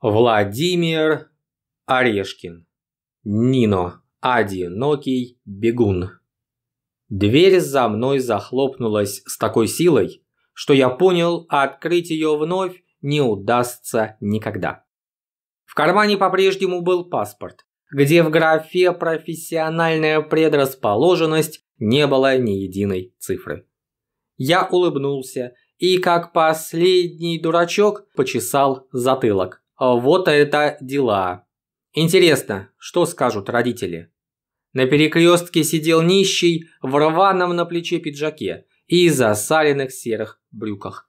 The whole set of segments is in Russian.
Владимир Орешкин. Нино. Одинокий бегун. Дверь за мной захлопнулась с такой силой, что я понял, открыть ее вновь не удастся никогда. В кармане по-прежнему был паспорт, где в графе «профессиональная предрасположенность» не было ни единой цифры. Я улыбнулся и, как последний дурачок, почесал затылок, а, вот это дела. Интересно, что скажут родители? На перекрестке сидел нищий в рваном на плече пиджаке и засаленных серых брюках.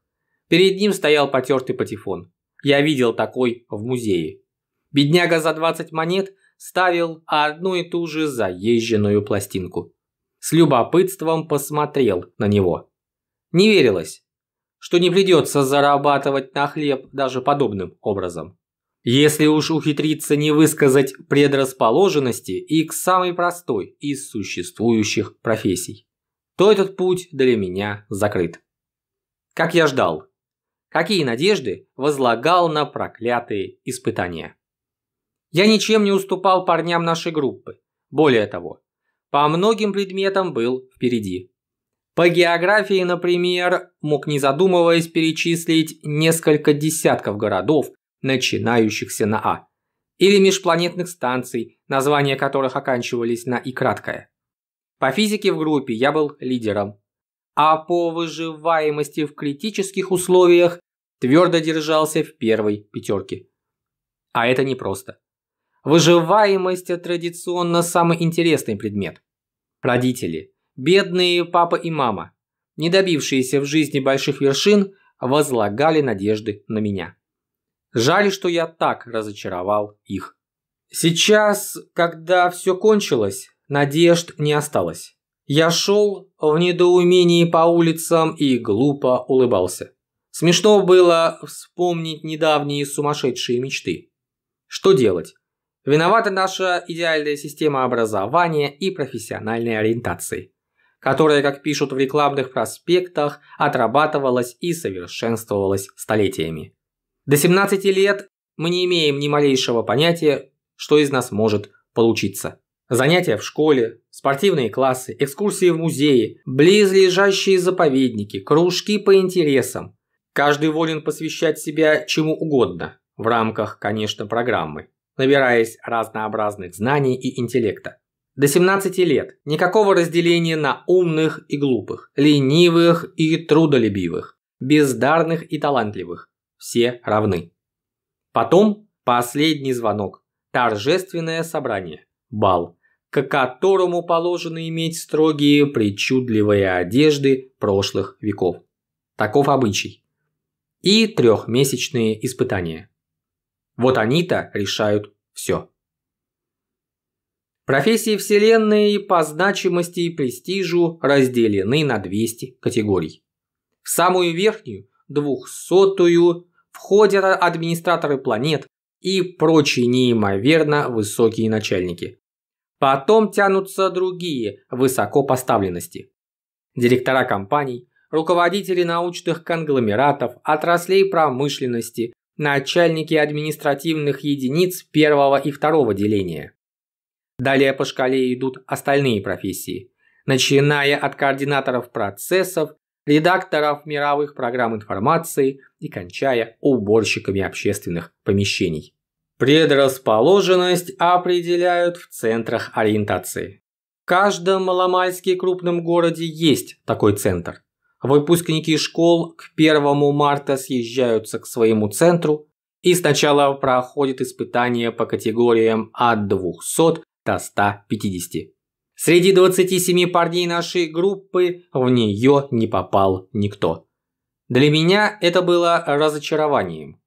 Перед ним стоял потертый патефон. Я видел такой в музее. Бедняга за 20 монет ставил одну и ту же заезженную пластинку. С любопытством посмотрел на него. Не верилось, что не придется зарабатывать на хлеб даже подобным образом. Если уж ухитриться не высказать предрасположенности и к самой простой из существующих профессий, то этот путь для меня закрыт. Как я ждал. Какие надежды возлагал на проклятые испытания. Я ничем не уступал парням нашей группы. Более того, по многим предметам был впереди. По географии, например, мог не задумываясь перечислить несколько десятков городов, начинающихся на «А», или межпланетных станций, названия которых оканчивались на «и» краткое. По физике в группе я был лидером, а по выживаемости в критических условиях твердо держался в первой пятерке. А это непросто. Выживаемость – традиционно самый интересный предмет. Родители, бедные папа и мама, не добившиеся в жизни больших вершин, возлагали надежды на меня. Жаль, что я так разочаровал их. Сейчас, когда все кончилось, надежд не осталось. Я шел в недоумении по улицам и глупо улыбался. Смешно было вспомнить недавние сумасшедшие мечты. Что делать? Виновата наша идеальная система образования и профессиональной ориентации, которая, как пишут в рекламных проспектах, отрабатывалась и совершенствовалась столетиями. До 17 лет мы не имеем ни малейшего понятия, что из нас может получиться. Занятия в школе, спортивные классы, экскурсии в музеи, близлежащие заповедники, кружки по интересам. Каждый волен посвящать себя чему угодно, в рамках, конечно, программы, набираясь разнообразных знаний и интеллекта. До 17 лет никакого разделения на умных и глупых, ленивых и трудолюбивых, бездарных и талантливых, все равны. Потом последний звонок, торжественное собрание, бал, к которому положено иметь строгие причудливые одежды прошлых веков. Таков обычай. И трехмесячные испытания. Вот они-то решают все. Профессии Вселенной по значимости и престижу разделены на 200 категорий. В самую верхнюю, двухсотую, входят администраторы планет и прочие неимоверно высокие начальники. Потом тянутся другие высокопоставленности: Директора компаний, руководители научных конгломератов, отраслей промышленности, начальники административных единиц первого и второго деления. Далее по шкале идут остальные профессии, начиная от координаторов процессов редакторов мировых программ информации и кончая уборщиками общественных помещений. Предрасположенность определяют в центрах ориентации. В каждом маломальски крупном городе есть такой центр. Выпускники школ к 1 марта съезжаются к своему центру и сначала проходят испытания по категориям от 200 до 150. Среди 27 парней нашей группы в нее не попал никто. Для меня это было разочарованием.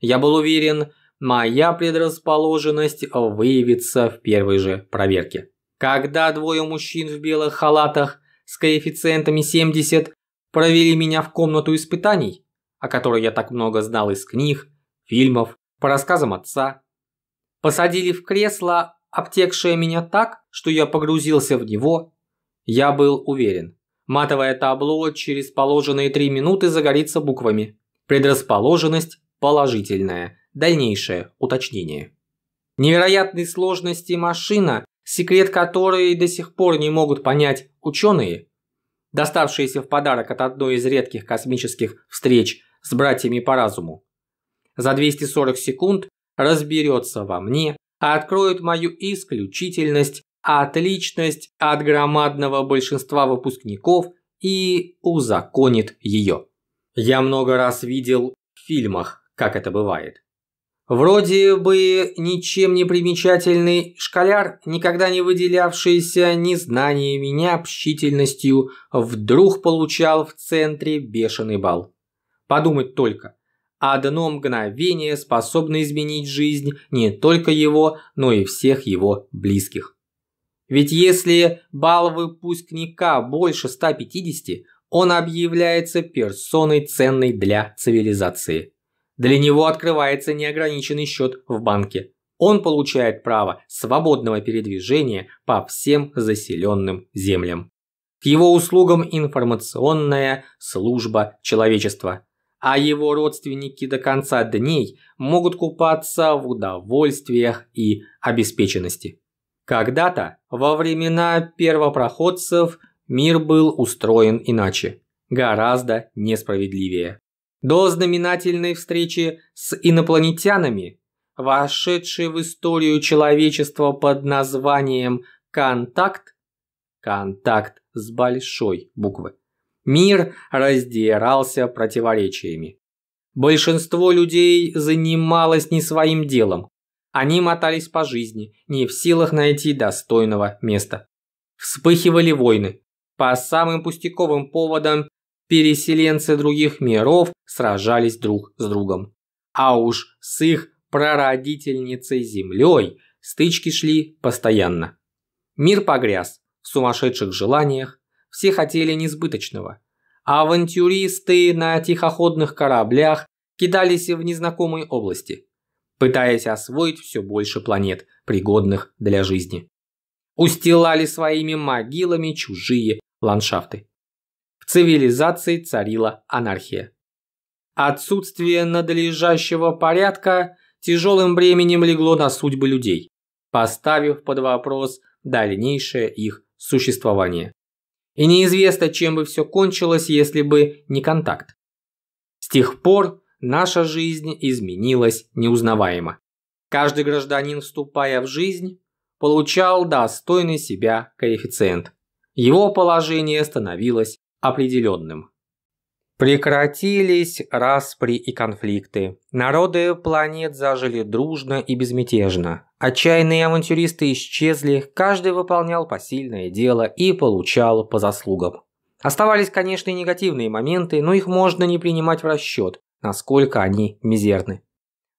Я был уверен, моя предрасположенность выявится в первой же проверке. Когда двое мужчин в белых халатах с коэффициентами 70 провели меня в комнату испытаний, о которой я так много знал из книг, фильмов, по рассказам отца, посадили в кресло, обтекшее меня так, что я погрузился в него, я был уверен. Матовое табло через положенные три минуты загорится буквами. Предрасположенность положительная. Дальнейшее уточнение. Невероятной сложности машина, секрет которой до сих пор не могут понять ученые, доставшиеся в подарок от одной из редких космических встреч с братьями по разуму, за 240 секунд разберется во мне а откроют мою исключительность, отличность от громадного большинства выпускников и узаконит ее. Я много раз видел в фильмах, как это бывает. Вроде бы ничем не примечательный школяр, никогда не выделявшийся ни знаниями, ни общительностью, вдруг получал в центре бешеный бал. Подумать только, одно а мгновение способно изменить жизнь не только его, но и всех его близких. Ведь если балл выпускника больше 150, он объявляется персоной ценной для цивилизации. Для него открывается неограниченный счет в банке. Он получает право свободного передвижения по всем заселенным землям. К его услугам информационная служба человечества – а его родственники до конца дней могут купаться в удовольствиях и обеспеченности. Когда-то, во времена первопроходцев, мир был устроен иначе, гораздо несправедливее. До знаменательной встречи с инопланетянами, вошедшей в историю человечества под названием «Контакт», «Контакт» с большой буквы, Мир раздирался противоречиями. Большинство людей занималось не своим делом. Они мотались по жизни, не в силах найти достойного места. Вспыхивали войны. По самым пустяковым поводам переселенцы других миров сражались друг с другом. А уж с их прародительницей Землей стычки шли постоянно. Мир погряз в сумасшедших желаниях, все хотели несбыточного. А авантюристы на тихоходных кораблях кидались в незнакомые области, пытаясь освоить все больше планет, пригодных для жизни. Устилали своими могилами чужие ландшафты. В цивилизации царила анархия. Отсутствие надлежащего порядка тяжелым бременем легло на судьбы людей, поставив под вопрос дальнейшее их существование. И неизвестно, чем бы все кончилось, если бы не контакт. С тех пор наша жизнь изменилась неузнаваемо. Каждый гражданин, вступая в жизнь, получал достойный себя коэффициент. Его положение становилось определенным. Прекратились распри и конфликты. Народы планет зажили дружно и безмятежно. Отчаянные авантюристы исчезли, каждый выполнял посильное дело и получал по заслугам. Оставались, конечно, и негативные моменты, но их можно не принимать в расчет, насколько они мизерны.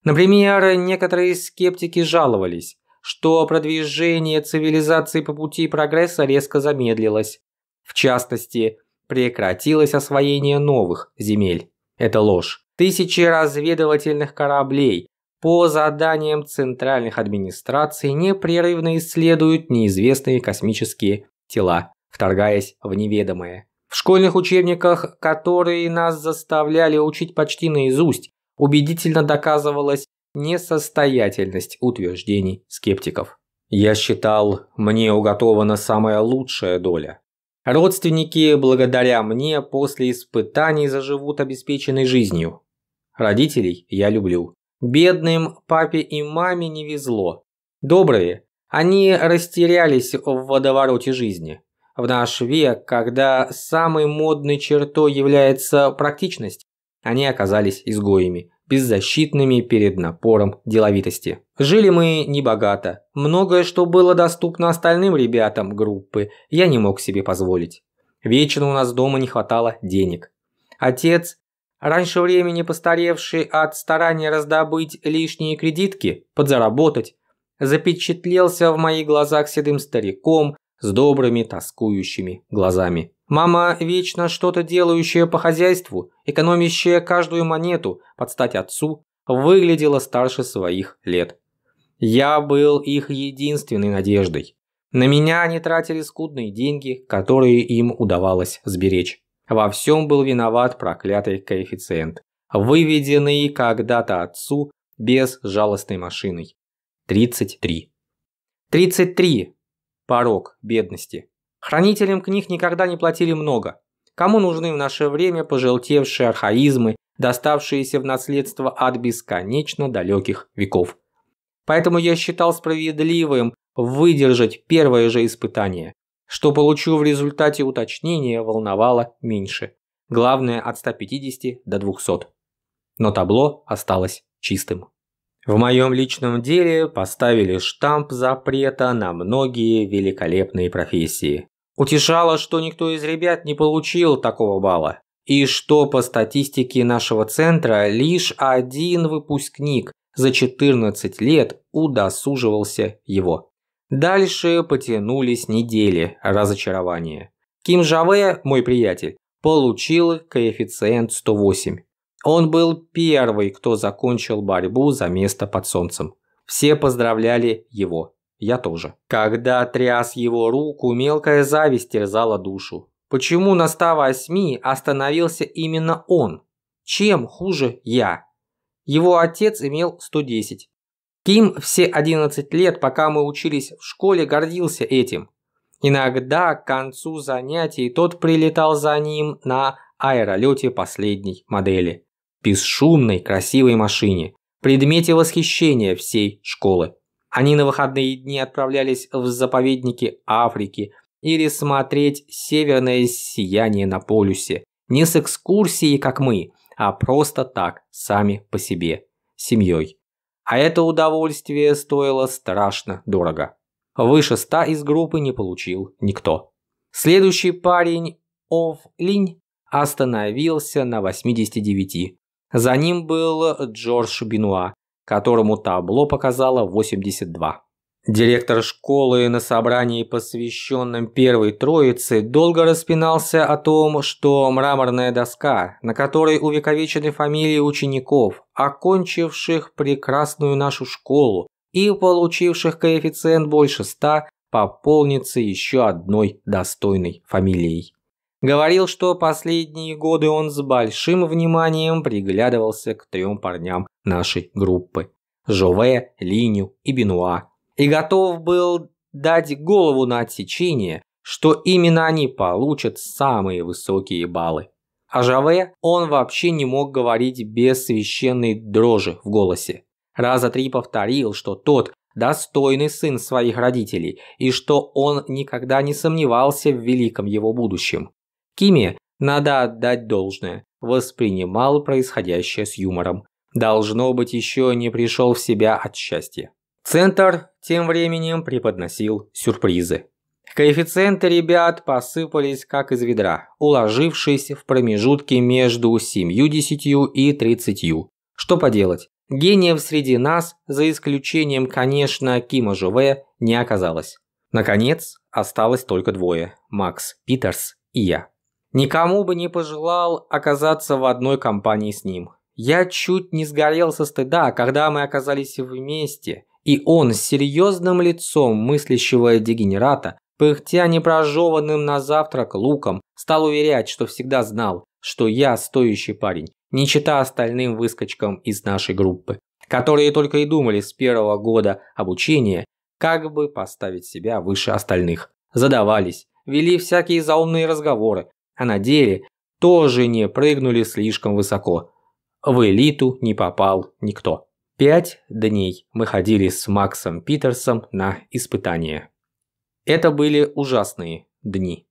Например, некоторые скептики жаловались, что продвижение цивилизации по пути прогресса резко замедлилось. В частности, прекратилось освоение новых земель. Это ложь. Тысячи разведывательных кораблей, по заданиям центральных администраций непрерывно исследуют неизвестные космические тела, вторгаясь в неведомое. В школьных учебниках, которые нас заставляли учить почти наизусть, убедительно доказывалась несостоятельность утверждений скептиков. Я считал, мне уготована самая лучшая доля. Родственники, благодаря мне, после испытаний заживут обеспеченной жизнью. Родителей я люблю. Бедным папе и маме не везло. Добрые. Они растерялись в водовороте жизни. В наш век, когда самой модной чертой является практичность, они оказались изгоями, беззащитными перед напором деловитости. Жили мы небогато. Многое, что было доступно остальным ребятам группы, я не мог себе позволить. Вечно у нас дома не хватало денег. Отец Раньше времени постаревший от старания раздобыть лишние кредитки, подзаработать, запечатлелся в моих глазах седым стариком с добрыми тоскующими глазами. Мама, вечно что-то делающая по хозяйству, экономящая каждую монету под стать отцу, выглядела старше своих лет. Я был их единственной надеждой. На меня они тратили скудные деньги, которые им удавалось сберечь. Во всем был виноват проклятый коэффициент, выведенный когда-то отцу без жалостной машиной. 33. 33. Порог бедности. Хранителям книг никогда не платили много. Кому нужны в наше время пожелтевшие архаизмы, доставшиеся в наследство от бесконечно далеких веков? Поэтому я считал справедливым выдержать первое же испытание. Что получу в результате уточнения, волновало меньше. Главное от 150 до 200. Но табло осталось чистым. В моем личном деле поставили штамп запрета на многие великолепные профессии. Утешало, что никто из ребят не получил такого балла. И что по статистике нашего центра лишь один выпускник за 14 лет удосуживался его. Дальше потянулись недели разочарования. Ким Жаве, мой приятель, получил коэффициент 108. Он был первый, кто закончил борьбу за место под солнцем. Все поздравляли его. Я тоже. Когда тряс его руку, мелкая зависть терзала душу. Почему на 108 остановился именно он? Чем хуже я? Его отец имел 110. Ким все 11 лет, пока мы учились в школе, гордился этим. Иногда к концу занятий тот прилетал за ним на аэролете последней модели. Бесшумной, красивой машине. Предмете восхищения всей школы. Они на выходные дни отправлялись в заповедники Африки или смотреть северное сияние на полюсе. Не с экскурсией, как мы, а просто так, сами по себе, семьей. А это удовольствие стоило страшно дорого. Выше ста из группы не получил никто. Следующий парень, Ов Линь, остановился на 89. За ним был Джордж Бенуа, которому табло показало 82. Директор школы на собрании, посвященном Первой Троице, долго распинался о том, что мраморная доска, на которой увековечены фамилии учеников, окончивших прекрасную нашу школу и получивших коэффициент больше ста, пополнится еще одной достойной фамилией. Говорил, что последние годы он с большим вниманием приглядывался к трем парням нашей группы – Жове, Линю и Бенуа и готов был дать голову на отсечение, что именно они получат самые высокие баллы. О а Жаве он вообще не мог говорить без священной дрожи в голосе. Раза три повторил, что тот достойный сын своих родителей и что он никогда не сомневался в великом его будущем. Киме, надо отдать должное, воспринимал происходящее с юмором. Должно быть, еще не пришел в себя от счастья. Центр тем временем преподносил сюрпризы. Коэффициенты ребят посыпались как из ведра, уложившись в промежутки между 70 и 30. Что поделать, гениев среди нас, за исключением, конечно, Кима Жове, не оказалось. Наконец, осталось только двое – Макс Питерс и я. Никому бы не пожелал оказаться в одной компании с ним. Я чуть не сгорел со стыда, когда мы оказались вместе, и он с серьезным лицом мыслящего дегенерата, пыхтя непрожеванным на завтрак луком, стал уверять, что всегда знал, что я стоящий парень, не чита остальным выскочкам из нашей группы, которые только и думали с первого года обучения, как бы поставить себя выше остальных. Задавались, вели всякие заумные разговоры, а на деле тоже не прыгнули слишком высоко. В элиту не попал никто. Пять дней мы ходили с Максом Питерсом на испытания. Это были ужасные дни.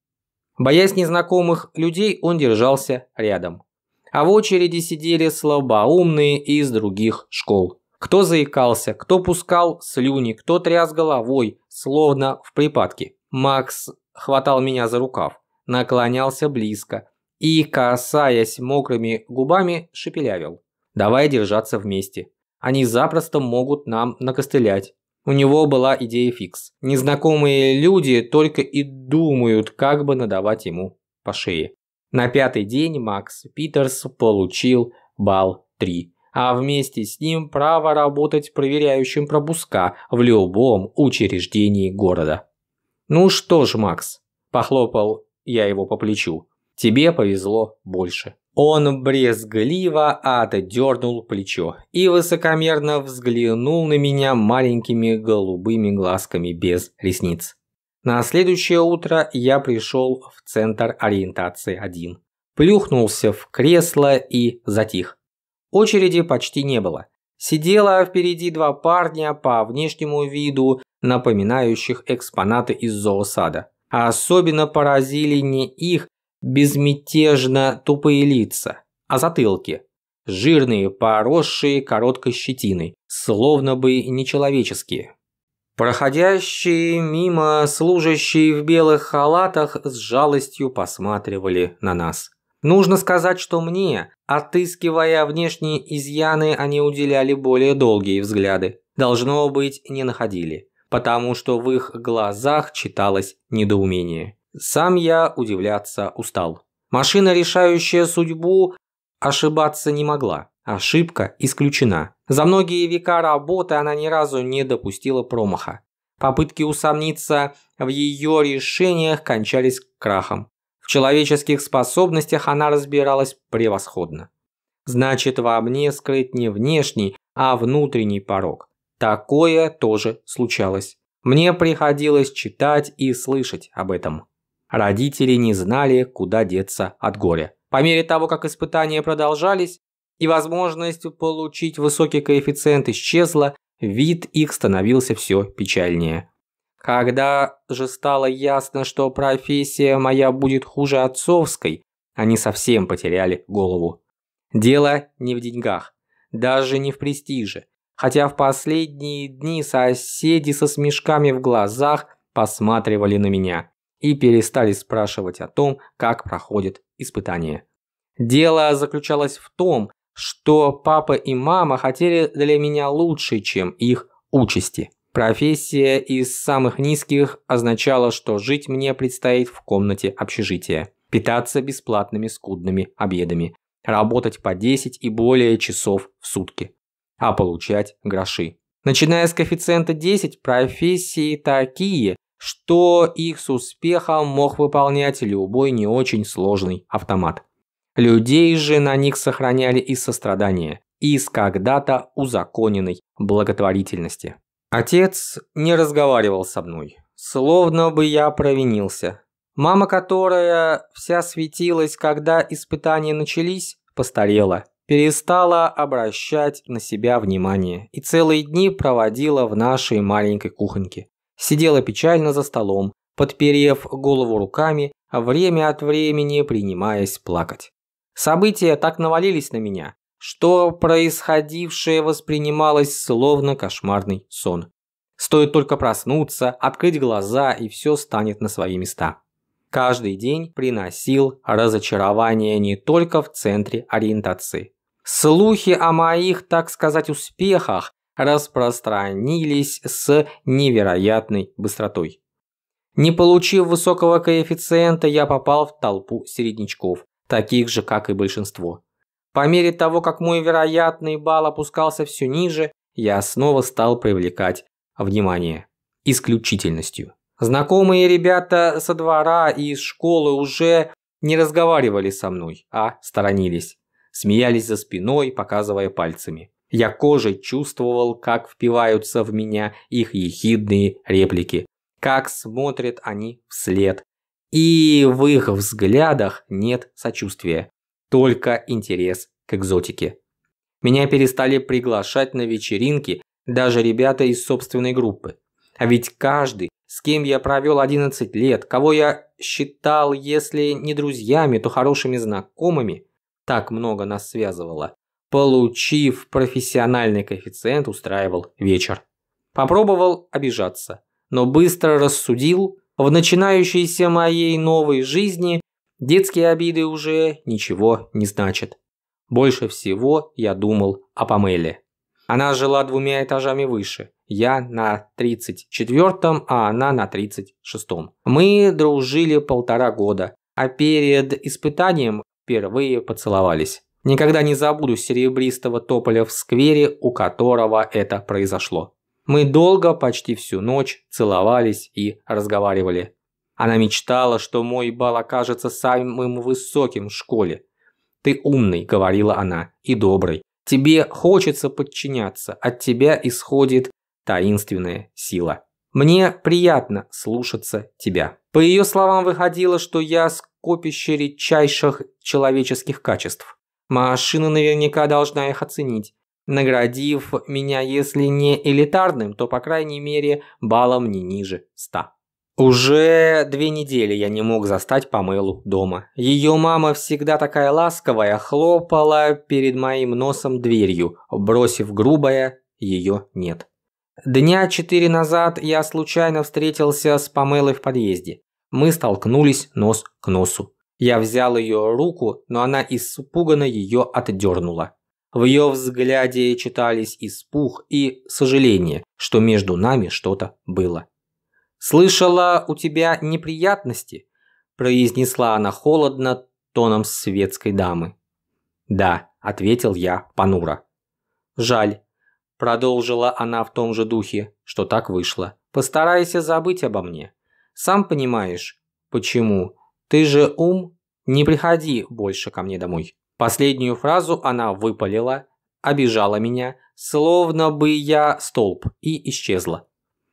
Боясь незнакомых людей, он держался рядом. А в очереди сидели слабоумные из других школ. Кто заикался, кто пускал слюни, кто тряс головой, словно в припадке. Макс хватал меня за рукав, наклонялся близко и, касаясь мокрыми губами, шепелявил. «Давай держаться вместе, они запросто могут нам накостылять. У него была идея фикс. Незнакомые люди только и думают, как бы надавать ему по шее. На пятый день Макс Питерс получил балл 3, а вместе с ним право работать проверяющим пропуска в любом учреждении города. «Ну что ж, Макс», – похлопал я его по плечу, – «тебе повезло больше». Он брезгливо отдернул плечо и высокомерно взглянул на меня маленькими голубыми глазками без ресниц. На следующее утро я пришел в центр ориентации один, Плюхнулся в кресло и затих. Очереди почти не было. Сидело впереди два парня по внешнему виду, напоминающих экспонаты из зоосада. Особенно поразили не их безмятежно тупые лица, а затылки – жирные, поросшие короткой щетиной, словно бы нечеловеческие. Проходящие мимо служащие в белых халатах с жалостью посматривали на нас. Нужно сказать, что мне, отыскивая внешние изъяны, они уделяли более долгие взгляды. Должно быть, не находили, потому что в их глазах читалось недоумение. Сам я удивляться устал. Машина, решающая судьбу, ошибаться не могла. Ошибка исключена. За многие века работы она ни разу не допустила промаха. Попытки усомниться в ее решениях кончались крахом. В человеческих способностях она разбиралась превосходно. Значит, во мне скрыт не внешний, а внутренний порог. Такое тоже случалось. Мне приходилось читать и слышать об этом. Родители не знали, куда деться от горя. По мере того, как испытания продолжались, и возможность получить высокий коэффициент исчезла, вид их становился все печальнее. Когда же стало ясно, что профессия моя будет хуже отцовской, они совсем потеряли голову. Дело не в деньгах, даже не в престиже, хотя в последние дни соседи со смешками в глазах посматривали на меня и перестали спрашивать о том, как проходит испытание. Дело заключалось в том, что папа и мама хотели для меня лучше, чем их участи. Профессия из самых низких означала, что жить мне предстоит в комнате общежития, питаться бесплатными скудными обедами, работать по 10 и более часов в сутки, а получать гроши. Начиная с коэффициента 10, профессии такие, что их с успехом мог выполнять любой не очень сложный автомат. Людей же на них сохраняли из сострадания, из когда-то узаконенной благотворительности. Отец не разговаривал со мной, словно бы я провинился. Мама, которая вся светилась, когда испытания начались, постарела, перестала обращать на себя внимание и целые дни проводила в нашей маленькой кухоньке сидела печально за столом, подперев голову руками, время от времени принимаясь плакать. События так навалились на меня, что происходившее воспринималось словно кошмарный сон. Стоит только проснуться, открыть глаза, и все станет на свои места. Каждый день приносил разочарование не только в центре ориентации. Слухи о моих, так сказать, успехах распространились с невероятной быстротой. Не получив высокого коэффициента, я попал в толпу середнячков, таких же, как и большинство. По мере того, как мой вероятный балл опускался все ниже, я снова стал привлекать внимание исключительностью. Знакомые ребята со двора и из школы уже не разговаривали со мной, а сторонились. Смеялись за спиной, показывая пальцами. Я кожей чувствовал, как впиваются в меня их ехидные реплики, как смотрят они вслед. И в их взглядах нет сочувствия, только интерес к экзотике. Меня перестали приглашать на вечеринки даже ребята из собственной группы. А ведь каждый, с кем я провел 11 лет, кого я считал, если не друзьями, то хорошими знакомыми, так много нас связывало, получив профессиональный коэффициент, устраивал вечер. Попробовал обижаться, но быстро рассудил, в начинающейся моей новой жизни детские обиды уже ничего не значат. Больше всего я думал о Памеле. Она жила двумя этажами выше. Я на 34-м, а она на 36-м. Мы дружили полтора года, а перед испытанием впервые поцеловались. Никогда не забуду серебристого тополя в сквере, у которого это произошло. Мы долго, почти всю ночь, целовались и разговаривали. Она мечтала, что мой бал окажется самым высоким в школе. «Ты умный», — говорила она, — «и добрый. Тебе хочется подчиняться, от тебя исходит таинственная сила. Мне приятно слушаться тебя». По ее словам выходило, что я скопище редчайших человеческих качеств. Машина наверняка должна их оценить, наградив меня, если не элитарным, то, по крайней мере, баллом не ниже ста. Уже две недели я не мог застать Памелу дома. Ее мама всегда такая ласковая, хлопала перед моим носом дверью, бросив грубое «ее нет». Дня четыре назад я случайно встретился с Памелой в подъезде. Мы столкнулись нос к носу. Я взял ее руку, но она испуганно ее отдернула. В ее взгляде читались испуг и сожаление, что между нами что-то было. «Слышала, у тебя неприятности?» – произнесла она холодно, тоном светской дамы. «Да», – ответил я понуро. «Жаль», – продолжила она в том же духе, что так вышло. «Постарайся забыть обо мне. Сам понимаешь, почему. «Ты же ум, не приходи больше ко мне домой». Последнюю фразу она выпалила, обижала меня, словно бы я столб, и исчезла.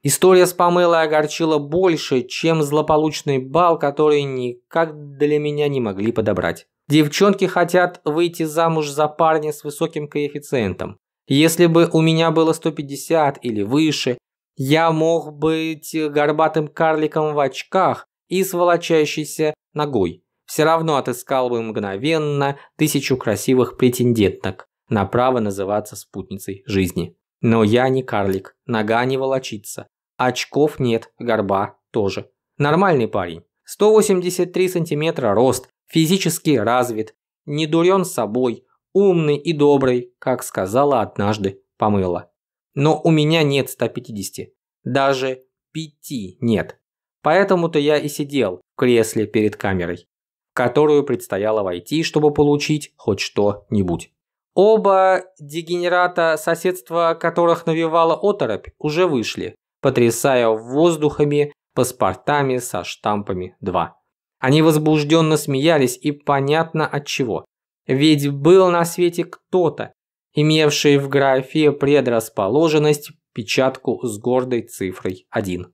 История с Памелой огорчила больше, чем злополучный бал, который никак для меня не могли подобрать. Девчонки хотят выйти замуж за парня с высоким коэффициентом. Если бы у меня было 150 или выше, я мог быть горбатым карликом в очках, и с волочащейся ногой, все равно отыскал бы мгновенно тысячу красивых претенденток на право называться спутницей жизни. Но я не карлик, нога не волочится, очков нет, горба тоже. Нормальный парень. 183 сантиметра рост, физически развит, не дурен собой, умный и добрый, как сказала однажды помыла. Но у меня нет 150, даже 5 нет. Поэтому-то я и сидел в кресле перед камерой, в которую предстояло войти, чтобы получить хоть что-нибудь. Оба дегенерата, соседства которых навевала оторопь, уже вышли, потрясая воздухами, паспортами со штампами 2. Они возбужденно смеялись и понятно от чего. Ведь был на свете кто-то, имевший в графе предрасположенность печатку с гордой цифрой 1.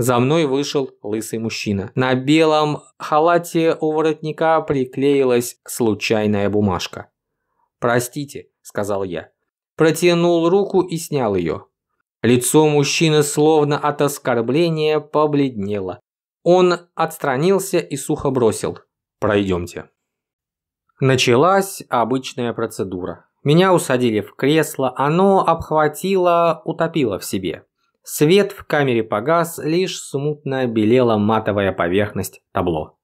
За мной вышел лысый мужчина. На белом халате у воротника приклеилась случайная бумажка. «Простите», – сказал я. Протянул руку и снял ее. Лицо мужчины словно от оскорбления побледнело. Он отстранился и сухо бросил. «Пройдемте». Началась обычная процедура. Меня усадили в кресло, оно обхватило, утопило в себе. Свет в камере погас, лишь смутно белела матовая поверхность табло.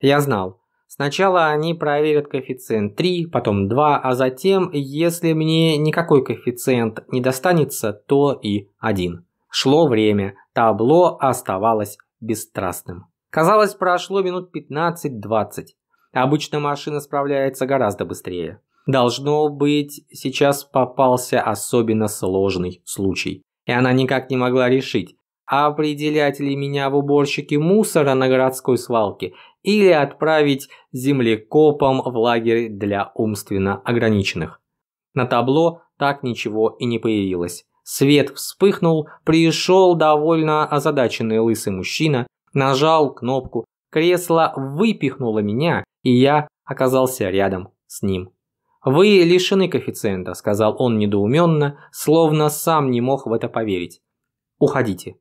Я знал, Сначала они проверят коэффициент 3, потом 2, а затем, если мне никакой коэффициент не достанется, то и 1. Шло время, табло оставалось бесстрастным. Казалось, прошло минут 15-20. Обычно машина справляется гораздо быстрее. Должно быть, сейчас попался особенно сложный случай и она никак не могла решить, определять ли меня в уборщике мусора на городской свалке или отправить землекопом в лагерь для умственно ограниченных. На табло так ничего и не появилось. Свет вспыхнул, пришел довольно озадаченный лысый мужчина, нажал кнопку, кресло выпихнуло меня, и я оказался рядом с ним. «Вы лишены коэффициента», – сказал он недоуменно, словно сам не мог в это поверить. «Уходите».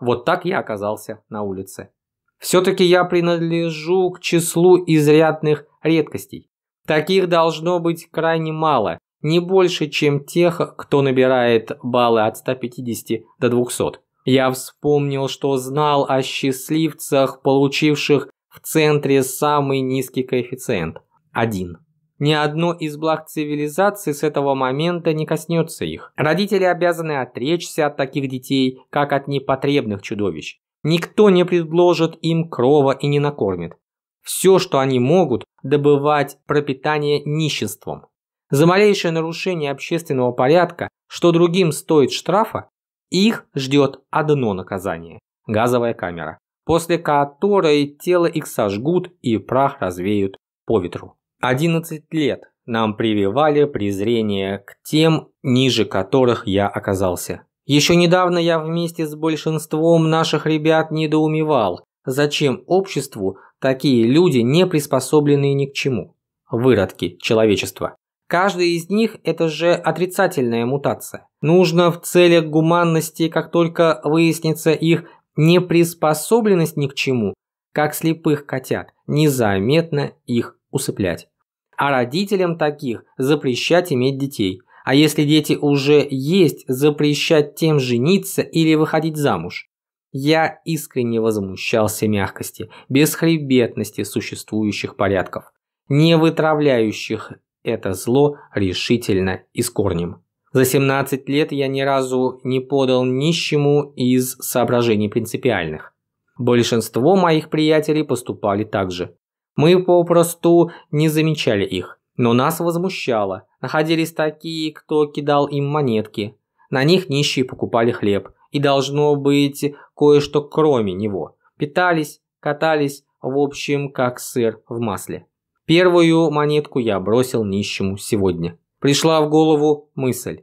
Вот так я оказался на улице. Все-таки я принадлежу к числу изрядных редкостей. Таких должно быть крайне мало, не больше, чем тех, кто набирает баллы от 150 до 200. Я вспомнил, что знал о счастливцах, получивших в центре самый низкий коэффициент – 1. Ни одно из благ цивилизации с этого момента не коснется их. Родители обязаны отречься от таких детей, как от непотребных чудовищ. Никто не предложит им крова и не накормит. Все, что они могут, добывать пропитание ниществом. За малейшее нарушение общественного порядка, что другим стоит штрафа, их ждет одно наказание – газовая камера, после которой тело их сожгут и прах развеют по ветру. 11 лет нам прививали презрение к тем, ниже которых я оказался. Еще недавно я вместе с большинством наших ребят недоумевал, зачем обществу такие люди, не приспособленные ни к чему. Выродки человечества. Каждый из них – это же отрицательная мутация. Нужно в целях гуманности, как только выяснится их неприспособленность ни к чему, как слепых котят, незаметно их усыплять а родителям таких запрещать иметь детей. А если дети уже есть, запрещать тем жениться или выходить замуж. Я искренне возмущался мягкости, бесхребетности существующих порядков, не вытравляющих это зло решительно и с корнем. За 17 лет я ни разу не подал нищему из соображений принципиальных. Большинство моих приятелей поступали так же. Мы попросту не замечали их, но нас возмущало. Находились такие, кто кидал им монетки. На них нищие покупали хлеб. И должно быть кое-что кроме него. Питались, катались, в общем, как сыр в масле. Первую монетку я бросил нищему сегодня. Пришла в голову мысль.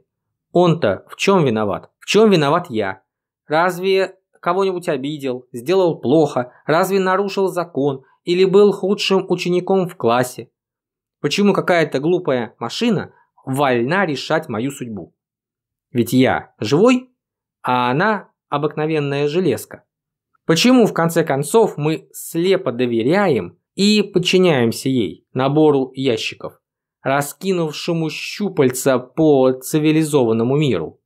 Он-то в чем виноват? В чем виноват я? Разве кого-нибудь обидел, сделал плохо? Разве нарушил закон? или был худшим учеником в классе. Почему какая-то глупая машина вольна решать мою судьбу? Ведь я живой, а она обыкновенная железка. Почему в конце концов мы слепо доверяем и подчиняемся ей, набору ящиков, раскинувшему щупальца по цивилизованному миру?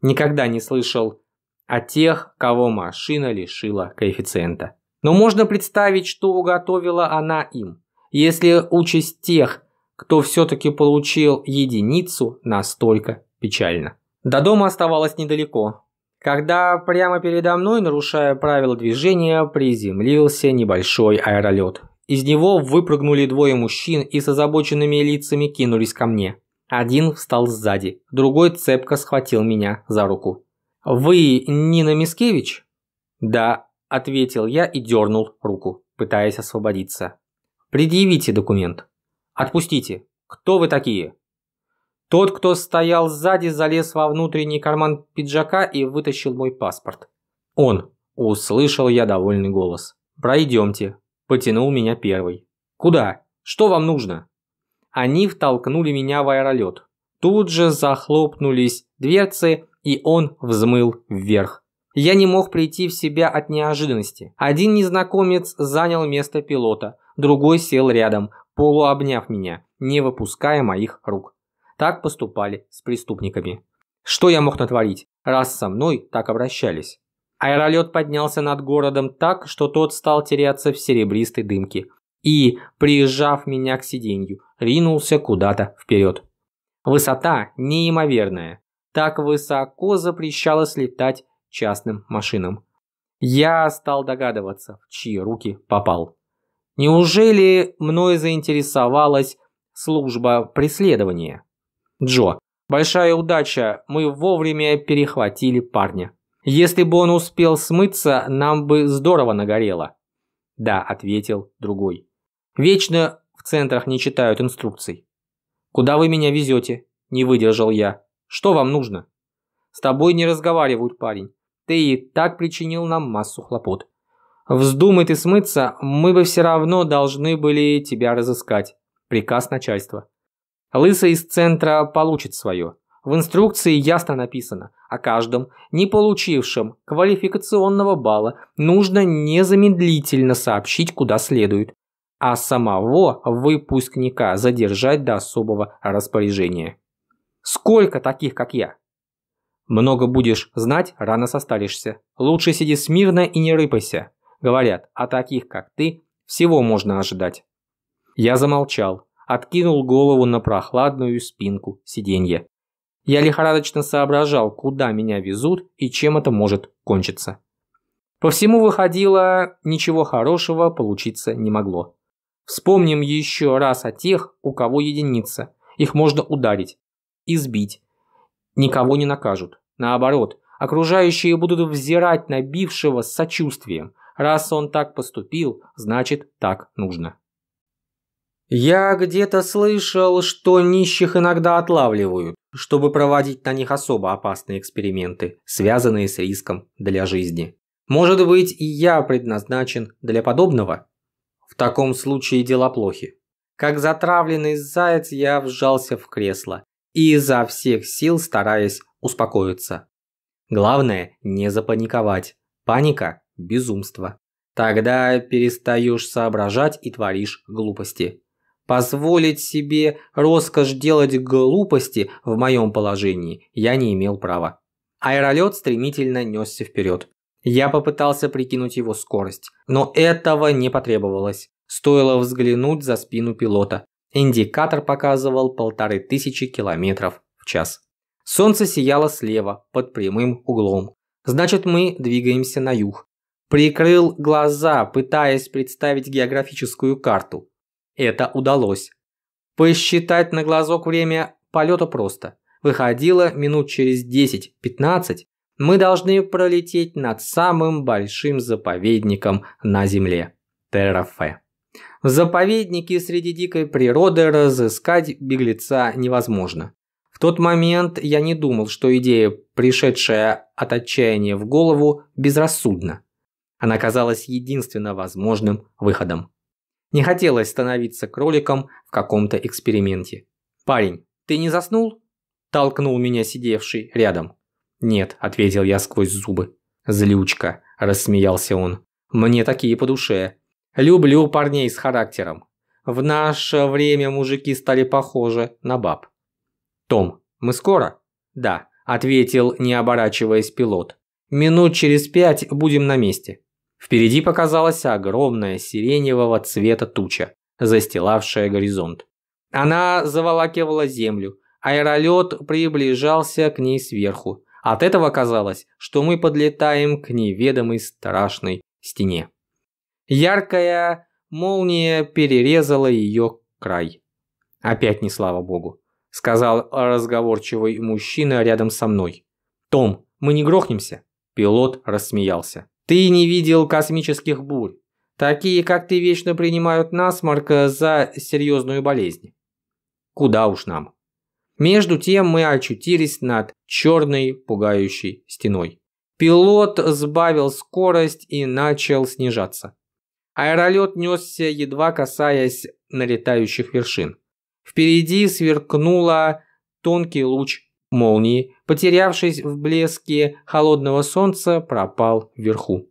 Никогда не слышал о тех, кого машина лишила коэффициента. Но можно представить, что уготовила она им, если участь тех, кто все-таки получил единицу, настолько печально. До дома оставалось недалеко, когда прямо передо мной, нарушая правила движения, приземлился небольшой аэролет. Из него выпрыгнули двое мужчин и с озабоченными лицами кинулись ко мне. Один встал сзади, другой цепко схватил меня за руку. «Вы Нина Мискевич?» «Да, – ответил я и дернул руку, пытаясь освободиться. «Предъявите документ. Отпустите. Кто вы такие?» Тот, кто стоял сзади, залез во внутренний карман пиджака и вытащил мой паспорт. «Он!» – услышал я довольный голос. «Пройдемте!» – потянул меня первый. «Куда? Что вам нужно?» Они втолкнули меня в аэролет. Тут же захлопнулись дверцы, и он взмыл вверх я не мог прийти в себя от неожиданности. Один незнакомец занял место пилота, другой сел рядом, полуобняв меня, не выпуская моих рук. Так поступали с преступниками. Что я мог натворить, раз со мной так обращались? Аэролет поднялся над городом так, что тот стал теряться в серебристой дымке. И, приезжав меня к сиденью, ринулся куда-то вперед. Высота неимоверная. Так высоко запрещалось летать частным машинам. Я стал догадываться, в чьи руки попал. Неужели мной заинтересовалась служба преследования? Джо, большая удача, мы вовремя перехватили парня. Если бы он успел смыться, нам бы здорово нагорело. Да, ответил другой. Вечно в центрах не читают инструкций. Куда вы меня везете? Не выдержал я. Что вам нужно? С тобой не разговаривают, парень. Ты и так причинил нам массу хлопот. Вздумай ты смыться, мы бы все равно должны были тебя разыскать. Приказ начальства. Лысый из центра получит свое. В инструкции ясно написано, о каждом, не получившем квалификационного балла, нужно незамедлительно сообщить куда следует, а самого выпускника задержать до особого распоряжения. Сколько таких, как я? Много будешь знать, рано состаришься. Лучше сиди смирно и не рыпайся. Говорят, о а таких, как ты, всего можно ожидать. Я замолчал, откинул голову на прохладную спинку сиденья. Я лихорадочно соображал, куда меня везут и чем это может кончиться. По всему выходило, ничего хорошего получиться не могло. Вспомним еще раз о тех, у кого единица. Их можно ударить, избить, Никого не накажут. Наоборот, окружающие будут взирать на бившего с сочувствием. Раз он так поступил, значит так нужно. Я где-то слышал, что нищих иногда отлавливают, чтобы проводить на них особо опасные эксперименты, связанные с риском для жизни. Может быть, и я предназначен для подобного? В таком случае дела плохи. Как затравленный заяц я вжался в кресло и изо всех сил стараясь успокоиться. Главное – не запаниковать. Паника – безумство. Тогда перестаешь соображать и творишь глупости. Позволить себе роскошь делать глупости в моем положении я не имел права. Аэролет стремительно несся вперед. Я попытался прикинуть его скорость, но этого не потребовалось. Стоило взглянуть за спину пилота. Индикатор показывал полторы тысячи километров в час. Солнце сияло слева, под прямым углом. Значит, мы двигаемся на юг. Прикрыл глаза, пытаясь представить географическую карту. Это удалось. Посчитать на глазок время полета просто. Выходило минут через 10-15, мы должны пролететь над самым большим заповедником на Земле – Террафе. В заповеднике среди дикой природы разыскать беглеца невозможно. В тот момент я не думал, что идея, пришедшая от отчаяния в голову, безрассудна. Она казалась единственно возможным выходом. Не хотелось становиться кроликом в каком-то эксперименте. «Парень, ты не заснул?» – толкнул меня сидевший рядом. «Нет», – ответил я сквозь зубы. «Злючка», – рассмеялся он. «Мне такие по душе. Люблю парней с характером. В наше время мужики стали похожи на баб. Том, мы скоро? Да, ответил, не оборачиваясь пилот. Минут через пять будем на месте. Впереди показалась огромная сиреневого цвета туча, застилавшая горизонт. Она заволакивала землю, аэролет приближался к ней сверху. От этого казалось, что мы подлетаем к неведомой страшной стене. Яркая молния перерезала ее край. «Опять не слава богу», — сказал разговорчивый мужчина рядом со мной. «Том, мы не грохнемся?» Пилот рассмеялся. «Ты не видел космических бурь. Такие, как ты, вечно принимают насморк за серьезную болезнь. Куда уж нам». Между тем мы очутились над черной пугающей стеной. Пилот сбавил скорость и начал снижаться. Аэролет несся, едва касаясь налетающих вершин. Впереди сверкнула тонкий луч молнии, потерявшись в блеске холодного солнца, пропал вверху.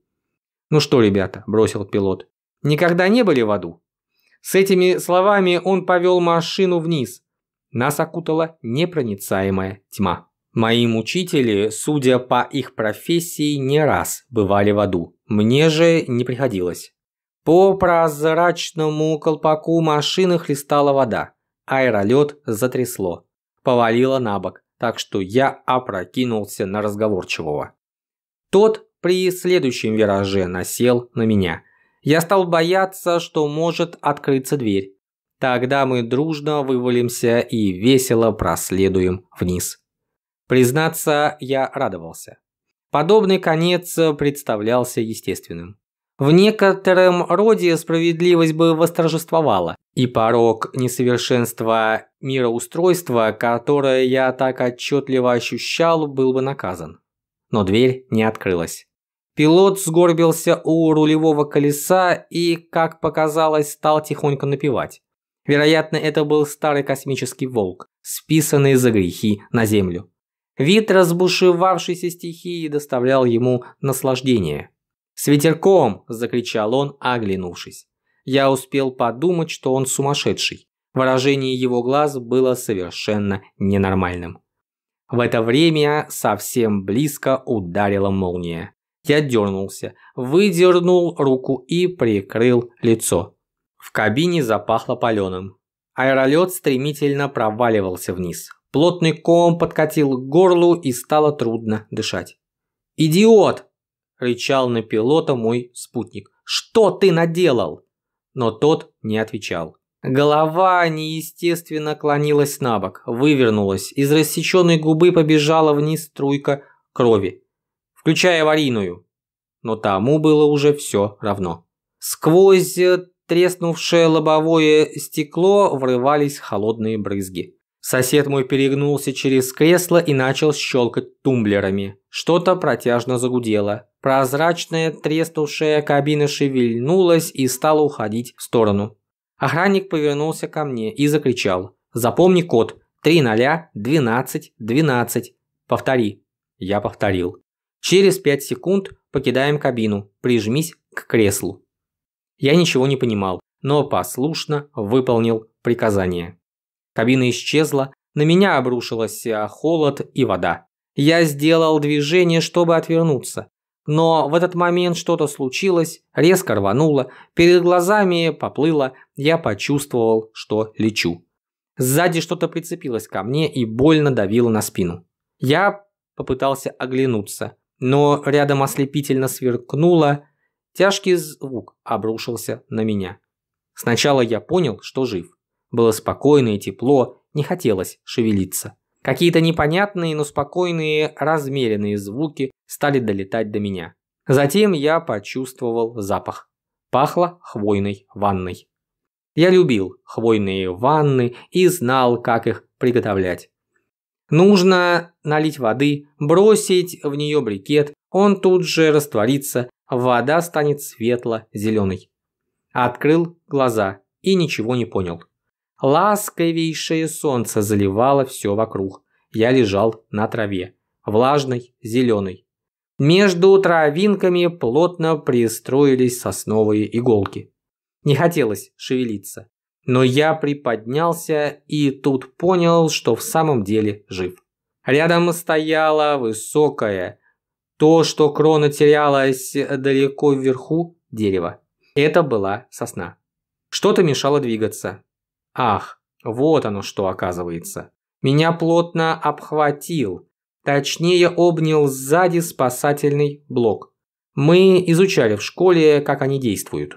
«Ну что, ребята», – бросил пилот, – «никогда не были в аду?» С этими словами он повел машину вниз. Нас окутала непроницаемая тьма. Мои мучители, судя по их профессии, не раз бывали в аду. Мне же не приходилось. По прозрачному колпаку машины хлестала вода. Аэролет затрясло. Повалило на бок, так что я опрокинулся на разговорчивого. Тот при следующем вираже насел на меня. Я стал бояться, что может открыться дверь. Тогда мы дружно вывалимся и весело проследуем вниз. Признаться, я радовался. Подобный конец представлялся естественным. В некотором роде справедливость бы восторжествовала, и порог несовершенства мироустройства, которое я так отчетливо ощущал, был бы наказан. Но дверь не открылась. Пилот сгорбился у рулевого колеса и, как показалось, стал тихонько напевать. Вероятно, это был старый космический волк, списанный за грехи на Землю. Вид разбушевавшейся стихии доставлял ему наслаждение – «С ветерком!» – закричал он, оглянувшись. Я успел подумать, что он сумасшедший. Выражение его глаз было совершенно ненормальным. В это время совсем близко ударила молния. Я дернулся, выдернул руку и прикрыл лицо. В кабине запахло паленым. Аэролет стремительно проваливался вниз. Плотный ком подкатил к горлу и стало трудно дышать. «Идиот!» – рычал на пилота мой спутник. «Что ты наделал?» Но тот не отвечал. Голова неестественно клонилась на бок, вывернулась, из рассеченной губы побежала вниз струйка крови, включая аварийную. Но тому было уже все равно. Сквозь треснувшее лобовое стекло врывались холодные брызги. Сосед мой перегнулся через кресло и начал щелкать тумблерами. Что-то протяжно загудело. Прозрачная треснувшая кабина шевельнулась и стала уходить в сторону. Охранник повернулся ко мне и закричал. «Запомни код. 3-0-12-12. Повтори». Я повторил. «Через 5 секунд покидаем кабину. Прижмись к креслу». Я ничего не понимал, но послушно выполнил приказание. Кабина исчезла, на меня обрушилась э, холод и вода. Я сделал движение, чтобы отвернуться. Но в этот момент что-то случилось, резко рвануло, перед глазами поплыло, я почувствовал, что лечу. Сзади что-то прицепилось ко мне и больно давило на спину. Я попытался оглянуться, но рядом ослепительно сверкнуло, тяжкий звук обрушился на меня. Сначала я понял, что жив. Было спокойно и тепло, не хотелось шевелиться. Какие-то непонятные, но спокойные, размеренные звуки стали долетать до меня. Затем я почувствовал запах. Пахло хвойной ванной. Я любил хвойные ванны и знал, как их приготовлять. Нужно налить воды, бросить в нее брикет, он тут же растворится, вода станет светло-зеленой. Открыл глаза и ничего не понял. Ласковейшее солнце заливало все вокруг. Я лежал на траве, влажной, зеленой. Между травинками плотно пристроились сосновые иголки. Не хотелось шевелиться. Но я приподнялся и тут понял, что в самом деле жив. Рядом стояла высокая, то, что крона терялась далеко вверху, дерево. Это была сосна. Что-то мешало двигаться. Ах, вот оно что оказывается. Меня плотно обхватил. Точнее, обнял сзади спасательный блок. Мы изучали в школе, как они действуют.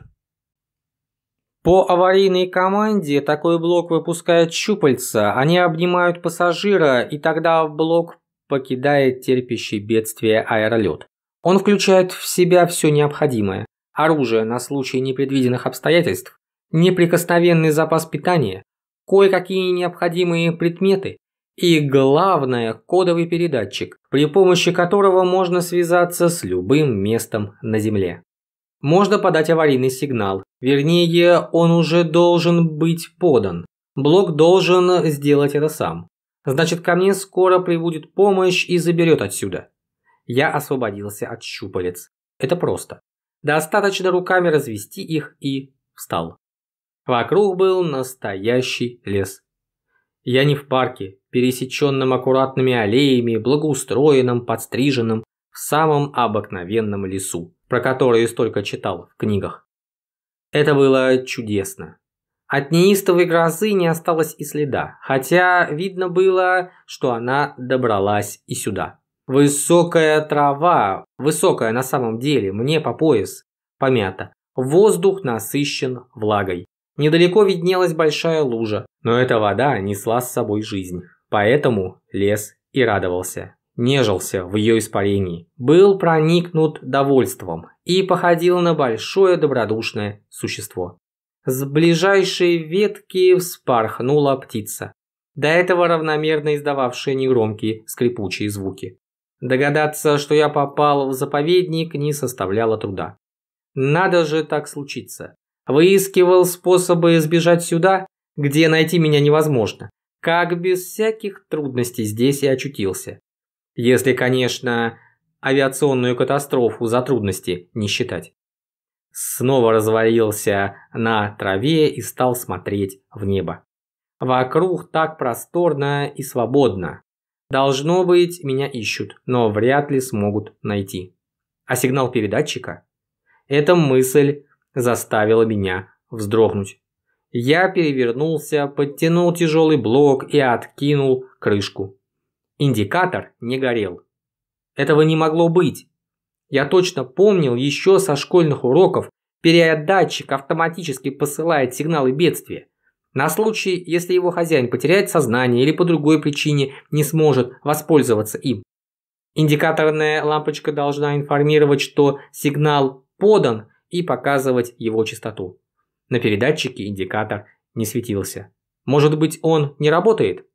По аварийной команде такой блок выпускает щупальца, они обнимают пассажира, и тогда блок покидает терпящий бедствие аэролет. Он включает в себя все необходимое – оружие на случай непредвиденных обстоятельств, неприкосновенный запас питания, кое-какие необходимые предметы и, главное, кодовый передатчик, при помощи которого можно связаться с любым местом на Земле. Можно подать аварийный сигнал, вернее, он уже должен быть подан. Блок должен сделать это сам. Значит, ко мне скоро прибудет помощь и заберет отсюда. Я освободился от щупалец. Это просто. Достаточно руками развести их и встал. Вокруг был настоящий лес. Я не в парке, пересеченном аккуратными аллеями, благоустроенном, подстриженном, в самом обыкновенном лесу, про который столько читал в книгах. Это было чудесно. От неистовой грозы не осталось и следа, хотя видно было, что она добралась и сюда. Высокая трава, высокая на самом деле, мне по пояс, помята. Воздух насыщен влагой. Недалеко виднелась большая лужа, но эта вода несла с собой жизнь. Поэтому лес и радовался. Нежился в ее испарении. Был проникнут довольством и походил на большое добродушное существо. С ближайшей ветки вспорхнула птица, до этого равномерно издававшая негромкие скрипучие звуки. Догадаться, что я попал в заповедник, не составляло труда. Надо же так случиться. Выискивал способы избежать сюда, где найти меня невозможно. Как без всяких трудностей здесь и очутился. Если, конечно, авиационную катастрофу за трудности не считать. Снова развалился на траве и стал смотреть в небо. Вокруг так просторно и свободно. Должно быть, меня ищут, но вряд ли смогут найти. А сигнал передатчика? Эта мысль заставило меня вздрогнуть. Я перевернулся, подтянул тяжелый блок и откинул крышку. Индикатор не горел. Этого не могло быть. Я точно помнил еще со школьных уроков, переотдатчик автоматически посылает сигналы бедствия. На случай, если его хозяин потеряет сознание или по другой причине не сможет воспользоваться им. Индикаторная лампочка должна информировать, что сигнал подан и показывать его частоту. На передатчике индикатор не светился. Может быть, он не работает?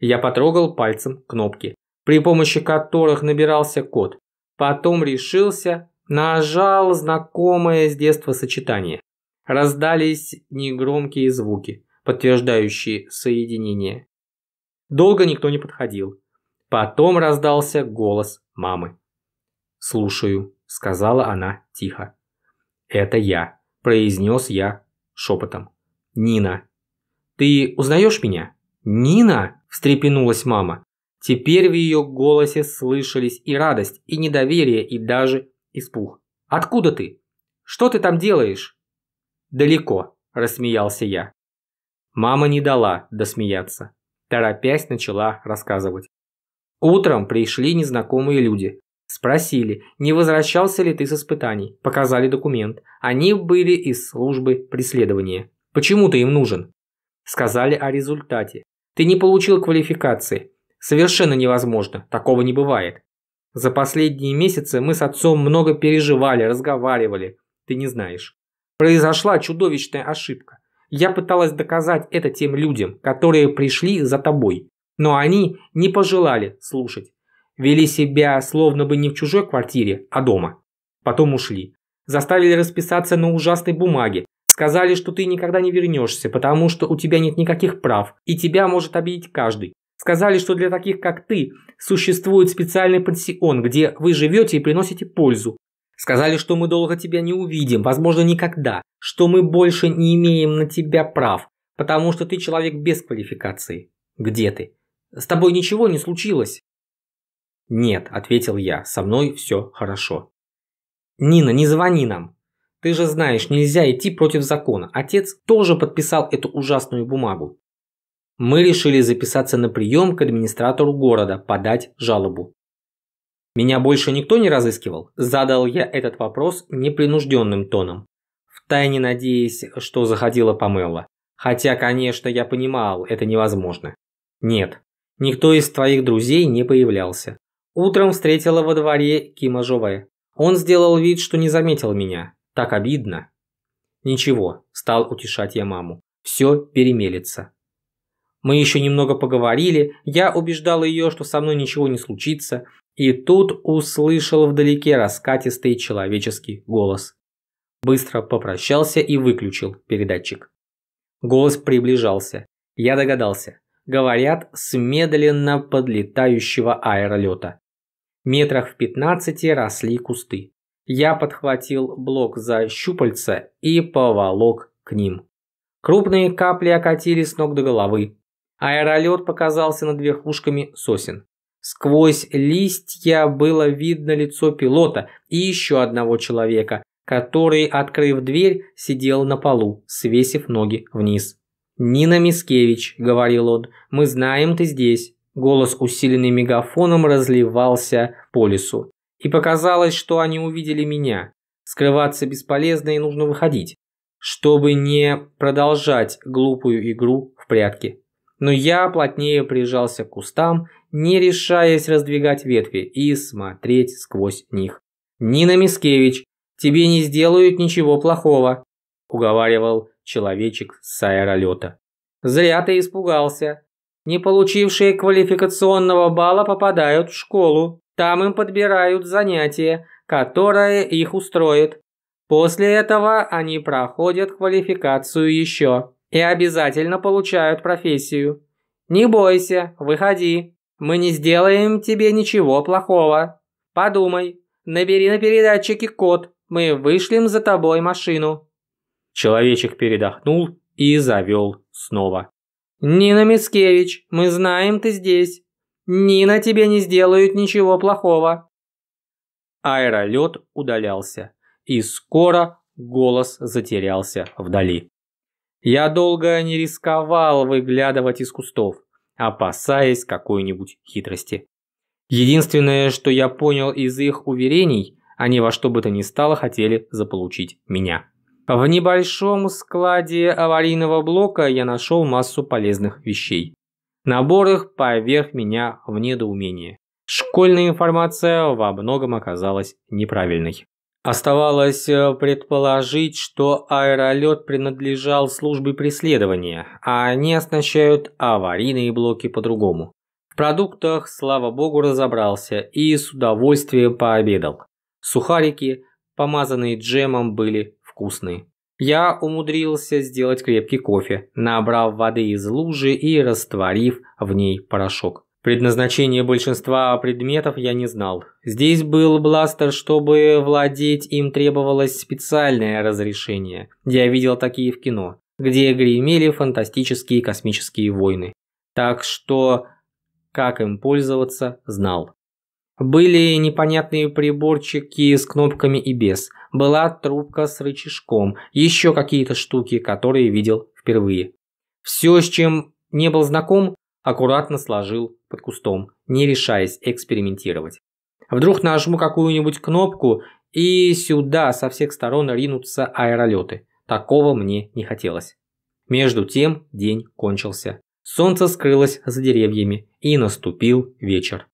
Я потрогал пальцем кнопки, при помощи которых набирался код. Потом решился, нажал знакомое с детства сочетание. Раздались негромкие звуки, подтверждающие соединение. Долго никто не подходил. Потом раздался голос мамы. «Слушаю», — сказала она тихо. «Это я», – произнес я шепотом. «Нина». «Ты узнаешь меня?» «Нина!» – встрепенулась мама. Теперь в ее голосе слышались и радость, и недоверие, и даже испуг. «Откуда ты? Что ты там делаешь?» «Далеко», – рассмеялся я. Мама не дала досмеяться. Торопясь, начала рассказывать. Утром пришли незнакомые люди. Спросили, не возвращался ли ты с испытаний. Показали документ. Они были из службы преследования. Почему ты им нужен? Сказали о результате. Ты не получил квалификации. Совершенно невозможно. Такого не бывает. За последние месяцы мы с отцом много переживали, разговаривали. Ты не знаешь. Произошла чудовищная ошибка. Я пыталась доказать это тем людям, которые пришли за тобой. Но они не пожелали слушать. Вели себя словно бы не в чужой квартире, а дома. Потом ушли. Заставили расписаться на ужасной бумаге. Сказали, что ты никогда не вернешься, потому что у тебя нет никаких прав, и тебя может обидеть каждый. Сказали, что для таких, как ты, существует специальный пансион, где вы живете и приносите пользу. Сказали, что мы долго тебя не увидим, возможно, никогда, что мы больше не имеем на тебя прав, потому что ты человек без квалификации. Где ты? С тобой ничего не случилось? «Нет», – ответил я, – «со мной все хорошо». «Нина, не звони нам. Ты же знаешь, нельзя идти против закона. Отец тоже подписал эту ужасную бумагу». Мы решили записаться на прием к администратору города, подать жалобу. «Меня больше никто не разыскивал?» – задал я этот вопрос непринужденным тоном, втайне надеясь, что заходила Памелла. Хотя, конечно, я понимал, это невозможно. «Нет, никто из твоих друзей не появлялся. Утром встретила во дворе Кима Жовая. Он сделал вид, что не заметил меня. Так обидно. Ничего, стал утешать я маму. Все перемелится. Мы еще немного поговорили, я убеждал ее, что со мной ничего не случится, и тут услышал вдалеке раскатистый человеческий голос. Быстро попрощался и выключил передатчик. Голос приближался. Я догадался. Говорят, с медленно подлетающего аэролета. Метрах в пятнадцати росли кусты. Я подхватил блок за щупальца и поволок к ним. Крупные капли окатили с ног до головы. Аэролет показался над верхушками сосен. Сквозь листья было видно лицо пилота и еще одного человека, который, открыв дверь, сидел на полу, свесив ноги вниз. «Нина Мискевич», — говорил он, — «мы знаем, ты здесь. Голос, усиленный мегафоном, разливался по лесу. И показалось, что они увидели меня. Скрываться бесполезно и нужно выходить, чтобы не продолжать глупую игру в прятки. Но я плотнее прижался к кустам, не решаясь раздвигать ветви и смотреть сквозь них. «Нина Мискевич, тебе не сделают ничего плохого», – уговаривал человечек с аэролета. «Зря ты испугался. Не получившие квалификационного балла попадают в школу. Там им подбирают занятие, которое их устроит. После этого они проходят квалификацию еще и обязательно получают профессию. Не бойся, выходи. Мы не сделаем тебе ничего плохого. Подумай, набери на передатчике код, мы вышлем за тобой машину». Человечек передохнул и завел снова. «Нина Мискевич, мы знаем, ты здесь. Нина тебе не сделают ничего плохого». Аэролет удалялся, и скоро голос затерялся вдали. Я долго не рисковал выглядывать из кустов, опасаясь какой-нибудь хитрости. Единственное, что я понял из их уверений, они во что бы то ни стало хотели заполучить меня. В небольшом складе аварийного блока я нашел массу полезных вещей. Набор их поверх меня в недоумении. Школьная информация во многом оказалась неправильной. Оставалось э, предположить, что аэролет принадлежал службе преследования, а они оснащают аварийные блоки по-другому. В продуктах, слава богу, разобрался и с удовольствием пообедал. Сухарики, помазанные джемом, были вкусный. Я умудрился сделать крепкий кофе, набрав воды из лужи и растворив в ней порошок. Предназначение большинства предметов я не знал. Здесь был бластер, чтобы владеть им требовалось специальное разрешение. Я видел такие в кино, где гремели фантастические космические войны. Так что, как им пользоваться, знал. Были непонятные приборчики с кнопками и без. Была трубка с рычажком, еще какие-то штуки, которые видел впервые. Все, с чем не был знаком, аккуратно сложил под кустом, не решаясь экспериментировать. Вдруг нажму какую-нибудь кнопку, и сюда со всех сторон ринутся аэролеты. Такого мне не хотелось. Между тем день кончился. Солнце скрылось за деревьями, и наступил вечер.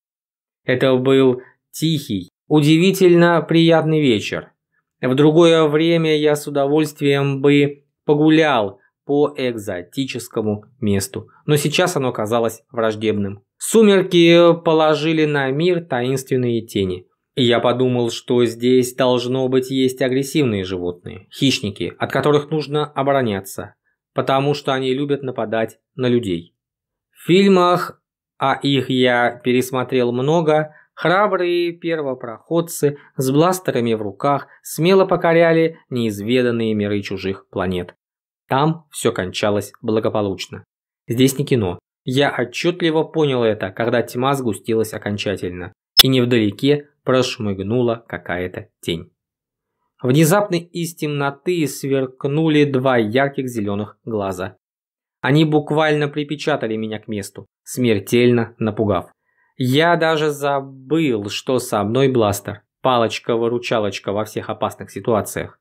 Это был тихий, удивительно приятный вечер. В другое время я с удовольствием бы погулял по экзотическому месту, но сейчас оно казалось враждебным. Сумерки положили на мир таинственные тени. И я подумал, что здесь должно быть есть агрессивные животные, хищники, от которых нужно обороняться, потому что они любят нападать на людей. В фильмах а их я пересмотрел много, храбрые первопроходцы с бластерами в руках смело покоряли неизведанные миры чужих планет. Там все кончалось благополучно. Здесь не кино. Я отчетливо понял это, когда тьма сгустилась окончательно, и невдалеке прошмыгнула какая-то тень. Внезапно из темноты сверкнули два ярких зеленых глаза. Они буквально припечатали меня к месту, смертельно напугав. Я даже забыл, что со мной бластер. Палочка-выручалочка во всех опасных ситуациях.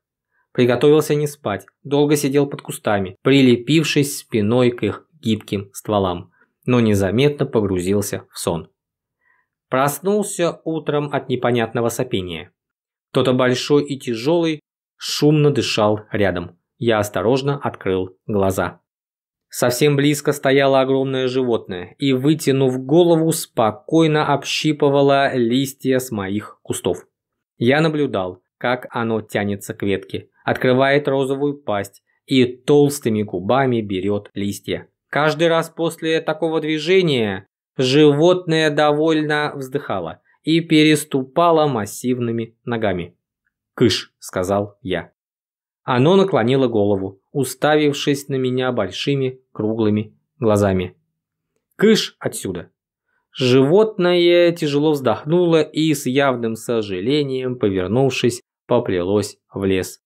Приготовился не спать, долго сидел под кустами, прилепившись спиной к их гибким стволам, но незаметно погрузился в сон. Проснулся утром от непонятного сопения. Кто-то большой и тяжелый шумно дышал рядом. Я осторожно открыл глаза. Совсем близко стояло огромное животное и, вытянув голову, спокойно общипывало листья с моих кустов. Я наблюдал, как оно тянется к ветке, открывает розовую пасть и толстыми губами берет листья. Каждый раз после такого движения животное довольно вздыхало и переступало массивными ногами. «Кыш», — сказал я. Оно наклонило голову, уставившись на меня большими круглыми глазами. «Кыш отсюда!» Животное тяжело вздохнуло и с явным сожалением, повернувшись, поплелось в лес.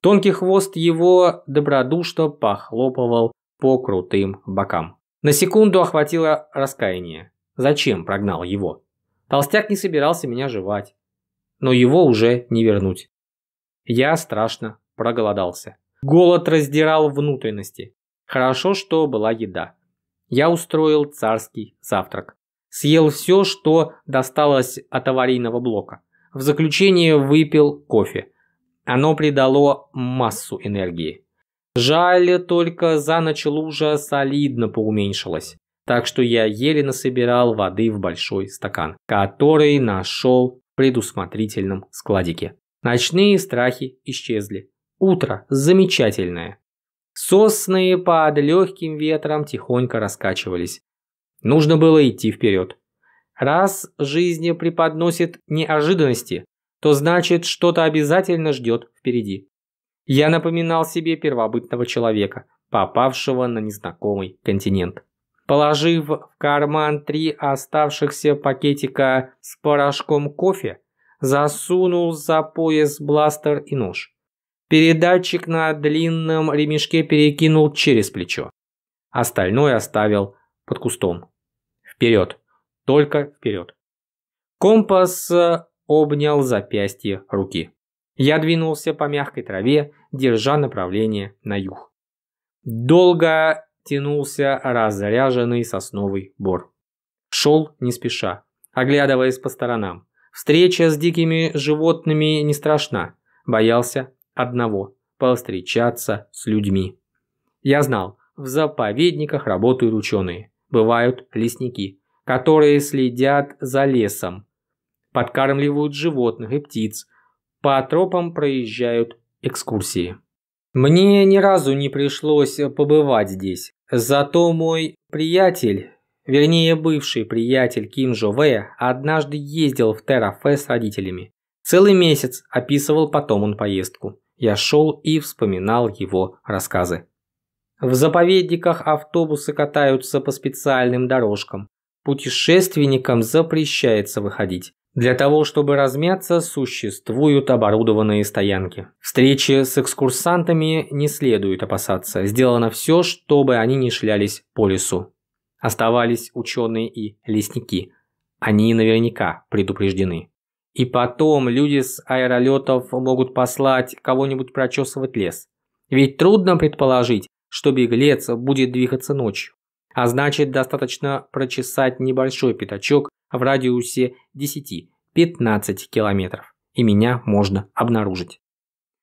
Тонкий хвост его добродушно похлопывал по крутым бокам. На секунду охватило раскаяние. Зачем прогнал его? Толстяк не собирался меня жевать. Но его уже не вернуть. Я страшно проголодался. Голод раздирал внутренности. Хорошо, что была еда. Я устроил царский завтрак. Съел все, что досталось от аварийного блока. В заключение выпил кофе. Оно придало массу энергии. Жаль, только за ночь лужа солидно поуменьшилась. Так что я еле насобирал воды в большой стакан, который нашел в предусмотрительном складике. Ночные страхи исчезли. Утро замечательное. Сосны под легким ветром тихонько раскачивались. Нужно было идти вперед. Раз жизнь преподносит неожиданности, то значит что-то обязательно ждет впереди. Я напоминал себе первобытного человека, попавшего на незнакомый континент. Положив в карман три оставшихся пакетика с порошком кофе, засунул за пояс бластер и нож. Передатчик на длинном ремешке перекинул через плечо. Остальное оставил под кустом. Вперед. Только вперед. Компас э, обнял запястье руки. Я двинулся по мягкой траве, держа направление на юг. Долго тянулся разряженный сосновый бор. Шел не спеша, оглядываясь по сторонам. Встреча с дикими животными не страшна, боялся одного – повстречаться с людьми. Я знал, в заповедниках работают ученые, бывают лесники, которые следят за лесом, подкармливают животных и птиц, по тропам проезжают экскурсии. Мне ни разу не пришлось побывать здесь, зато мой приятель, вернее бывший приятель Ким Жо Вэ, однажды ездил в Терафе с родителями. Целый месяц описывал потом он поездку я шел и вспоминал его рассказы. В заповедниках автобусы катаются по специальным дорожкам. Путешественникам запрещается выходить. Для того, чтобы размяться, существуют оборудованные стоянки. Встречи с экскурсантами не следует опасаться. Сделано все, чтобы они не шлялись по лесу. Оставались ученые и лесники. Они наверняка предупреждены. И потом люди с аэролетов могут послать кого-нибудь прочесывать лес. Ведь трудно предположить, что беглец будет двигаться ночью. А значит, достаточно прочесать небольшой пятачок в радиусе 10-15 километров. И меня можно обнаружить.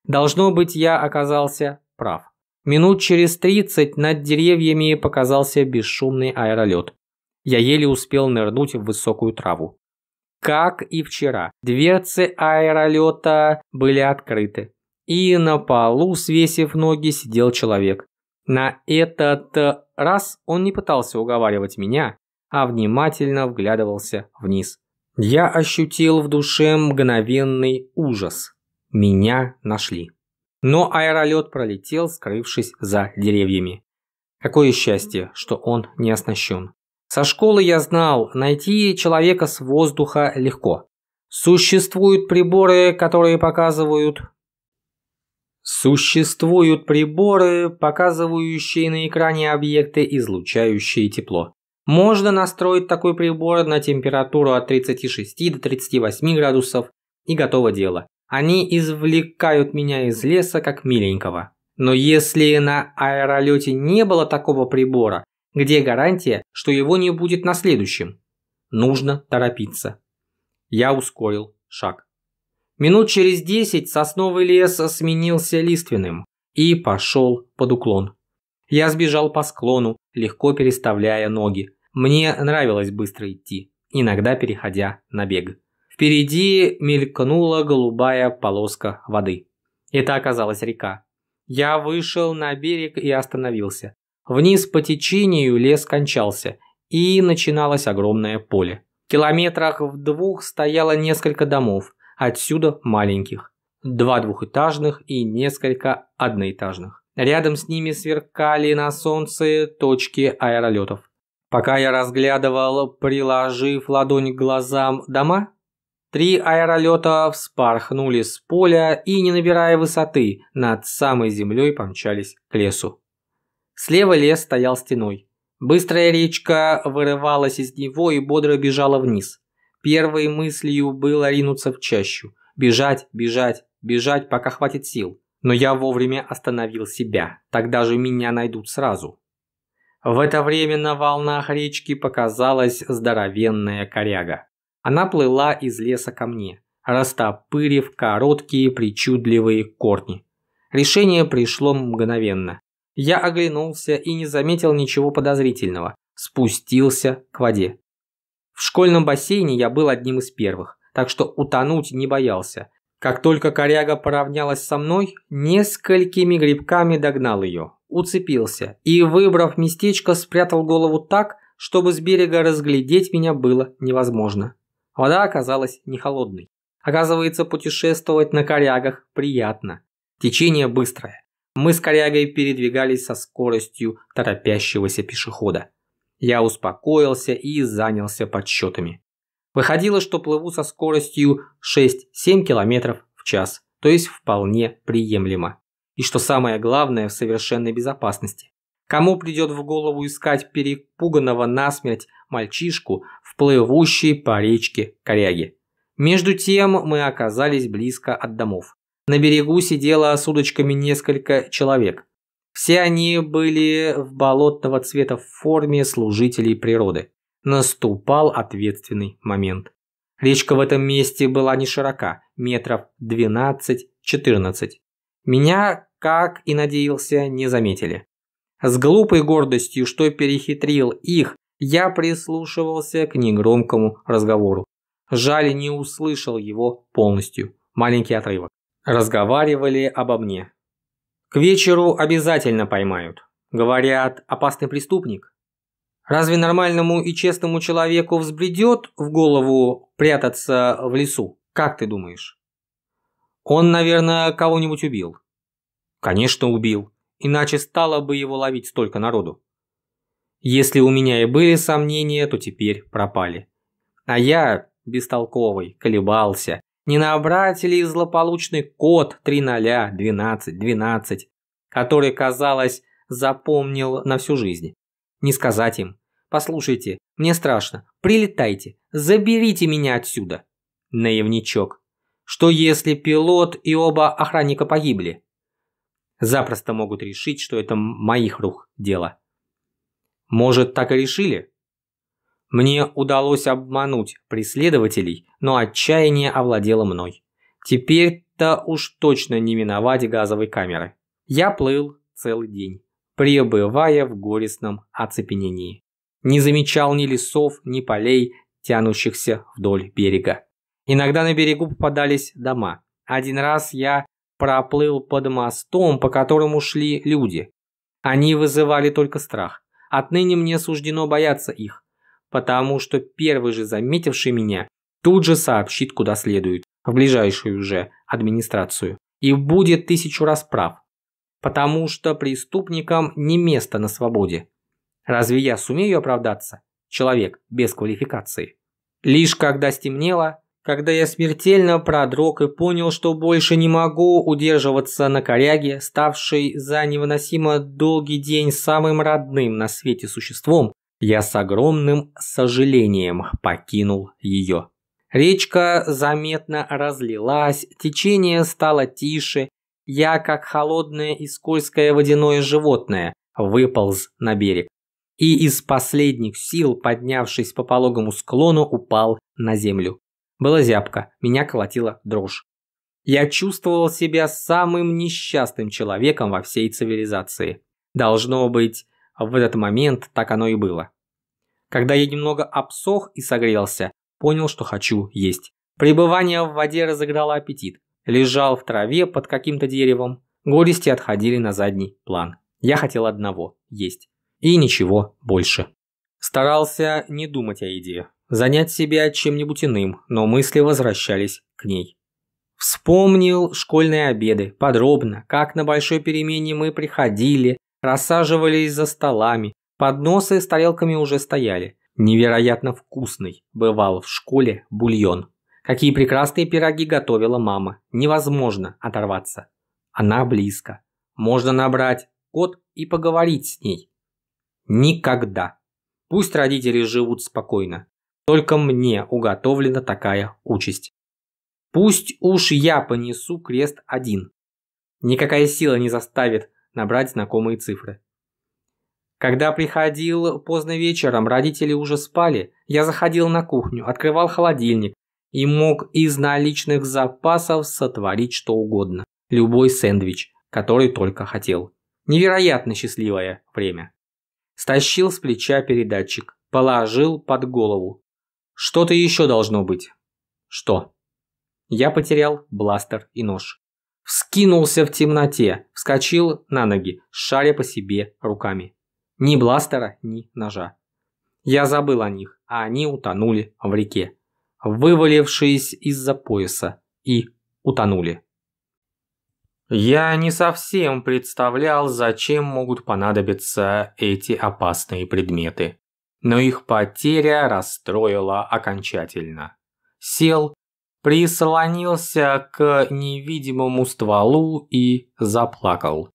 Должно быть, я оказался прав. Минут через 30 над деревьями показался бесшумный аэролет. Я еле успел нырнуть в высокую траву. Как и вчера, дверцы аэролета были открыты. И на полу, свесив ноги, сидел человек. На этот раз он не пытался уговаривать меня, а внимательно вглядывался вниз. Я ощутил в душе мгновенный ужас. Меня нашли. Но аэролет пролетел, скрывшись за деревьями. Какое счастье, что он не оснащен. Со школы я знал, найти человека с воздуха легко. Существуют приборы, которые показывают... Существуют приборы, показывающие на экране объекты, излучающие тепло. Можно настроить такой прибор на температуру от 36 до 38 градусов и готово дело. Они извлекают меня из леса как миленького. Но если на аэролете не было такого прибора, где гарантия, что его не будет на следующем? Нужно торопиться. Я ускорил шаг. Минут через десять сосновый лес сменился лиственным и пошел под уклон. Я сбежал по склону, легко переставляя ноги. Мне нравилось быстро идти, иногда переходя на бег. Впереди мелькнула голубая полоска воды. Это оказалась река. Я вышел на берег и остановился. Вниз по течению лес кончался, и начиналось огромное поле. В километрах в двух стояло несколько домов, отсюда маленьких. Два двухэтажных и несколько одноэтажных. Рядом с ними сверкали на солнце точки аэролетов. Пока я разглядывал, приложив ладонь к глазам дома, три аэролета вспорхнули с поля и, не набирая высоты, над самой землей помчались к лесу. Слева лес стоял стеной. Быстрая речка вырывалась из него и бодро бежала вниз. Первой мыслью было ринуться в чащу. Бежать, бежать, бежать, пока хватит сил. Но я вовремя остановил себя. Тогда же меня найдут сразу. В это время на волнах речки показалась здоровенная коряга. Она плыла из леса ко мне, растопырив короткие причудливые корни. Решение пришло мгновенно. Я оглянулся и не заметил ничего подозрительного. Спустился к воде. В школьном бассейне я был одним из первых, так что утонуть не боялся. Как только коряга поравнялась со мной, несколькими грибками догнал ее, уцепился и, выбрав местечко, спрятал голову так, чтобы с берега разглядеть меня было невозможно. Вода оказалась не холодной. Оказывается, путешествовать на корягах приятно. Течение быстрое. Мы с корягой передвигались со скоростью торопящегося пешехода. Я успокоился и занялся подсчетами. Выходило, что плыву со скоростью 6-7 км в час, то есть вполне приемлемо. И что самое главное, в совершенной безопасности. Кому придет в голову искать перепуганного насмерть мальчишку в плывущей по речке коряги? Между тем мы оказались близко от домов. На берегу сидело с удочками несколько человек. Все они были в болотного цвета в форме служителей природы. Наступал ответственный момент. Речка в этом месте была не широка, метров 12-14. Меня, как и надеялся, не заметили. С глупой гордостью, что перехитрил их, я прислушивался к негромкому разговору. Жаль, не услышал его полностью. Маленький отрывок. Разговаривали обо мне. К вечеру обязательно поймают. Говорят, опасный преступник. Разве нормальному и честному человеку взбредет в голову прятаться в лесу? Как ты думаешь? Он, наверное, кого-нибудь убил. Конечно, убил. Иначе стало бы его ловить столько народу. Если у меня и были сомнения, то теперь пропали. А я, бестолковый, колебался, не набрать ли злополучный код 301212, который, казалось, запомнил на всю жизнь? Не сказать им. Послушайте, мне страшно. Прилетайте. Заберите меня отсюда. Наивничок. Что если пилот и оба охранника погибли? Запросто могут решить, что это моих рук дело. Может, так и решили? Мне удалось обмануть преследователей, но отчаяние овладело мной. Теперь-то уж точно не миновать газовой камеры. Я плыл целый день, пребывая в горестном оцепенении. Не замечал ни лесов, ни полей, тянущихся вдоль берега. Иногда на берегу попадались дома. Один раз я проплыл под мостом, по которому шли люди. Они вызывали только страх. Отныне мне суждено бояться их потому что первый же заметивший меня тут же сообщит куда следует, в ближайшую уже администрацию, и будет тысячу раз прав, потому что преступникам не место на свободе. Разве я сумею оправдаться, человек без квалификации? Лишь когда стемнело, когда я смертельно продрог и понял, что больше не могу удерживаться на коряге, ставшей за невыносимо долгий день самым родным на свете существом, я с огромным сожалением покинул ее. Речка заметно разлилась, течение стало тише. Я, как холодное и скользкое водяное животное, выполз на берег. И из последних сил, поднявшись по пологому склону, упал на землю. Была зябка, меня колотила дрожь. Я чувствовал себя самым несчастным человеком во всей цивилизации. Должно быть, а в этот момент так оно и было. Когда я немного обсох и согрелся, понял, что хочу есть. Пребывание в воде разыграло аппетит. Лежал в траве под каким-то деревом. Горести отходили на задний план. Я хотел одного – есть. И ничего больше. Старался не думать о еде. Занять себя чем-нибудь иным, но мысли возвращались к ней. Вспомнил школьные обеды подробно, как на большой перемене мы приходили, рассаживались за столами, подносы с тарелками уже стояли. Невероятно вкусный бывал в школе бульон. Какие прекрасные пироги готовила мама. Невозможно оторваться. Она близко. Можно набрать код и поговорить с ней. Никогда. Пусть родители живут спокойно. Только мне уготовлена такая участь. Пусть уж я понесу крест один. Никакая сила не заставит набрать знакомые цифры. Когда приходил поздно вечером, родители уже спали, я заходил на кухню, открывал холодильник и мог из наличных запасов сотворить что угодно. Любой сэндвич, который только хотел. Невероятно счастливое время. Стащил с плеча передатчик, положил под голову. Что-то еще должно быть. Что? Я потерял бластер и нож. Вскинулся в темноте, вскочил на ноги, шаря по себе руками. Ни бластера, ни ножа. Я забыл о них, а они утонули в реке, вывалившись из-за пояса, и утонули. Я не совсем представлял, зачем могут понадобиться эти опасные предметы. Но их потеря расстроила окончательно. Сел прислонился к невидимому стволу и заплакал.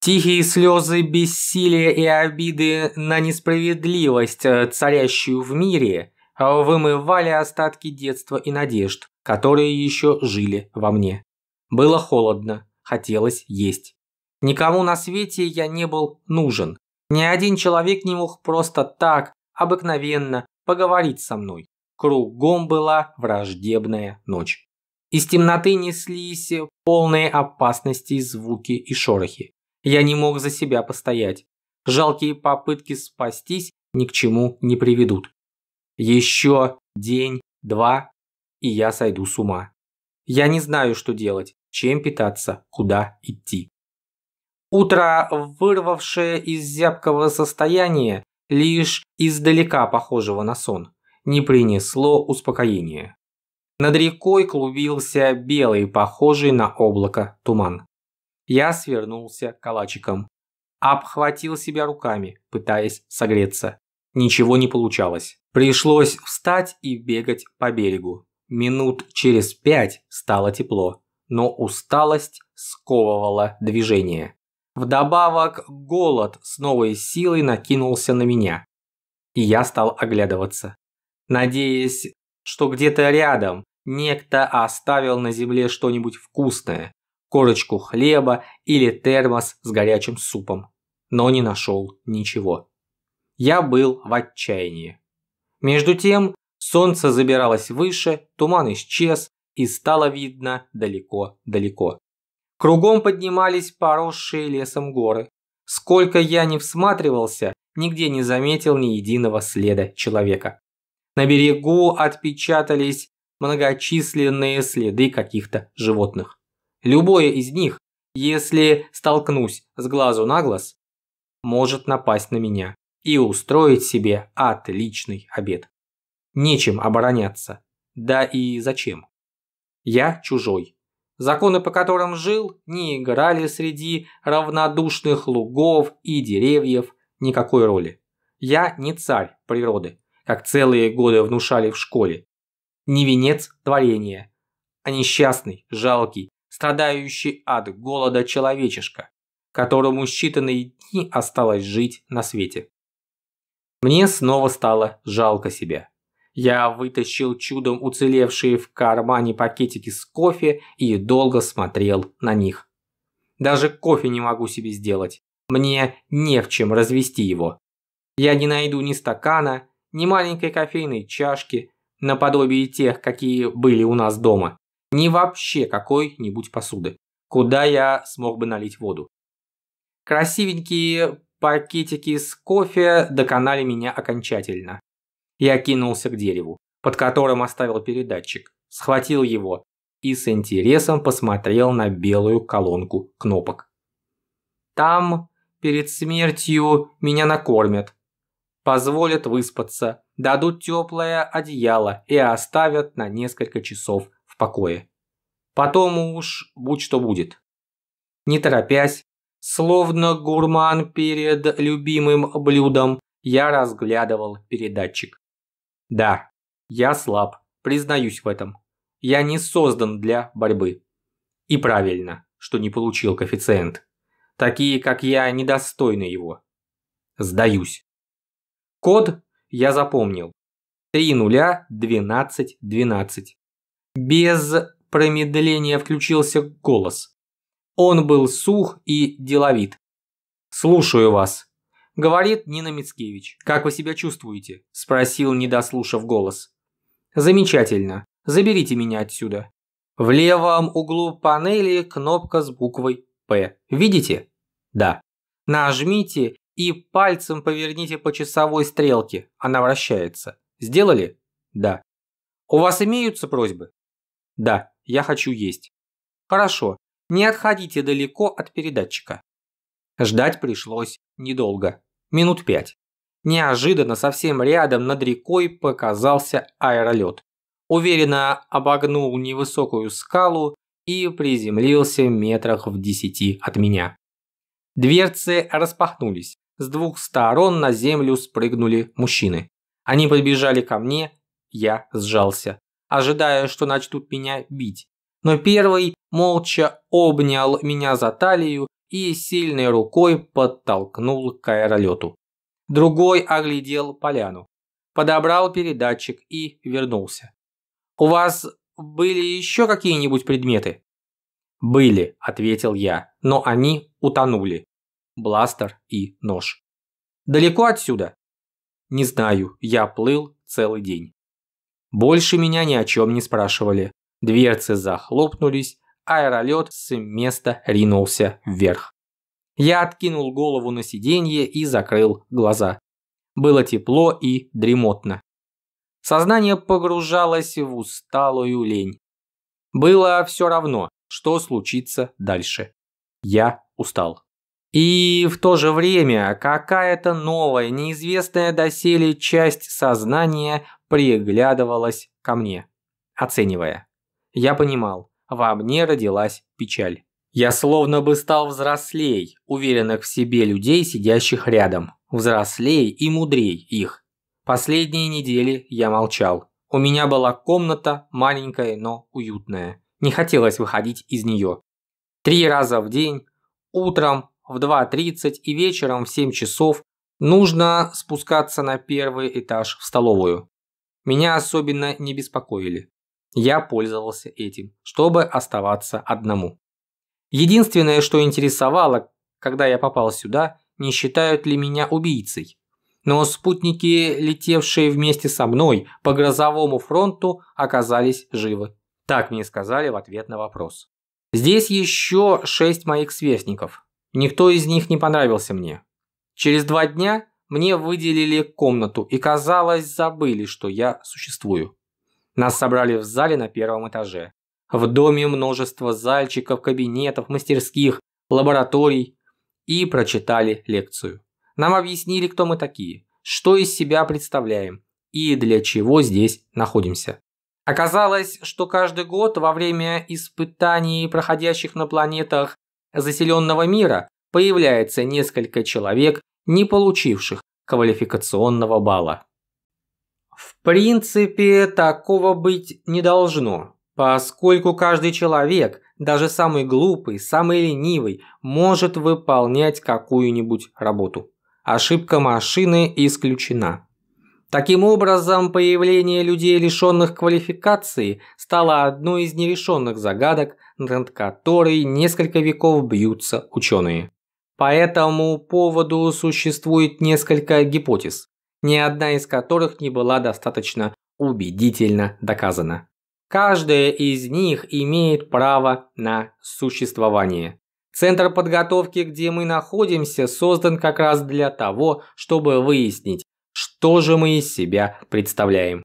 Тихие слезы бессилия и обиды на несправедливость, э, царящую в мире, э, вымывали остатки детства и надежд, которые еще жили во мне. Было холодно, хотелось есть. Никому на свете я не был нужен. Ни один человек не мог просто так, обыкновенно, поговорить со мной. Кругом была враждебная ночь. Из темноты неслись полные опасности звуки и шорохи. Я не мог за себя постоять. Жалкие попытки спастись ни к чему не приведут. Еще день, два, и я сойду с ума. Я не знаю, что делать, чем питаться, куда идти. Утро, вырвавшее из зябкого состояния, лишь издалека похожего на сон не принесло успокоения. Над рекой клубился белый, похожий на облако, туман. Я свернулся калачиком. Обхватил себя руками, пытаясь согреться. Ничего не получалось. Пришлось встать и бегать по берегу. Минут через пять стало тепло, но усталость сковывала движение. Вдобавок голод с новой силой накинулся на меня, и я стал оглядываться надеясь, что где-то рядом некто оставил на земле что-нибудь вкусное, корочку хлеба или термос с горячим супом, но не нашел ничего. Я был в отчаянии. Между тем, солнце забиралось выше, туман исчез, и стало видно далеко-далеко. Кругом поднимались поросшие лесом горы. Сколько я не всматривался, нигде не заметил ни единого следа человека. На берегу отпечатались многочисленные следы каких-то животных. Любое из них, если столкнусь с глазу на глаз, может напасть на меня и устроить себе отличный обед. Нечем обороняться. Да и зачем? Я чужой. Законы, по которым жил, не играли среди равнодушных лугов и деревьев никакой роли. Я не царь природы, как целые годы внушали в школе. Не венец творения, а несчастный, жалкий, страдающий от голода человечешка, которому считанные дни осталось жить на свете. Мне снова стало жалко себя. Я вытащил чудом уцелевшие в кармане пакетики с кофе и долго смотрел на них. Даже кофе не могу себе сделать. Мне не в чем развести его. Я не найду ни стакана, ни маленькой кофейной чашки, наподобие тех, какие были у нас дома, ни вообще какой-нибудь посуды, куда я смог бы налить воду. Красивенькие пакетики с кофе доконали меня окончательно. Я кинулся к дереву, под которым оставил передатчик, схватил его и с интересом посмотрел на белую колонку кнопок. Там перед смертью меня накормят, позволят выспаться, дадут теплое одеяло и оставят на несколько часов в покое. Потом уж будь что будет. Не торопясь, словно гурман перед любимым блюдом, я разглядывал передатчик. Да, я слаб, признаюсь в этом. Я не создан для борьбы. И правильно, что не получил коэффициент. Такие, как я, недостойны его. Сдаюсь. Код я запомнил. 3-0-12-12. Без промедления включился голос. Он был сух и деловит. «Слушаю вас», – говорит Нина Мицкевич. «Как вы себя чувствуете?» – спросил, не дослушав голос. «Замечательно. Заберите меня отсюда». В левом углу панели кнопка с буквой «П». Видите? Да. Нажмите и пальцем поверните по часовой стрелке, она вращается. Сделали? Да. У вас имеются просьбы? Да, я хочу есть. Хорошо, не отходите далеко от передатчика. Ждать пришлось недолго, минут пять. Неожиданно совсем рядом над рекой показался аэролет. Уверенно обогнул невысокую скалу и приземлился метрах в десяти от меня. Дверцы распахнулись. С двух сторон на землю спрыгнули мужчины. Они подбежали ко мне, я сжался, ожидая, что начнут меня бить. Но первый молча обнял меня за талию и сильной рукой подтолкнул к аэролету. Другой оглядел поляну, подобрал передатчик и вернулся. «У вас были еще какие-нибудь предметы?» «Были», — ответил я, — «но они утонули бластер и нож. Далеко отсюда? Не знаю, я плыл целый день. Больше меня ни о чем не спрашивали. Дверцы захлопнулись, аэролет с места ринулся вверх. Я откинул голову на сиденье и закрыл глаза. Было тепло и дремотно. Сознание погружалось в усталую лень. Было все равно, что случится дальше. Я устал. И в то же время какая-то новая, неизвестная доселе часть сознания приглядывалась ко мне, оценивая. Я понимал, во мне родилась печаль. Я словно бы стал взрослей, уверенных в себе людей, сидящих рядом. Взрослей и мудрей их. Последние недели я молчал. У меня была комната, маленькая, но уютная. Не хотелось выходить из нее. Три раза в день, утром, в 2.30 и вечером в 7 часов нужно спускаться на первый этаж в столовую. Меня особенно не беспокоили. Я пользовался этим, чтобы оставаться одному. Единственное, что интересовало, когда я попал сюда, не считают ли меня убийцей. Но спутники, летевшие вместе со мной по грозовому фронту, оказались живы. Так мне сказали в ответ на вопрос. Здесь еще шесть моих сверстников, никто из них не понравился мне. Через два дня мне выделили комнату и, казалось, забыли, что я существую. Нас собрали в зале на первом этаже. В доме множество зальчиков, кабинетов, мастерских, лабораторий. И прочитали лекцию. Нам объяснили, кто мы такие, что из себя представляем и для чего здесь находимся. Оказалось, что каждый год во время испытаний, проходящих на планетах заселенного мира появляется несколько человек, не получивших квалификационного балла. В принципе, такого быть не должно, поскольку каждый человек, даже самый глупый, самый ленивый, может выполнять какую-нибудь работу. Ошибка машины исключена. Таким образом, появление людей, лишенных квалификации, стало одной из нерешенных загадок, над которой несколько веков бьются ученые. По этому поводу существует несколько гипотез, ни одна из которых не была достаточно убедительно доказана. Каждая из них имеет право на существование. Центр подготовки, где мы находимся, создан как раз для того, чтобы выяснить, что же мы из себя представляем.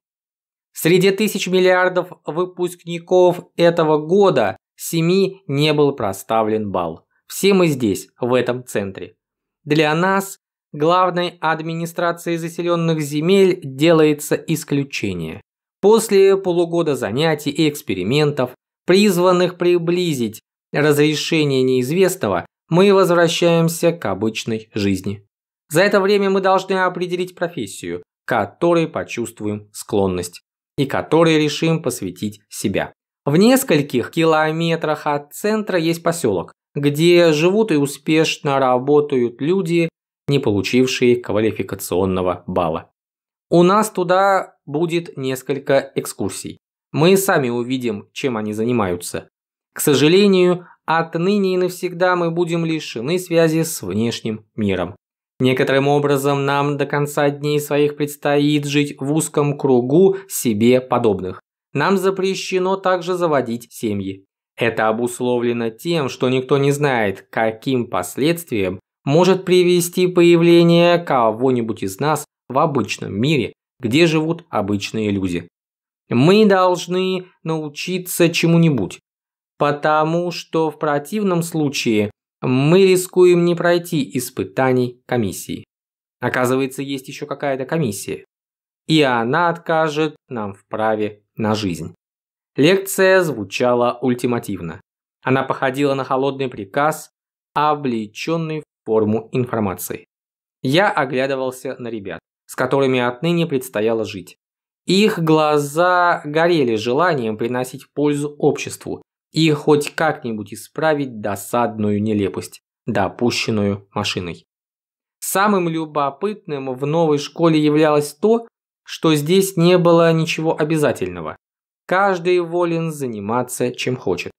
Среди тысяч миллиардов выпускников этого года семи не был проставлен бал. Все мы здесь, в этом центре. Для нас, главной администрации заселенных земель, делается исключение. После полугода занятий и экспериментов, призванных приблизить разрешение неизвестного, мы возвращаемся к обычной жизни. За это время мы должны определить профессию, которой почувствуем склонность и которой решим посвятить себя. В нескольких километрах от центра есть поселок, где живут и успешно работают люди, не получившие квалификационного балла. У нас туда будет несколько экскурсий. Мы сами увидим, чем они занимаются. К сожалению, отныне и навсегда мы будем лишены связи с внешним миром. Некоторым образом нам до конца дней своих предстоит жить в узком кругу себе подобных. Нам запрещено также заводить семьи. Это обусловлено тем, что никто не знает, каким последствиям может привести появление кого-нибудь из нас в обычном мире, где живут обычные люди. Мы должны научиться чему-нибудь, потому что в противном случае мы рискуем не пройти испытаний комиссии. Оказывается, есть еще какая-то комиссия. И она откажет нам в праве на жизнь. Лекция звучала ультимативно. Она походила на холодный приказ, облеченный в форму информации. Я оглядывался на ребят, с которыми отныне предстояло жить. Их глаза горели желанием приносить пользу обществу и хоть как-нибудь исправить досадную нелепость, допущенную машиной. Самым любопытным в новой школе являлось то, что здесь не было ничего обязательного. Каждый волен заниматься чем хочет.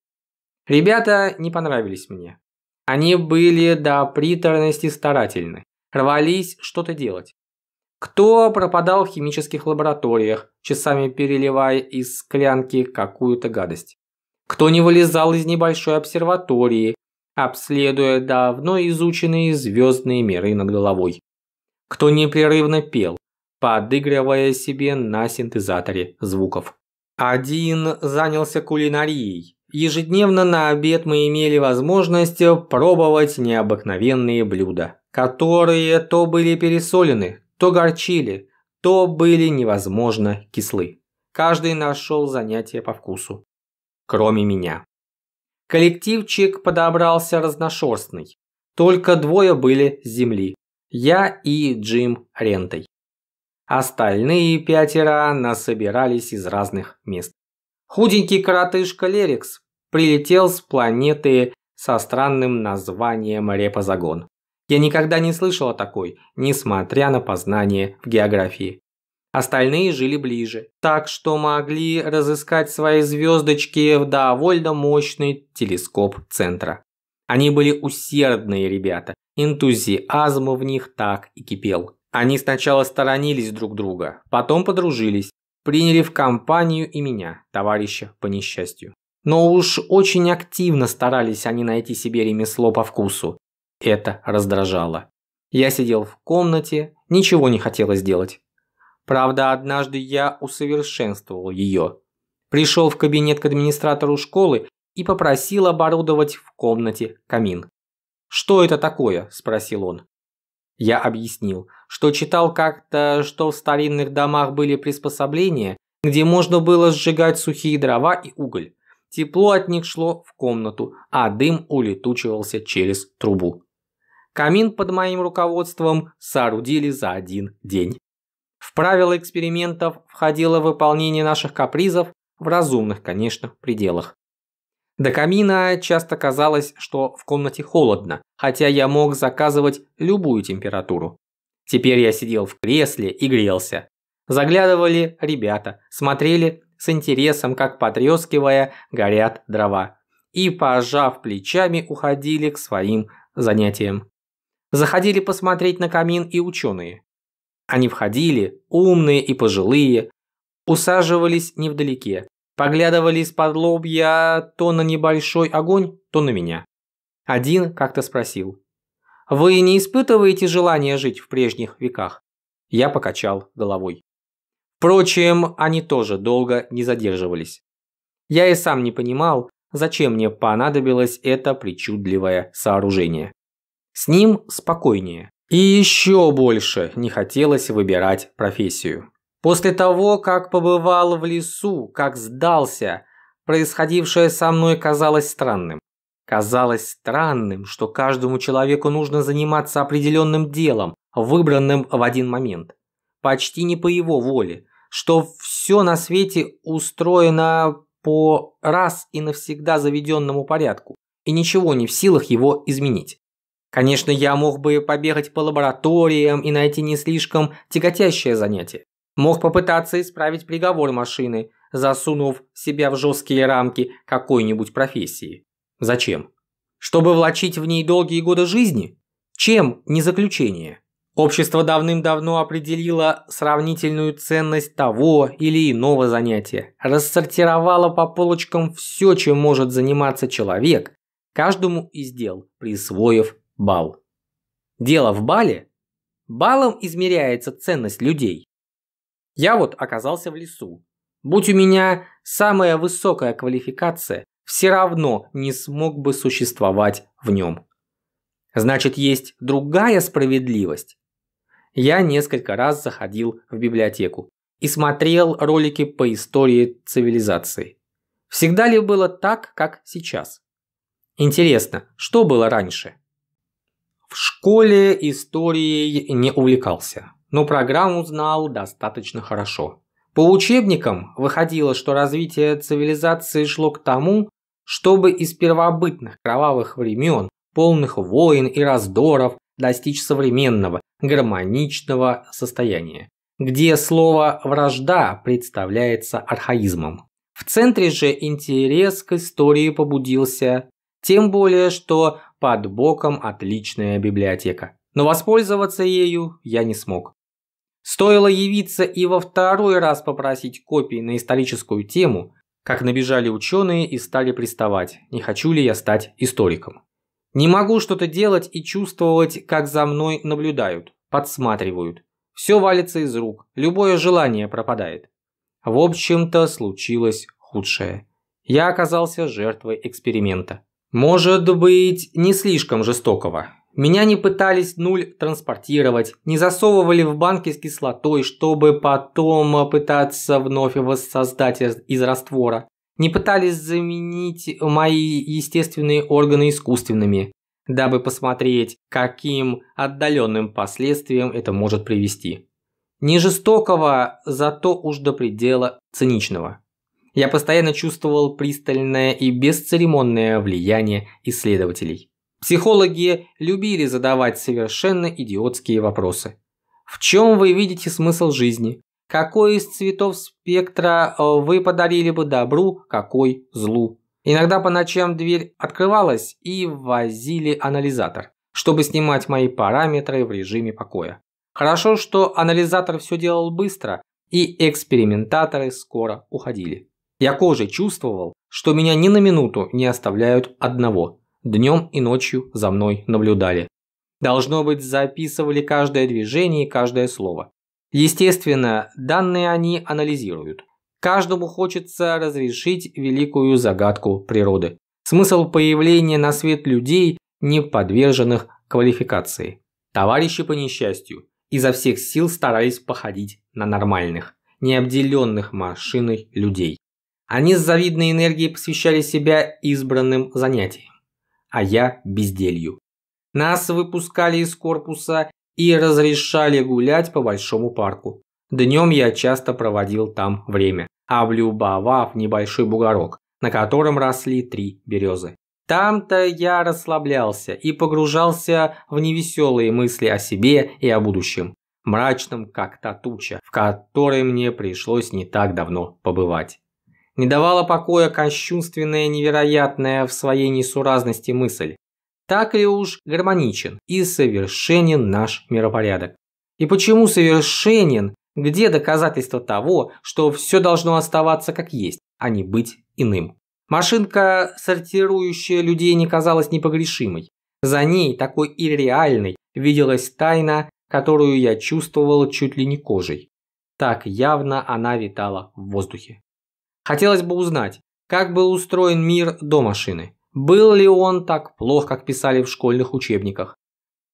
Ребята не понравились мне. Они были до приторности старательны, рвались что-то делать. Кто пропадал в химических лабораториях, часами переливая из склянки какую-то гадость? Кто не вылезал из небольшой обсерватории, обследуя давно изученные звездные миры над головой? Кто непрерывно пел, подыгрывая себе на синтезаторе звуков. Один занялся кулинарией. Ежедневно на обед мы имели возможность пробовать необыкновенные блюда, которые то были пересолены, то горчили, то были невозможно кислы. Каждый нашел занятие по вкусу. Кроме меня. Коллективчик подобрался разношерстный. Только двое были с земли. Я и Джим Рентой. Остальные пятеро насобирались из разных мест. Худенький коротышка Лерикс прилетел с планеты со странным названием Репозагон. Я никогда не слышал о такой, несмотря на познание в географии. Остальные жили ближе, так что могли разыскать свои звездочки в довольно мощный телескоп центра. Они были усердные ребята, энтузиазм в них так и кипел. Они сначала сторонились друг друга, потом подружились, приняли в компанию и меня, товарища по несчастью. Но уж очень активно старались они найти себе ремесло по вкусу. Это раздражало. Я сидел в комнате, ничего не хотелось делать. Правда, однажды я усовершенствовал ее. Пришел в кабинет к администратору школы и попросил оборудовать в комнате камин. «Что это такое?» – спросил он. Я объяснил, что читал как-то, что в старинных домах были приспособления, где можно было сжигать сухие дрова и уголь. Тепло от них шло в комнату, а дым улетучивался через трубу. Камин под моим руководством соорудили за один день. В правила экспериментов входило выполнение наших капризов в разумных, конечно, пределах. До камина часто казалось, что в комнате холодно, хотя я мог заказывать любую температуру. Теперь я сидел в кресле и грелся. Заглядывали ребята, смотрели с интересом, как потрескивая горят дрова. И, пожав плечами, уходили к своим занятиям. Заходили посмотреть на камин и ученые. Они входили, умные и пожилые, усаживались невдалеке, поглядывали из-под лобья то на небольшой огонь, то на меня. Один как-то спросил. «Вы не испытываете желания жить в прежних веках?» Я покачал головой. Впрочем, они тоже долго не задерживались. Я и сам не понимал, зачем мне понадобилось это причудливое сооружение. С ним спокойнее. И еще больше не хотелось выбирать профессию. После того, как побывал в лесу, как сдался, происходившее со мной казалось странным. Казалось странным, что каждому человеку нужно заниматься определенным делом, выбранным в один момент. Почти не по его воле, что все на свете устроено по раз и навсегда заведенному порядку, и ничего не в силах его изменить. Конечно, я мог бы побегать по лабораториям и найти не слишком тяготящее занятие. Мог попытаться исправить приговор машины, засунув себя в жесткие рамки какой-нибудь профессии. Зачем? Чтобы влачить в ней долгие годы жизни? Чем не заключение? Общество давным-давно определило сравнительную ценность того или иного занятия, рассортировало по полочкам все, чем может заниматься человек, каждому из дел присвоив бал. Дело в бале? Балом измеряется ценность людей. Я вот оказался в лесу. Будь у меня самая высокая квалификация, все равно не смог бы существовать в нем. Значит, есть другая справедливость. Я несколько раз заходил в библиотеку и смотрел ролики по истории цивилизации. Всегда ли было так, как сейчас? Интересно, что было раньше? В школе историей не увлекался но программу знал достаточно хорошо. По учебникам выходило, что развитие цивилизации шло к тому, чтобы из первобытных кровавых времен, полных войн и раздоров, достичь современного, гармоничного состояния, где слово «вражда» представляется архаизмом. В центре же интерес к истории побудился, тем более, что под боком отличная библиотека. Но воспользоваться ею я не смог. Стоило явиться и во второй раз попросить копии на историческую тему, как набежали ученые и стали приставать, не хочу ли я стать историком. Не могу что-то делать и чувствовать, как за мной наблюдают, подсматривают. Все валится из рук, любое желание пропадает. В общем-то, случилось худшее. Я оказался жертвой эксперимента. Может быть, не слишком жестокого, меня не пытались нуль транспортировать, не засовывали в банки с кислотой, чтобы потом э, пытаться вновь воссоздать из раствора. Не пытались заменить мои естественные органы искусственными, дабы посмотреть, каким отдаленным последствиям это может привести. Не жестокого, зато уж до предела циничного. Я постоянно чувствовал пристальное и бесцеремонное влияние исследователей. Психологи любили задавать совершенно идиотские вопросы. В чем вы видите смысл жизни? Какой из цветов спектра э, вы подарили бы добру, какой злу? Иногда по ночам дверь открывалась и возили анализатор, чтобы снимать мои параметры в режиме покоя. Хорошо, что анализатор все делал быстро, и экспериментаторы скоро уходили. Я кожей чувствовал, что меня ни на минуту не оставляют одного – днем и ночью за мной наблюдали. Должно быть, записывали каждое движение и каждое слово. Естественно, данные они анализируют. Каждому хочется разрешить великую загадку природы. Смысл появления на свет людей, не подверженных квалификации. Товарищи по несчастью изо всех сил старались походить на нормальных, не необделенных машиной людей. Они с завидной энергией посвящали себя избранным занятиям а я безделью. Нас выпускали из корпуса и разрешали гулять по большому парку. Днем я часто проводил там время, облюбовав небольшой бугорок, на котором росли три березы. Там-то я расслаблялся и погружался в невеселые мысли о себе и о будущем, мрачном, как та туча, в которой мне пришлось не так давно побывать не давала покоя кощунственная невероятная в своей несуразности мысль. Так ли уж гармоничен и совершенен наш миропорядок? И почему совершенен? Где доказательство того, что все должно оставаться как есть, а не быть иным? Машинка, сортирующая людей, не казалась непогрешимой. За ней, такой и виделась тайна, которую я чувствовал чуть ли не кожей. Так явно она витала в воздухе. Хотелось бы узнать, как был устроен мир до машины. Был ли он так плох, как писали в школьных учебниках?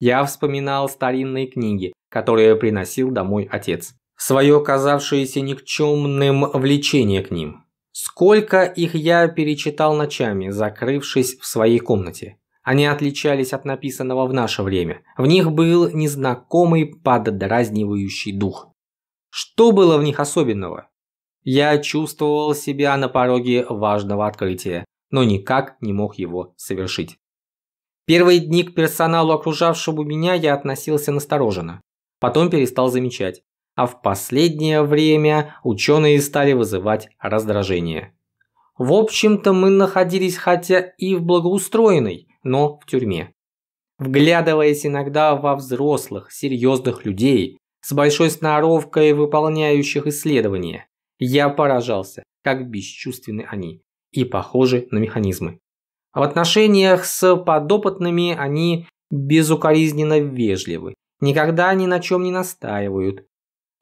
Я вспоминал старинные книги, которые приносил домой отец. Свое казавшееся никчемным влечение к ним. Сколько их я перечитал ночами, закрывшись в своей комнате. Они отличались от написанного в наше время. В них был незнакомый поддразнивающий дух. Что было в них особенного? Я чувствовал себя на пороге важного открытия, но никак не мог его совершить. Первые дни к персоналу, окружавшему меня, я относился настороженно. Потом перестал замечать. А в последнее время ученые стали вызывать раздражение. В общем-то, мы находились хотя и в благоустроенной, но в тюрьме. Вглядываясь иногда во взрослых, серьезных людей, с большой сноровкой выполняющих исследования, я поражался, как бесчувственны они и похожи на механизмы. в отношениях с подопытными они безукоризненно вежливы, никогда ни на чем не настаивают.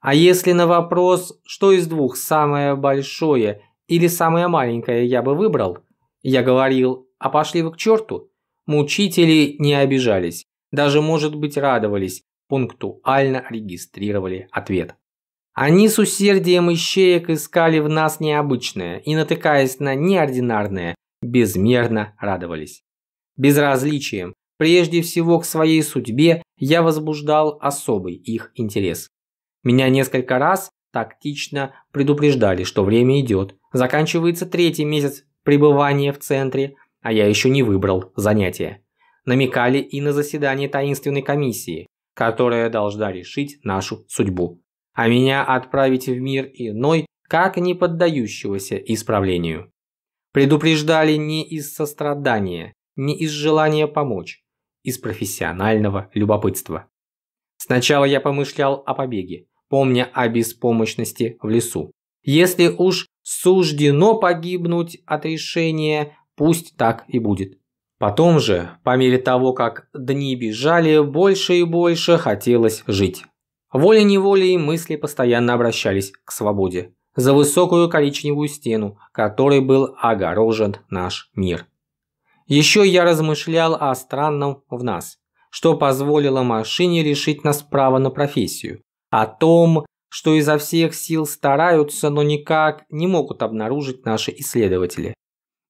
А если на вопрос, что из двух самое большое или самое маленькое я бы выбрал, я говорил, а пошли вы к черту, мучители не обижались, даже, может быть, радовались, пунктуально регистрировали ответ. Они с усердием ищеек искали в нас необычное и, натыкаясь на неординарное, безмерно радовались. Безразличием, прежде всего к своей судьбе, я возбуждал особый их интерес. Меня несколько раз тактично предупреждали, что время идет. Заканчивается третий месяц пребывания в центре, а я еще не выбрал занятие. Намекали и на заседание таинственной комиссии, которая должна решить нашу судьбу а меня отправить в мир иной, как не поддающегося исправлению. Предупреждали не из сострадания, не из желания помочь, из профессионального любопытства. Сначала я помышлял о побеге, помня о беспомощности в лесу. Если уж суждено погибнуть от решения, пусть так и будет. Потом же, по мере того, как дни бежали, больше и больше хотелось жить. Волей-неволей мысли постоянно обращались к свободе, за высокую коричневую стену, которой был огорожен наш мир. Еще я размышлял о странном в нас, что позволило машине решить нас право на профессию, о том, что изо всех сил стараются, но никак не могут обнаружить наши исследователи.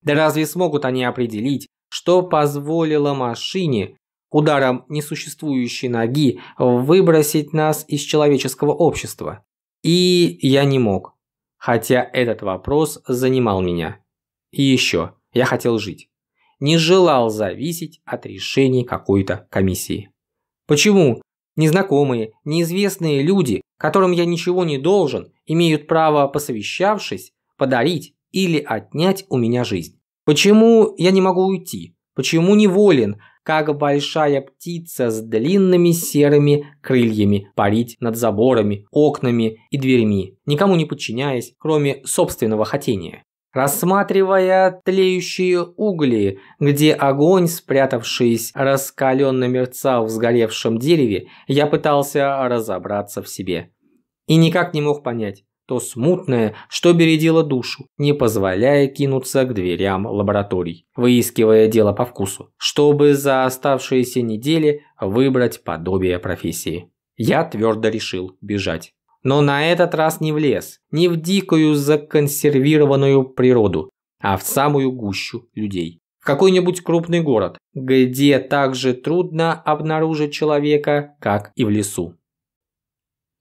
Да разве смогут они определить, что позволило машине ударом несуществующей ноги выбросить нас из человеческого общества. И я не мог. Хотя этот вопрос занимал меня. И еще, я хотел жить. Не желал зависеть от решений какой-то комиссии. Почему незнакомые, неизвестные люди, которым я ничего не должен, имеют право, посовещавшись, подарить или отнять у меня жизнь? Почему я не могу уйти? Почему не волен как большая птица с длинными серыми крыльями парить над заборами, окнами и дверьми, никому не подчиняясь, кроме собственного хотения. Рассматривая тлеющие угли, где огонь, спрятавшись, раскаленно мерцал в сгоревшем дереве, я пытался разобраться в себе. И никак не мог понять, то смутное, что бередило душу, не позволяя кинуться к дверям лабораторий, выискивая дело по вкусу, чтобы за оставшиеся недели выбрать подобие профессии. Я твердо решил бежать. Но на этот раз не в лес, не в дикую законсервированную природу, а в самую гущу людей. В какой-нибудь крупный город, где так же трудно обнаружить человека, как и в лесу.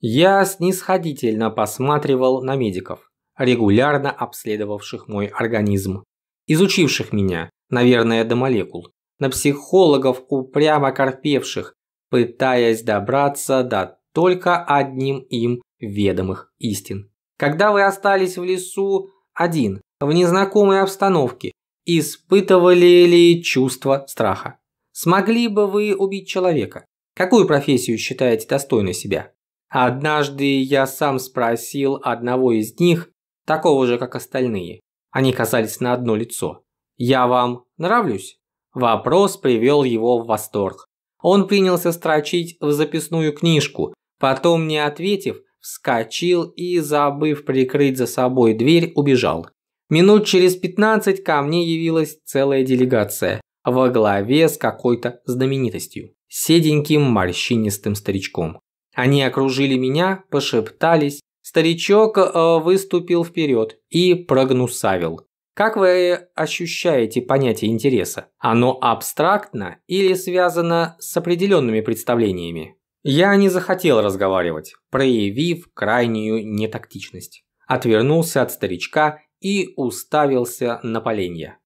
Я снисходительно посматривал на медиков, регулярно обследовавших мой организм, изучивших меня, наверное, до молекул, на психологов, упрямо корпевших, пытаясь добраться до только одним им ведомых истин. Когда вы остались в лесу один, в незнакомой обстановке, испытывали ли чувство страха? Смогли бы вы убить человека? Какую профессию считаете достойной себя? Однажды я сам спросил одного из них, такого же, как остальные. Они казались на одно лицо. «Я вам нравлюсь?» Вопрос привел его в восторг. Он принялся строчить в записную книжку, потом, не ответив, вскочил и, забыв прикрыть за собой дверь, убежал. Минут через пятнадцать ко мне явилась целая делегация во главе с какой-то знаменитостью, седеньким морщинистым старичком. Они окружили меня, пошептались. Старичок э, выступил вперед и прогнусавил. Как вы ощущаете понятие интереса? Оно абстрактно или связано с определенными представлениями? Я не захотел разговаривать, проявив крайнюю нетактичность. Отвернулся от старичка и уставился на поленья.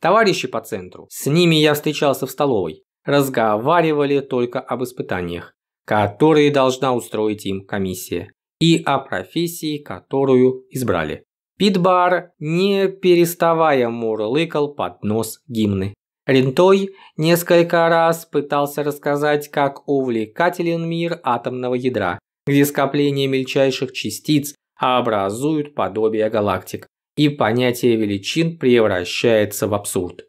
Товарищи по центру, с ними я встречался в столовой. Разговаривали только об испытаниях которые должна устроить им комиссия, и о профессии, которую избрали. Питбар, не переставая, мурлыкал под нос гимны. Рентой несколько раз пытался рассказать, как увлекателен мир атомного ядра, где скопление мельчайших частиц образуют подобие галактик, и понятие величин превращается в абсурд.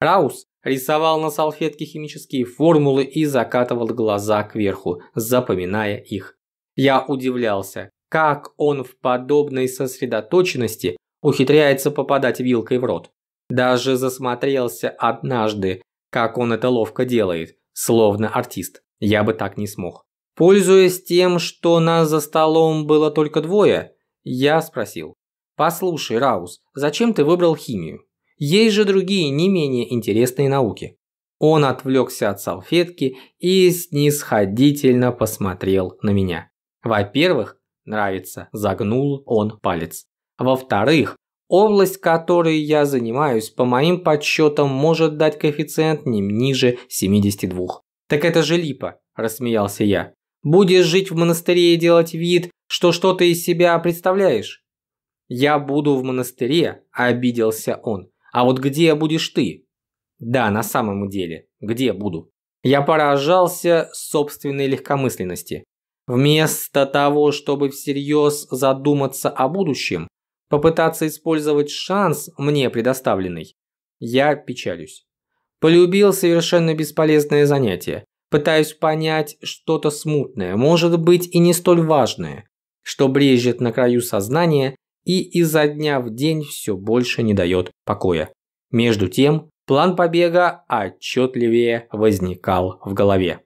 Раус рисовал на салфетке химические формулы и закатывал глаза кверху, запоминая их. Я удивлялся, как он в подобной сосредоточенности ухитряется попадать вилкой в рот. Даже засмотрелся однажды, как он это ловко делает, словно артист. Я бы так не смог. Пользуясь тем, что нас за столом было только двое, я спросил. «Послушай, Раус, зачем ты выбрал химию?» Есть же другие не менее интересные науки. Он отвлекся от салфетки и снисходительно посмотрел на меня. Во-первых, нравится, загнул он палец. Во-вторых, область, которой я занимаюсь, по моим подсчетам, может дать коэффициент не ниже 72. Так это же липа, рассмеялся я. Будешь жить в монастыре и делать вид, что что-то из себя представляешь? Я буду в монастыре, обиделся он. А вот где будешь ты? Да, на самом деле, где буду? Я поражался собственной легкомысленности. Вместо того, чтобы всерьез задуматься о будущем, попытаться использовать шанс, мне предоставленный, я печалюсь. Полюбил совершенно бесполезное занятие. Пытаюсь понять что-то смутное, может быть и не столь важное, что брежет на краю сознания и изо дня в день все больше не дает покоя. Между тем, план побега отчетливее возникал в голове.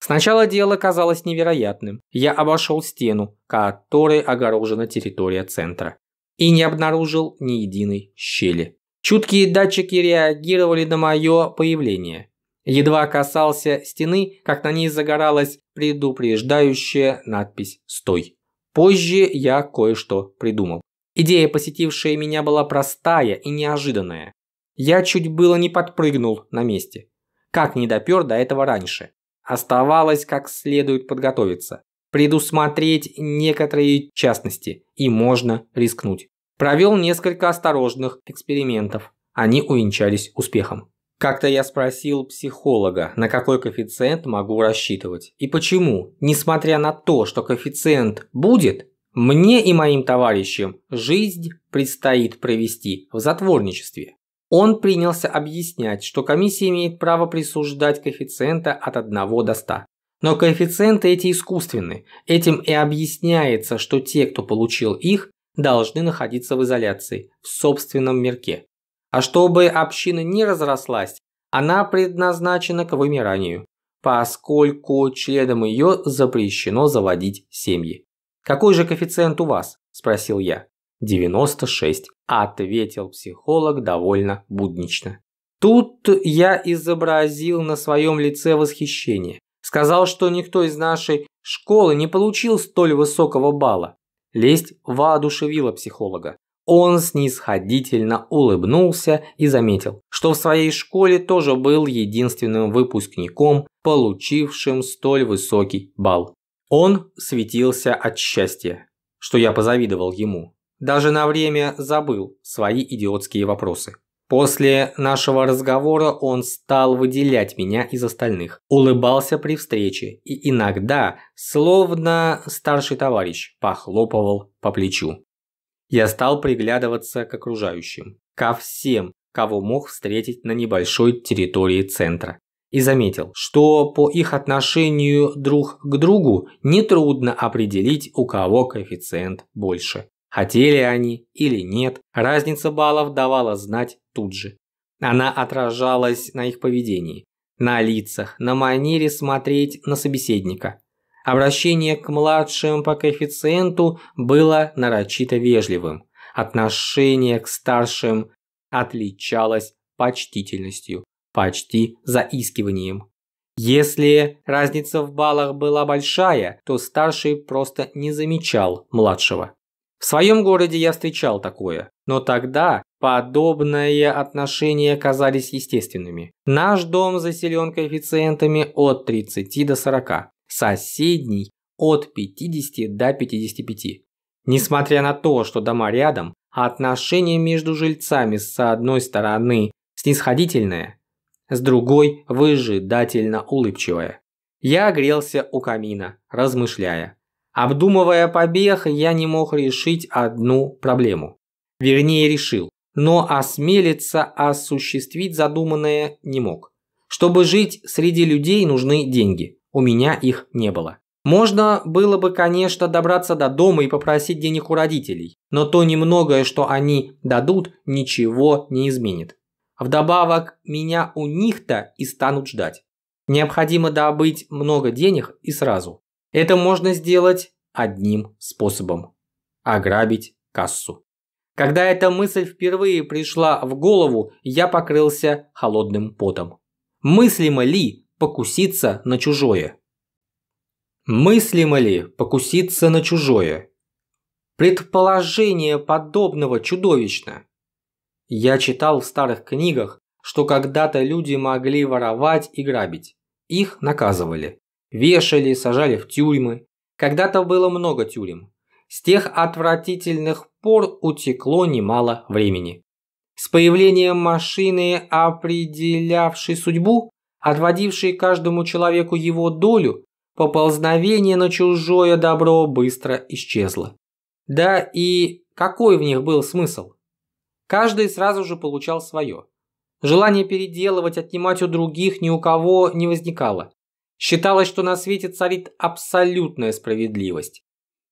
Сначала дело казалось невероятным. Я обошел стену, которой огорожена территория центра, и не обнаружил ни единой щели. Чуткие датчики реагировали на мое появление. Едва касался стены, как на ней загоралась предупреждающая надпись «Стой». Позже я кое-что придумал. Идея, посетившая меня, была простая и неожиданная. Я чуть было не подпрыгнул на месте. Как не допер до этого раньше. Оставалось как следует подготовиться. Предусмотреть некоторые частности. И можно рискнуть. Провел несколько осторожных экспериментов. Они увенчались успехом. Как-то я спросил психолога, на какой коэффициент могу рассчитывать. И почему, несмотря на то, что коэффициент будет, мне и моим товарищам жизнь предстоит провести в затворничестве. Он принялся объяснять, что комиссия имеет право присуждать коэффициента от 1 до 100. Но коэффициенты эти искусственны. Этим и объясняется, что те, кто получил их, должны находиться в изоляции, в собственном мирке. А чтобы община не разрослась, она предназначена к вымиранию, поскольку членам ее запрещено заводить семьи. «Какой же коэффициент у вас?» – спросил я. «96», – ответил психолог довольно буднично. Тут я изобразил на своем лице восхищение. Сказал, что никто из нашей школы не получил столь высокого балла. Лесть воодушевила психолога. Он снисходительно улыбнулся и заметил, что в своей школе тоже был единственным выпускником, получившим столь высокий балл. Он светился от счастья, что я позавидовал ему. Даже на время забыл свои идиотские вопросы. После нашего разговора он стал выделять меня из остальных, улыбался при встрече и иногда, словно старший товарищ, похлопывал по плечу. Я стал приглядываться к окружающим, ко всем, кого мог встретить на небольшой территории центра и заметил, что по их отношению друг к другу нетрудно определить, у кого коэффициент больше. Хотели они или нет, разница баллов давала знать тут же. Она отражалась на их поведении, на лицах, на манере смотреть на собеседника. Обращение к младшим по коэффициенту было нарочито вежливым. Отношение к старшим отличалось почтительностью почти заискиванием. Если разница в баллах была большая, то старший просто не замечал младшего. В своем городе я встречал такое, но тогда подобные отношения казались естественными. Наш дом заселен коэффициентами от 30 до 40, соседний от 50 до 55. Несмотря на то, что дома рядом, отношения между жильцами с одной стороны снисходительное, с другой – выжидательно улыбчивая. Я грелся у камина, размышляя. Обдумывая побег, я не мог решить одну проблему. Вернее, решил, но осмелиться осуществить задуманное не мог. Чтобы жить среди людей, нужны деньги. У меня их не было. Можно было бы, конечно, добраться до дома и попросить денег у родителей, но то немногое, что они дадут, ничего не изменит. Вдобавок, меня у них-то и станут ждать. Необходимо добыть много денег и сразу. Это можно сделать одним способом – ограбить кассу. Когда эта мысль впервые пришла в голову, я покрылся холодным потом. Мыслимо ли покуситься на чужое? Мыслимо ли покуситься на чужое? Предположение подобного чудовищно. Я читал в старых книгах, что когда-то люди могли воровать и грабить. Их наказывали. Вешали, сажали в тюрьмы. Когда-то было много тюрем. С тех отвратительных пор утекло немало времени. С появлением машины, определявшей судьбу, отводившей каждому человеку его долю, поползновение на чужое добро быстро исчезло. Да и какой в них был смысл? Каждый сразу же получал свое. Желание переделывать, отнимать у других ни у кого не возникало. Считалось, что на свете царит абсолютная справедливость.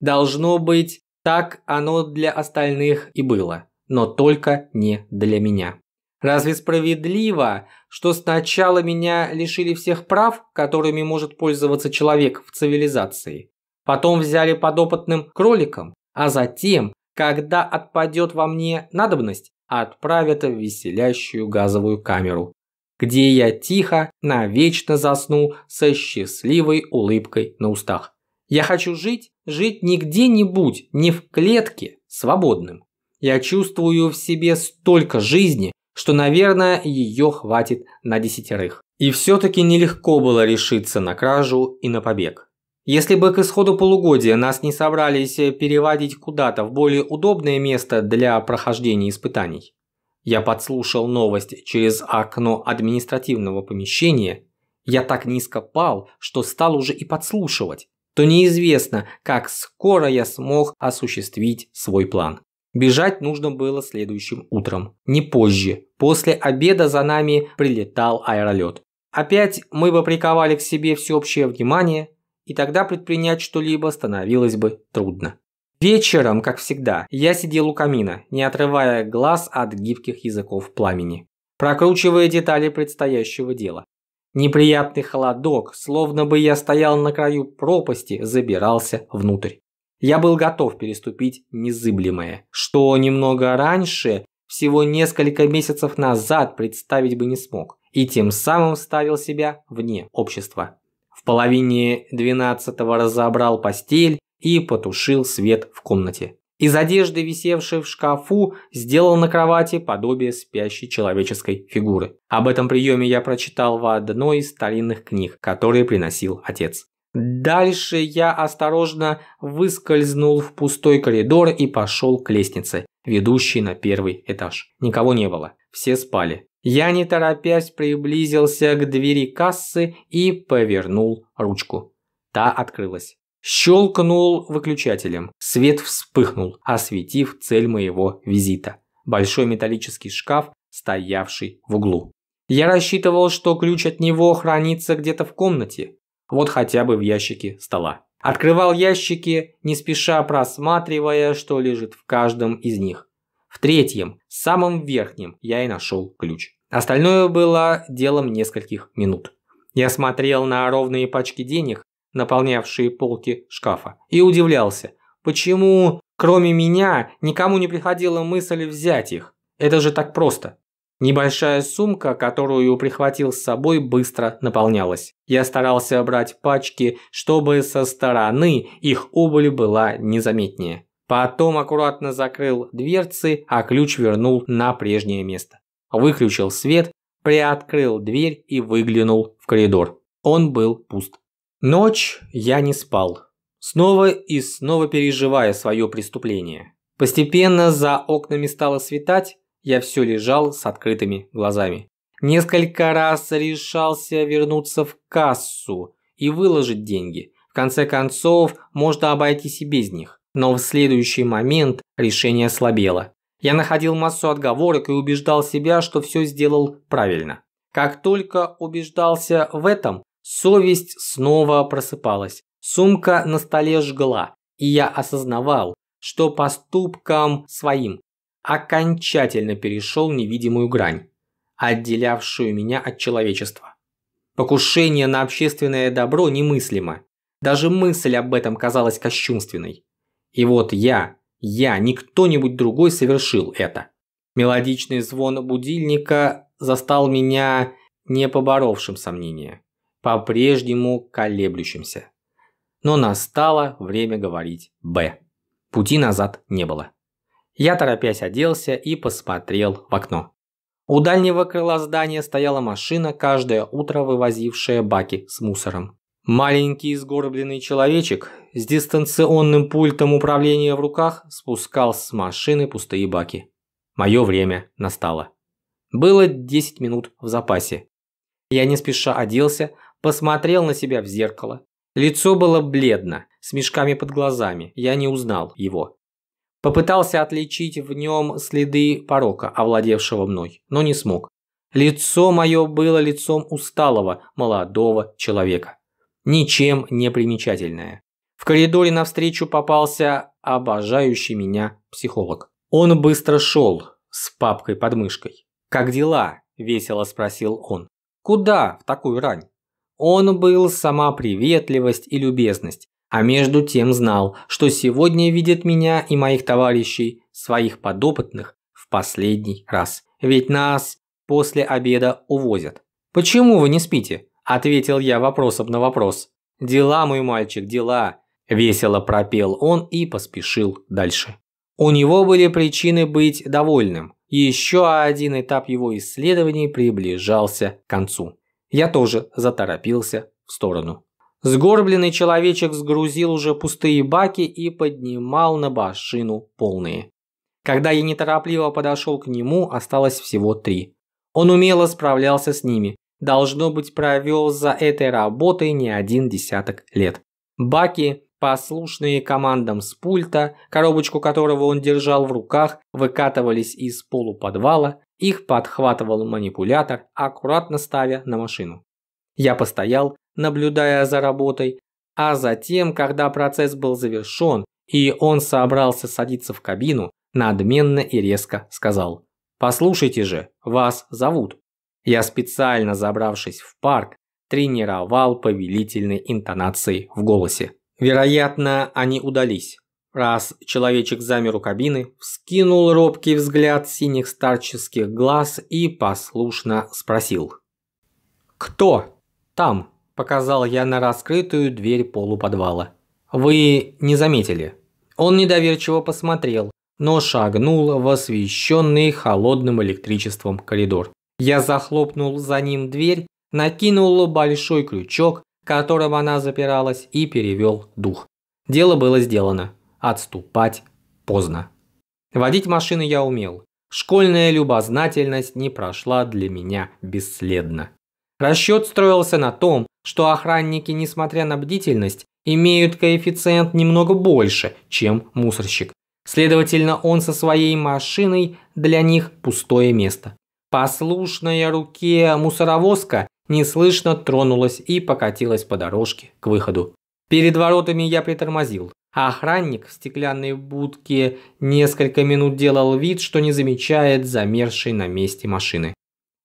Должно быть, так оно для остальных и было, но только не для меня. Разве справедливо, что сначала меня лишили всех прав, которыми может пользоваться человек в цивилизации, потом взяли подопытным кроликом, а затем когда отпадет во мне надобность, отправят в веселящую газовую камеру, где я тихо, навечно засну со счастливой улыбкой на устах. Я хочу жить, жить не где-нибудь, не в клетке, свободным. Я чувствую в себе столько жизни, что, наверное, ее хватит на десятерых. И все-таки нелегко было решиться на кражу и на побег. Если бы к исходу полугодия нас не собрались э, переводить куда-то в более удобное место для прохождения испытаний. Я подслушал новость через окно административного помещения. Я так низко пал, что стал уже и подслушивать. То неизвестно, как скоро я смог осуществить свой план. Бежать нужно было следующим утром. Не позже. После обеда за нами прилетал аэролет. Опять мы бы приковали к себе всеобщее внимание – и тогда предпринять что-либо становилось бы трудно. Вечером, как всегда, я сидел у камина, не отрывая глаз от гибких языков пламени, прокручивая детали предстоящего дела. Неприятный холодок, словно бы я стоял на краю пропасти, забирался внутрь. Я был готов переступить незыблемое, что немного раньше, всего несколько месяцев назад, представить бы не смог, и тем самым ставил себя вне общества половине двенадцатого разобрал постель и потушил свет в комнате. Из одежды, висевшей в шкафу, сделал на кровати подобие спящей человеческой фигуры. Об этом приеме я прочитал в одной из старинных книг, которые приносил отец. Дальше я осторожно выскользнул в пустой коридор и пошел к лестнице, ведущей на первый этаж. Никого не было, все спали. Я, не торопясь, приблизился к двери кассы и повернул ручку. Та открылась. Щелкнул выключателем. Свет вспыхнул, осветив цель моего визита. Большой металлический шкаф, стоявший в углу. Я рассчитывал, что ключ от него хранится где-то в комнате. Вот хотя бы в ящике стола. Открывал ящики, не спеша просматривая, что лежит в каждом из них. В третьем, самом верхнем, я и нашел ключ. Остальное было делом нескольких минут. Я смотрел на ровные пачки денег, наполнявшие полки шкафа, и удивлялся, почему, кроме меня, никому не приходила мысль взять их. Это же так просто. Небольшая сумка, которую прихватил с собой, быстро наполнялась. Я старался брать пачки, чтобы со стороны их убыль была незаметнее. Потом аккуратно закрыл дверцы, а ключ вернул на прежнее место. Выключил свет, приоткрыл дверь и выглянул в коридор. Он был пуст. Ночь я не спал. Снова и снова переживая свое преступление. Постепенно за окнами стало светать, я все лежал с открытыми глазами. Несколько раз решался вернуться в кассу и выложить деньги. В конце концов, можно обойтись и без них. Но в следующий момент решение слабело. Я находил массу отговорок и убеждал себя, что все сделал правильно. Как только убеждался в этом, совесть снова просыпалась. Сумка на столе жгла, и я осознавал, что поступком своим окончательно перешел невидимую грань, отделявшую меня от человечества. Покушение на общественное добро немыслимо. Даже мысль об этом казалась кощунственной. И вот я, я, не кто-нибудь другой совершил это. Мелодичный звон будильника застал меня не поборовшим сомнения, по-прежнему колеблющимся. Но настало время говорить «Б». Пути назад не было. Я, торопясь, оделся и посмотрел в окно. У дальнего крыла здания стояла машина, каждое утро вывозившая баки с мусором. Маленький сгорбленный человечек с дистанционным пультом управления в руках спускал с машины пустые баки. Мое время настало. Было 10 минут в запасе. Я не спеша оделся, посмотрел на себя в зеркало. Лицо было бледно, с мешками под глазами, я не узнал его. Попытался отличить в нем следы порока, овладевшего мной, но не смог. Лицо мое было лицом усталого, молодого человека ничем не примечательное. В коридоре навстречу попался обожающий меня психолог. Он быстро шел с папкой под мышкой. «Как дела?» – весело спросил он. «Куда в такую рань?» Он был сама приветливость и любезность, а между тем знал, что сегодня видит меня и моих товарищей, своих подопытных, в последний раз. Ведь нас после обеда увозят. «Почему вы не спите?» Ответил я вопросом на вопрос. «Дела, мой мальчик, дела!» Весело пропел он и поспешил дальше. У него были причины быть довольным. Еще один этап его исследований приближался к концу. Я тоже заторопился в сторону. Сгорбленный человечек сгрузил уже пустые баки и поднимал на башину полные. Когда я неторопливо подошел к нему, осталось всего три. Он умело справлялся с ними должно быть, провел за этой работой не один десяток лет. Баки, послушные командам с пульта, коробочку которого он держал в руках, выкатывались из полуподвала, их подхватывал манипулятор, аккуратно ставя на машину. Я постоял, наблюдая за работой, а затем, когда процесс был завершен и он собрался садиться в кабину, надменно и резко сказал «Послушайте же, вас зовут». Я специально, забравшись в парк, тренировал повелительной интонации в голосе. Вероятно, они удались. Раз человечек замер у кабины, вскинул робкий взгляд синих старческих глаз и послушно спросил. «Кто? Там?» – показал я на раскрытую дверь полуподвала. «Вы не заметили?» Он недоверчиво посмотрел, но шагнул в освещенный холодным электричеством коридор. Я захлопнул за ним дверь, накинул большой крючок, которым она запиралась, и перевел дух. Дело было сделано. Отступать поздно. Водить машины я умел. Школьная любознательность не прошла для меня бесследно. Расчет строился на том, что охранники, несмотря на бдительность, имеют коэффициент немного больше, чем мусорщик. Следовательно, он со своей машиной для них пустое место. Послушная руке мусоровозка неслышно тронулась и покатилась по дорожке к выходу. Перед воротами я притормозил, а охранник в стеклянной будке несколько минут делал вид, что не замечает замерзшей на месте машины.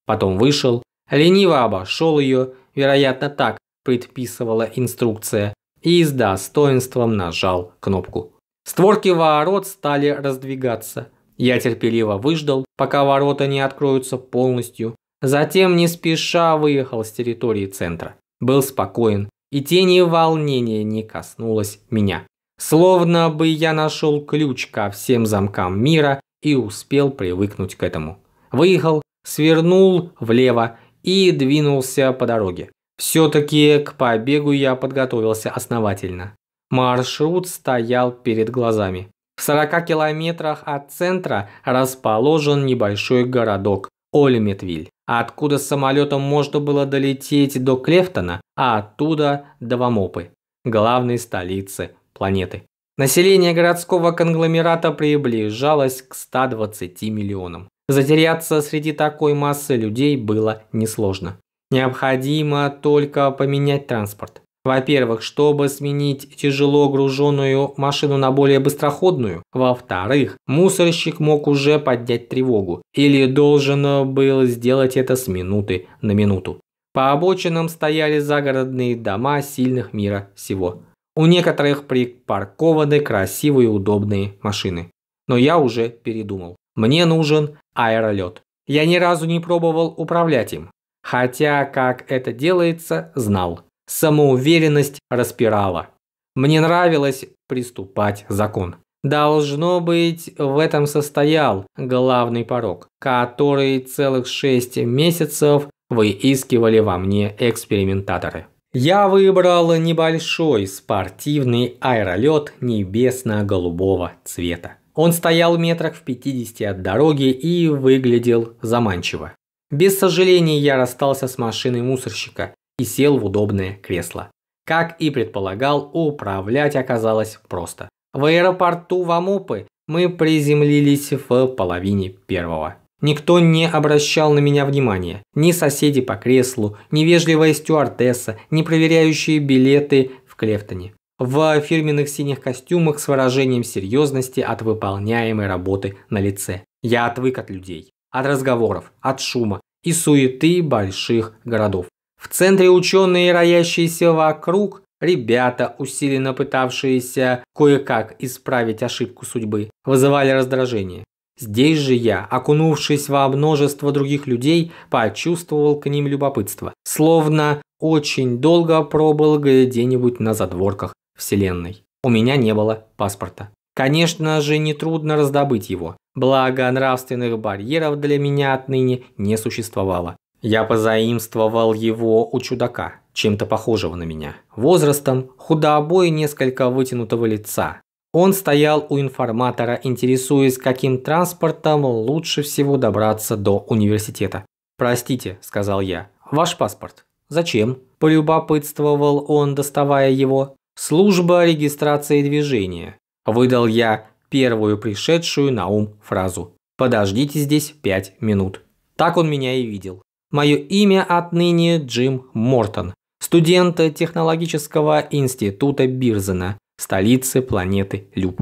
Потом вышел, лениво обошел ее, вероятно так предписывала инструкция, и с достоинством нажал кнопку. Створки ворот стали раздвигаться. Я терпеливо выждал, пока ворота не откроются полностью. Затем не спеша выехал с территории центра. Был спокоен, и тени волнения не коснулось меня. Словно бы я нашел ключ ко всем замкам мира и успел привыкнуть к этому. Выехал, свернул влево и двинулся по дороге. Все-таки к побегу я подготовился основательно. Маршрут стоял перед глазами. В 40 километрах от центра расположен небольшой городок Ольметвиль, откуда самолетом можно было долететь до Клефтона, а оттуда до Вамопы, главной столицы планеты. Население городского конгломерата приближалось к 120 миллионам. Затеряться среди такой массы людей было несложно. Необходимо только поменять транспорт. Во-первых, чтобы сменить тяжело груженную машину на более быстроходную. Во-вторых, мусорщик мог уже поднять тревогу или должен был сделать это с минуты на минуту. По обочинам стояли загородные дома сильных мира всего. У некоторых припаркованы красивые удобные машины. Но я уже передумал. Мне нужен аэролет. Я ни разу не пробовал управлять им. Хотя, как это делается, знал. Самоуверенность распирала. Мне нравилось приступать закон. Должно быть, в этом состоял главный порог, который целых шесть месяцев выискивали во мне экспериментаторы. Я выбрал небольшой спортивный аэролет небесно-голубого цвета. Он стоял метрах в 50 от дороги и выглядел заманчиво. Без сожалений я расстался с машиной мусорщика, и сел в удобное кресло. Как и предполагал, управлять оказалось просто. В аэропорту Вамопы мы приземлились в половине первого. Никто не обращал на меня внимания. Ни соседи по креслу, ни вежливая стюардесса, ни проверяющие билеты в Клефтоне. В фирменных синих костюмах с выражением серьезности от выполняемой работы на лице. Я отвык от людей, от разговоров, от шума и суеты больших городов. В центре ученые, роящиеся вокруг, ребята, усиленно пытавшиеся кое-как исправить ошибку судьбы, вызывали раздражение. Здесь же я, окунувшись во множество других людей, почувствовал к ним любопытство, словно очень долго пробыл где-нибудь на задворках Вселенной. У меня не было паспорта. Конечно же, нетрудно раздобыть его, благо нравственных барьеров для меня отныне не существовало. Я позаимствовал его у чудака, чем-то похожего на меня. Возрастом, худообой несколько вытянутого лица. Он стоял у информатора, интересуясь, каким транспортом лучше всего добраться до университета. «Простите», – сказал я, – «ваш паспорт». «Зачем?» – полюбопытствовал он, доставая его. «Служба регистрации движения», – выдал я первую пришедшую на ум фразу. «Подождите здесь пять минут». Так он меня и видел. Мое имя отныне Джим Мортон, студент Технологического института Бирзена, столицы планеты Люб.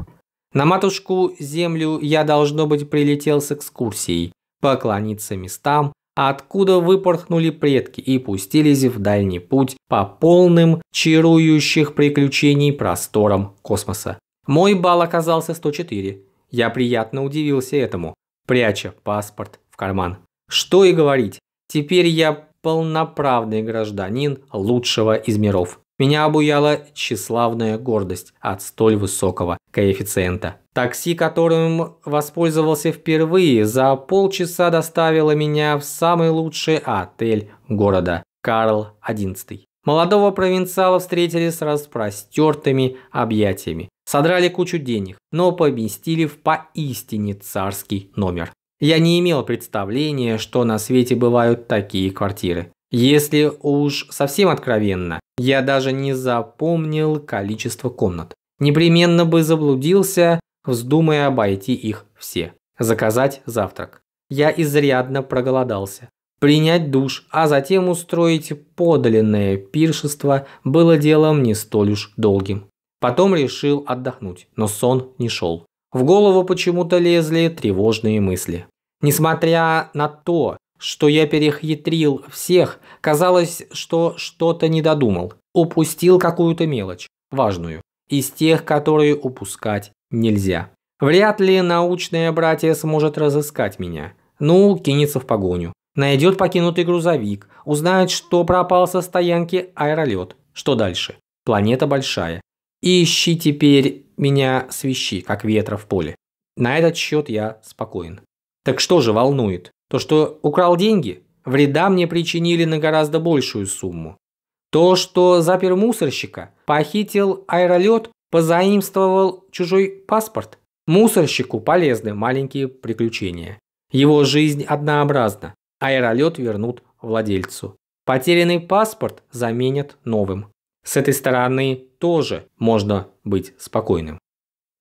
На матушку Землю я, должно быть, прилетел с экскурсией, поклониться местам, откуда выпорхнули предки и пустились в дальний путь по полным чарующих приключений просторам космоса. Мой балл оказался 104. Я приятно удивился этому, пряча паспорт в карман. Что и говорить, Теперь я полноправный гражданин лучшего из миров. Меня обуяла тщеславная гордость от столь высокого коэффициента. Такси, которым воспользовался впервые, за полчаса доставило меня в самый лучший отель города – Карл XI. Молодого провинциала встретили с распростертыми объятиями. Содрали кучу денег, но поместили в поистине царский номер. Я не имел представления, что на свете бывают такие квартиры. Если уж совсем откровенно, я даже не запомнил количество комнат. Непременно бы заблудился, вздумая обойти их все. Заказать завтрак. Я изрядно проголодался. Принять душ, а затем устроить подлинное пиршество было делом не столь уж долгим. Потом решил отдохнуть, но сон не шел. В голову почему-то лезли тревожные мысли. Несмотря на то, что я перехитрил всех, казалось, что что-то не додумал, упустил какую-то мелочь, важную, из тех, которые упускать нельзя. Вряд ли научное братье сможет разыскать меня. Ну, кинется в погоню. Найдет покинутый грузовик, узнает, что пропал со стоянки аэролет. Что дальше? Планета большая. ищи теперь меня свищи, как ветра в поле. На этот счет я спокоен. Так что же волнует? То, что украл деньги? Вреда мне причинили на гораздо большую сумму. То, что запер мусорщика, похитил аэролет, позаимствовал чужой паспорт. Мусорщику полезны маленькие приключения. Его жизнь однообразна. Аэролет вернут владельцу. Потерянный паспорт заменят новым. С этой стороны тоже можно быть спокойным.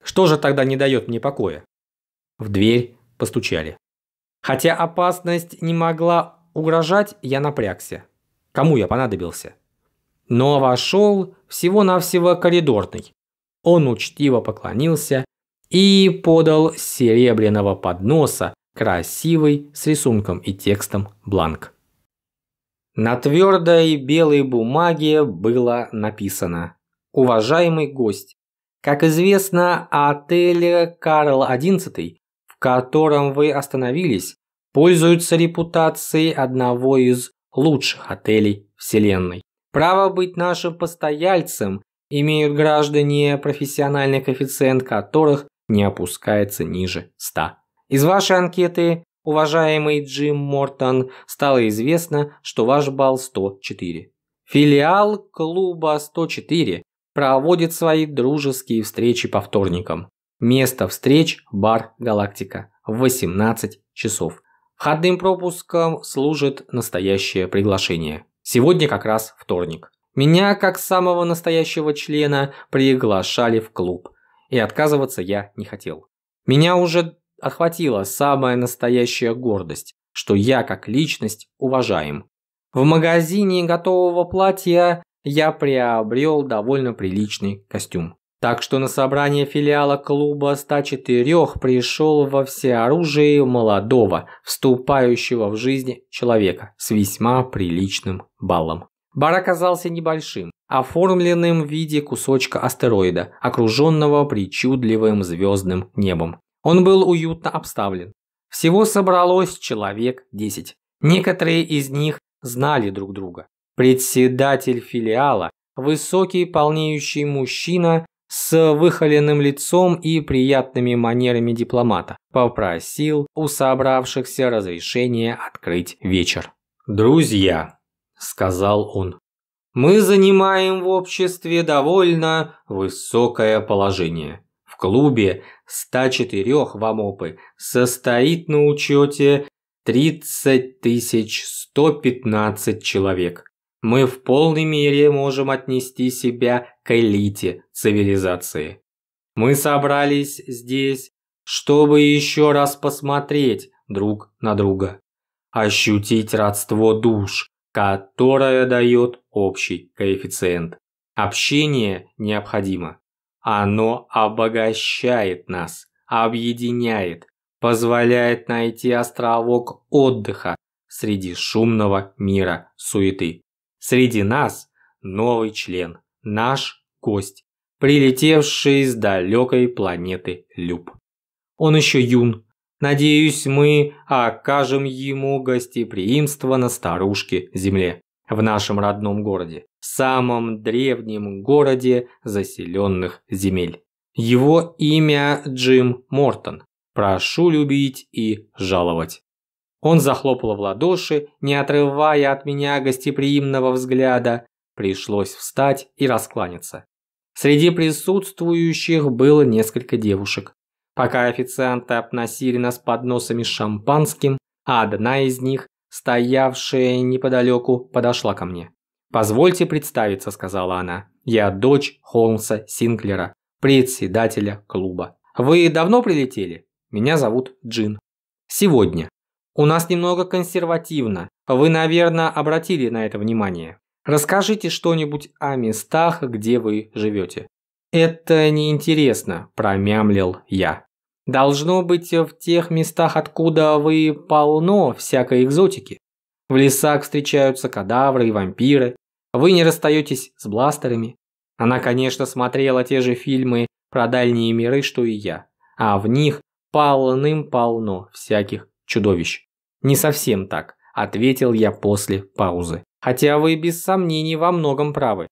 Что же тогда не дает мне покоя? В дверь постучали. Хотя опасность не могла угрожать, я напрягся. Кому я понадобился? Но вошел всего-навсего коридорный. Он учтиво поклонился и подал серебряного подноса красивый с рисунком и текстом бланк. На твердой белой бумаге было написано «Уважаемый гость, как известно, отель «Карл XI» котором вы остановились, пользуются репутацией одного из лучших отелей Вселенной. Право быть нашим постояльцем имеют граждане, профессиональный коэффициент которых не опускается ниже 100. Из вашей анкеты, уважаемый Джим Мортон, стало известно, что ваш балл 104. Филиал клуба 104 проводит свои дружеские встречи по вторникам. Место встреч – бар «Галактика» в 18 часов. Входным пропуском служит настоящее приглашение. Сегодня как раз вторник. Меня, как самого настоящего члена, приглашали в клуб. И отказываться я не хотел. Меня уже охватила самая настоящая гордость, что я как личность уважаем. В магазине готового платья я приобрел довольно приличный костюм. Так что на собрание филиала клуба 104 пришел во всеоружии молодого, вступающего в жизнь человека с весьма приличным баллом. Бар оказался небольшим, оформленным в виде кусочка астероида, окруженного причудливым звездным небом. Он был уютно обставлен. Всего собралось человек 10. Некоторые из них знали друг друга. Председатель филиала, высокий полнеющий мужчина с выхоленным лицом и приятными манерами дипломата, попросил у собравшихся разрешения открыть вечер. «Друзья», – сказал он, – «мы занимаем в обществе довольно высокое положение. В клубе 104 вамопы состоит на учете 30 115 человек мы в полной мере можем отнести себя к элите цивилизации. Мы собрались здесь, чтобы еще раз посмотреть друг на друга, ощутить родство душ, которое дает общий коэффициент. Общение необходимо. Оно обогащает нас, объединяет, позволяет найти островок отдыха среди шумного мира суеты. Среди нас новый член, наш гость, прилетевший с далекой планеты Люб. Он еще юн. Надеюсь, мы окажем ему гостеприимство на старушке-земле, в нашем родном городе, самом древнем городе заселенных земель. Его имя Джим Мортон. Прошу любить и жаловать. Он захлопал в ладоши, не отрывая от меня гостеприимного взгляда. Пришлось встать и раскланяться. Среди присутствующих было несколько девушек. Пока официанты обносили нас подносами с шампанским, а одна из них, стоявшая неподалеку, подошла ко мне. «Позвольте представиться», – сказала она. «Я дочь Холмса Синклера, председателя клуба. Вы давно прилетели? Меня зовут Джин. Сегодня. У нас немного консервативно. Вы, наверное, обратили на это внимание. Расскажите что-нибудь о местах, где вы живете. Это неинтересно, промямлил я. Должно быть, в тех местах, откуда вы полно всякой экзотики. В лесах встречаются кадавры и вампиры. Вы не расстаетесь с бластерами. Она, конечно, смотрела те же фильмы про дальние миры, что и я. А в них полным-полно всяких чудовищ. Не совсем так, ответил я после паузы. Хотя вы без сомнений во многом правы.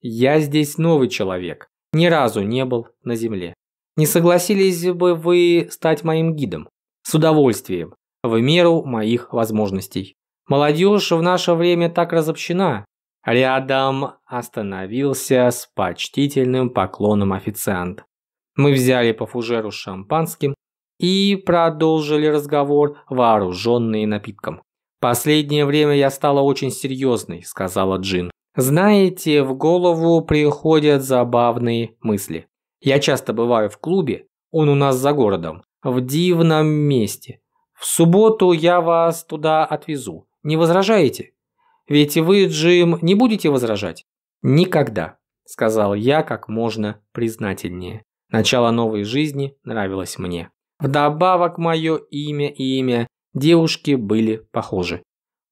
Я здесь новый человек, ни разу не был на земле. Не согласились бы вы стать моим гидом? С удовольствием, в меру моих возможностей. Молодежь в наше время так разобщена. Рядом остановился с почтительным поклоном официант. Мы взяли по фужеру с шампанским, и продолжили разговор, вооруженные напитком. «Последнее время я стала очень серьезной», – сказала Джин. «Знаете, в голову приходят забавные мысли. Я часто бываю в клубе, он у нас за городом, в дивном месте. В субботу я вас туда отвезу. Не возражаете? Ведь вы, Джим, не будете возражать?» «Никогда», – сказал я как можно признательнее. Начало новой жизни нравилось мне. Вдобавок мое имя и имя девушки были похожи.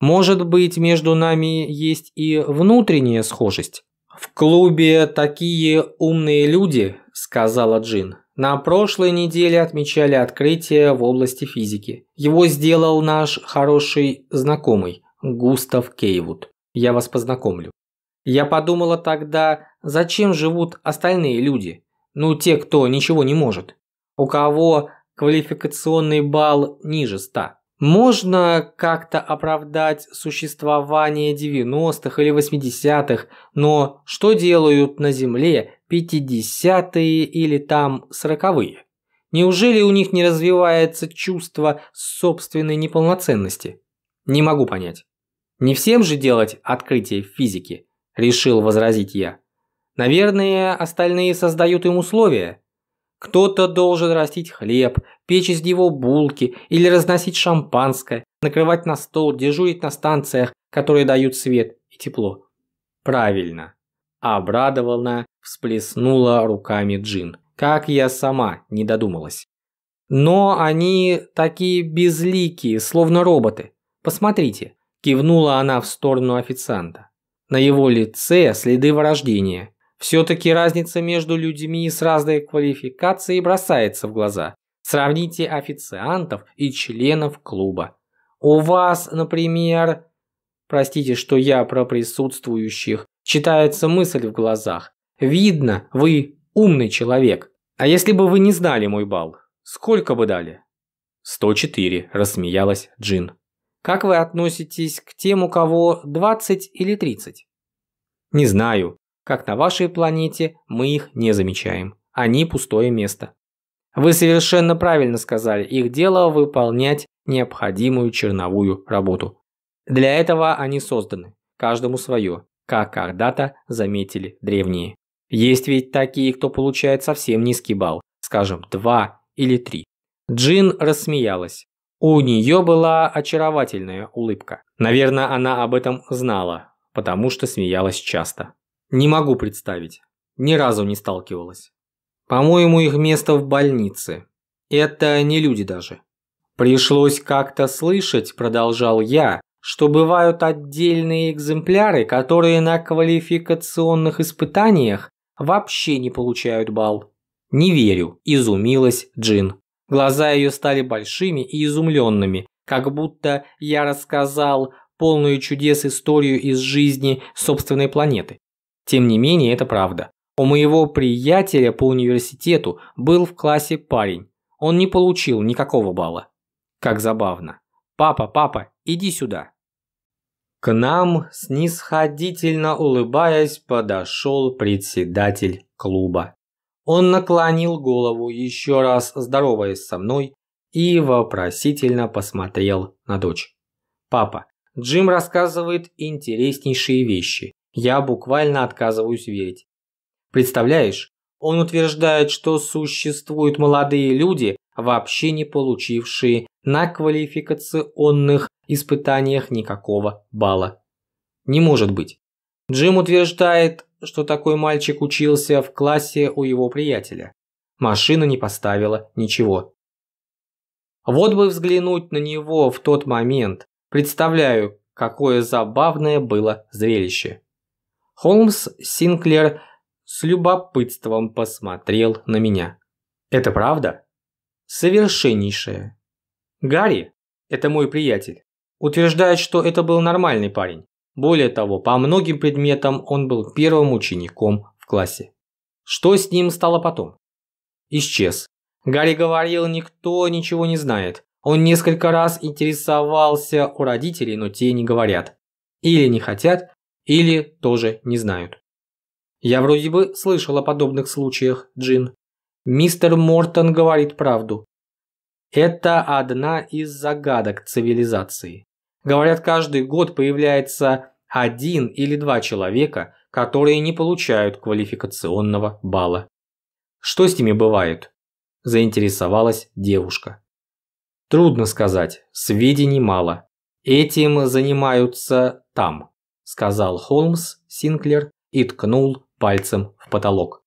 Может быть, между нами есть и внутренняя схожесть? «В клубе такие умные люди», – сказала Джин. «На прошлой неделе отмечали открытие в области физики. Его сделал наш хороший знакомый Густав Кейвуд. Я вас познакомлю». Я подумала тогда, зачем живут остальные люди? Ну, те, кто ничего не может. У кого квалификационный балл ниже 100. Можно как-то оправдать существование 90-х или 80-х, но что делают на Земле 50-е или там 40-е? Неужели у них не развивается чувство собственной неполноценности? Не могу понять. Не всем же делать открытие в физике, решил возразить я. Наверное, остальные создают им условия – кто-то должен растить хлеб, печь из него булки или разносить шампанское, накрывать на стол, дежурить на станциях, которые дают свет и тепло. Правильно. Обрадованно всплеснула руками Джин. Как я сама не додумалась. Но они такие безликие, словно роботы. Посмотрите. Кивнула она в сторону официанта. На его лице следы вырождения. Все-таки разница между людьми с разной квалификацией бросается в глаза. Сравните официантов и членов клуба. У вас, например... Простите, что я про присутствующих. Читается мысль в глазах. Видно, вы умный человек. А если бы вы не знали мой балл, сколько бы дали? 104, рассмеялась Джин. Как вы относитесь к тем, у кого 20 или 30? Не знаю как на вашей планете, мы их не замечаем. Они пустое место. Вы совершенно правильно сказали, их дело выполнять необходимую черновую работу. Для этого они созданы, каждому свое, как когда-то заметили древние. Есть ведь такие, кто получает совсем низкий балл, скажем, два или три. Джин рассмеялась. У нее была очаровательная улыбка. Наверное, она об этом знала, потому что смеялась часто. Не могу представить. Ни разу не сталкивалась. По-моему, их место в больнице. Это не люди даже. Пришлось как-то слышать, продолжал я, что бывают отдельные экземпляры, которые на квалификационных испытаниях вообще не получают балл. Не верю, изумилась Джин. Глаза ее стали большими и изумленными, как будто я рассказал полную чудес историю из жизни собственной планеты. Тем не менее, это правда. У моего приятеля по университету был в классе парень. Он не получил никакого балла. Как забавно. «Папа, папа, иди сюда!» К нам, снисходительно улыбаясь, подошел председатель клуба. Он наклонил голову, еще раз здороваясь со мной, и вопросительно посмотрел на дочь. «Папа, Джим рассказывает интереснейшие вещи. Я буквально отказываюсь верить. Представляешь, он утверждает, что существуют молодые люди, вообще не получившие на квалификационных испытаниях никакого балла. Не может быть. Джим утверждает, что такой мальчик учился в классе у его приятеля. Машина не поставила ничего. Вот бы взглянуть на него в тот момент. Представляю, какое забавное было зрелище. Холмс Синклер с любопытством посмотрел на меня. «Это правда?» Совершеннейшее. «Гарри, это мой приятель, утверждает, что это был нормальный парень. Более того, по многим предметам он был первым учеником в классе. Что с ним стало потом? Исчез. Гарри говорил, никто ничего не знает. Он несколько раз интересовался у родителей, но те не говорят. Или не хотят, или тоже не знают. Я вроде бы слышал о подобных случаях, Джин. Мистер Мортон говорит правду. Это одна из загадок цивилизации. Говорят, каждый год появляется один или два человека, которые не получают квалификационного балла. Что с ними бывает? Заинтересовалась девушка. Трудно сказать, сведений мало. Этим занимаются там сказал Холмс Синклер и ткнул пальцем в потолок.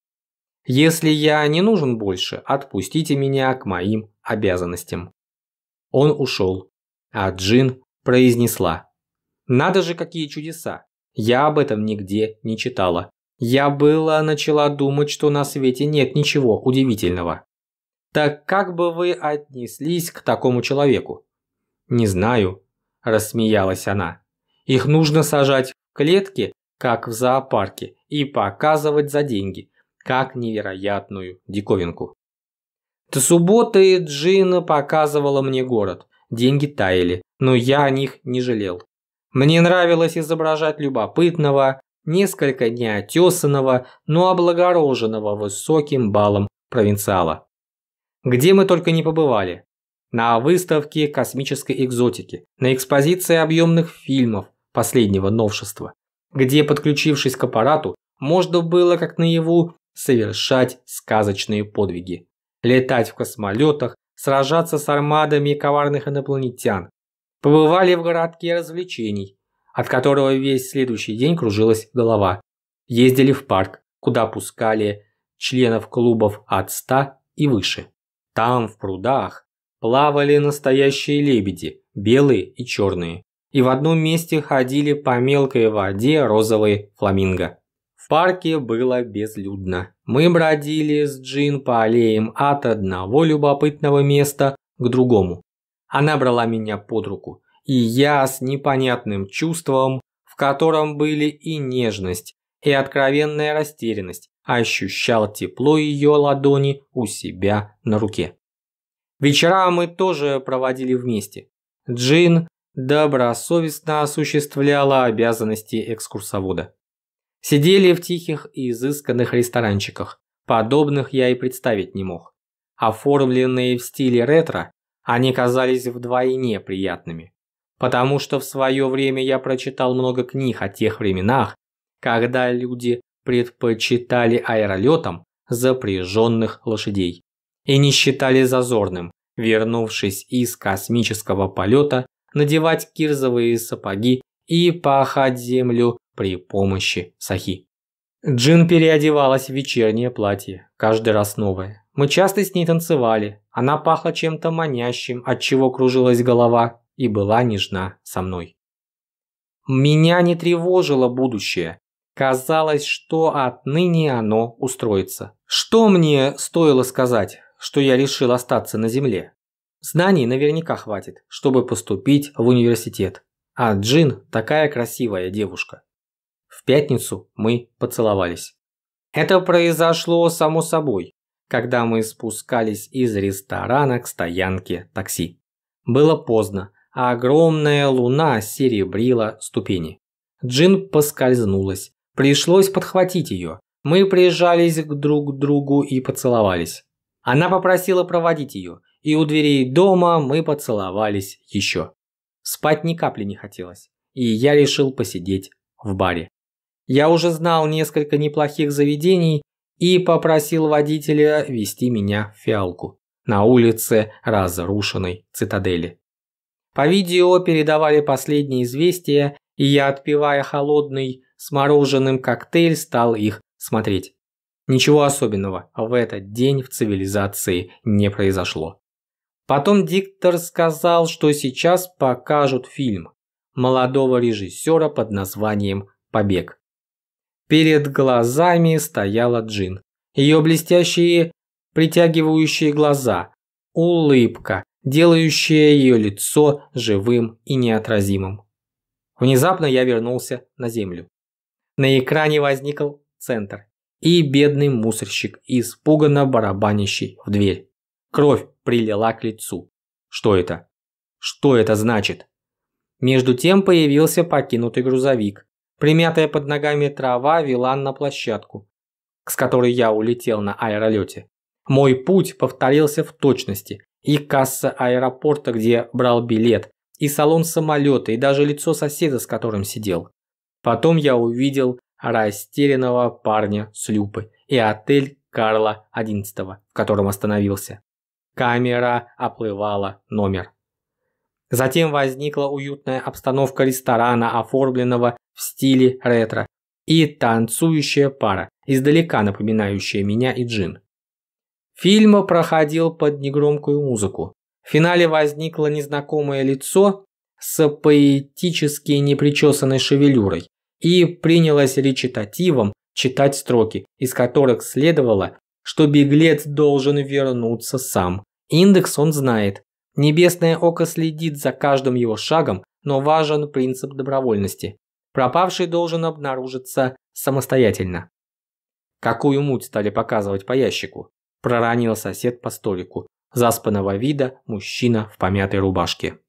«Если я не нужен больше, отпустите меня к моим обязанностям». Он ушел, а Джин произнесла. «Надо же, какие чудеса! Я об этом нигде не читала. Я было начала думать, что на свете нет ничего удивительного. Так как бы вы отнеслись к такому человеку?» «Не знаю», – рассмеялась она. Их нужно сажать в клетки, как в зоопарке, и показывать за деньги, как невероятную диковинку. До субботы Джина показывала мне город. Деньги таяли, но я о них не жалел. Мне нравилось изображать любопытного, несколько неотесанного, но облагороженного высоким балом провинциала. Где мы только не побывали. На выставке космической экзотики, на экспозиции объемных фильмов, последнего новшества, где, подключившись к аппарату, можно было, как наяву, совершать сказочные подвиги. Летать в космолетах, сражаться с армадами коварных инопланетян. Побывали в городке развлечений, от которого весь следующий день кружилась голова. Ездили в парк, куда пускали членов клубов от 100 и выше. Там, в прудах, плавали настоящие лебеди, белые и черные и в одном месте ходили по мелкой воде розовые фламинго. В парке было безлюдно. Мы бродили с Джин по аллеям от одного любопытного места к другому. Она брала меня под руку, и я с непонятным чувством, в котором были и нежность, и откровенная растерянность, ощущал тепло ее ладони у себя на руке. Вечера мы тоже проводили вместе. Джин добросовестно осуществляла обязанности экскурсовода. Сидели в тихих и изысканных ресторанчиках, подобных я и представить не мог. Оформленные в стиле ретро, они казались вдвойне приятными. Потому что в свое время я прочитал много книг о тех временах, когда люди предпочитали аэролетам запряженных лошадей и не считали зазорным, вернувшись из космического полета, надевать кирзовые сапоги и пахать землю при помощи сахи. Джин переодевалась в вечернее платье, каждый раз новое. Мы часто с ней танцевали, она пахла чем-то манящим, от чего кружилась голова и была нежна со мной. Меня не тревожило будущее. Казалось, что отныне оно устроится. Что мне стоило сказать, что я решил остаться на земле? Знаний наверняка хватит, чтобы поступить в университет. А Джин такая красивая девушка. В пятницу мы поцеловались. Это произошло само собой, когда мы спускались из ресторана к стоянке такси. Было поздно, а огромная луна серебрила ступени. Джин поскользнулась. Пришлось подхватить ее. Мы прижались друг к другу и поцеловались. Она попросила проводить ее, и у дверей дома мы поцеловались еще. Спать ни капли не хотелось, и я решил посидеть в баре. Я уже знал несколько неплохих заведений и попросил водителя вести меня в фиалку на улице разрушенной цитадели. По видео передавали последние известия, и я, отпивая холодный с мороженым коктейль, стал их смотреть. Ничего особенного в этот день в цивилизации не произошло. Потом диктор сказал, что сейчас покажут фильм молодого режиссера под названием «Побег». Перед глазами стояла Джин. Ее блестящие, притягивающие глаза, улыбка, делающая ее лицо живым и неотразимым. Внезапно я вернулся на землю. На экране возникл центр и бедный мусорщик, испуганно барабанящий в дверь. Кровь прилила к лицу. Что это? Что это значит? Между тем появился покинутый грузовик. Примятая под ногами трава вела на площадку, с которой я улетел на аэролете. Мой путь повторился в точности. И касса аэропорта, где брал билет, и салон самолета, и даже лицо соседа, с которым сидел. Потом я увидел растерянного парня с люпы и отель Карла XI, в котором остановился камера оплывала номер. Затем возникла уютная обстановка ресторана, оформленного в стиле ретро, и танцующая пара, издалека напоминающая меня и Джин. Фильм проходил под негромкую музыку. В финале возникло незнакомое лицо с поэтически непричесанной шевелюрой и принялось речитативом читать строки, из которых следовало, что беглец должен вернуться сам Индекс он знает. Небесное око следит за каждым его шагом, но важен принцип добровольности. Пропавший должен обнаружиться самостоятельно. Какую муть стали показывать по ящику? Проронил сосед по столику. Заспанного вида мужчина в помятой рубашке.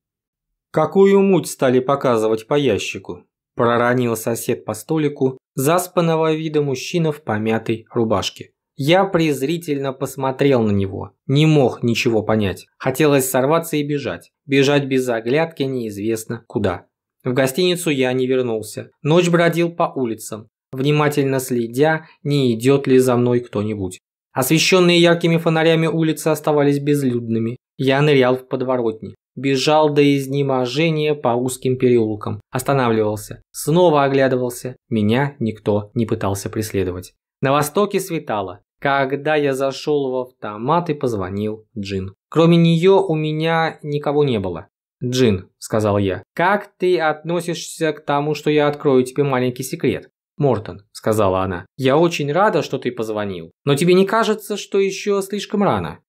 Какую муть стали показывать по ящику? Проронил сосед по столику. Заспанного вида мужчина в помятой рубашке. Я презрительно посмотрел на него, не мог ничего понять. Хотелось сорваться и бежать. Бежать без оглядки неизвестно куда. В гостиницу я не вернулся. Ночь бродил по улицам, внимательно следя, не идет ли за мной кто-нибудь. Освещенные яркими фонарями улицы оставались безлюдными. Я нырял в подворотни. Бежал до изнеможения по узким переулкам. Останавливался. Снова оглядывался. Меня никто не пытался преследовать. На востоке светало когда я зашел в автомат и позвонил Джин. Кроме нее у меня никого не было. «Джин», – сказал я, – «как ты относишься к тому, что я открою тебе маленький секрет?» «Мортон», – сказала она, – «я очень рада, что ты позвонил, но тебе не кажется, что еще слишком рано?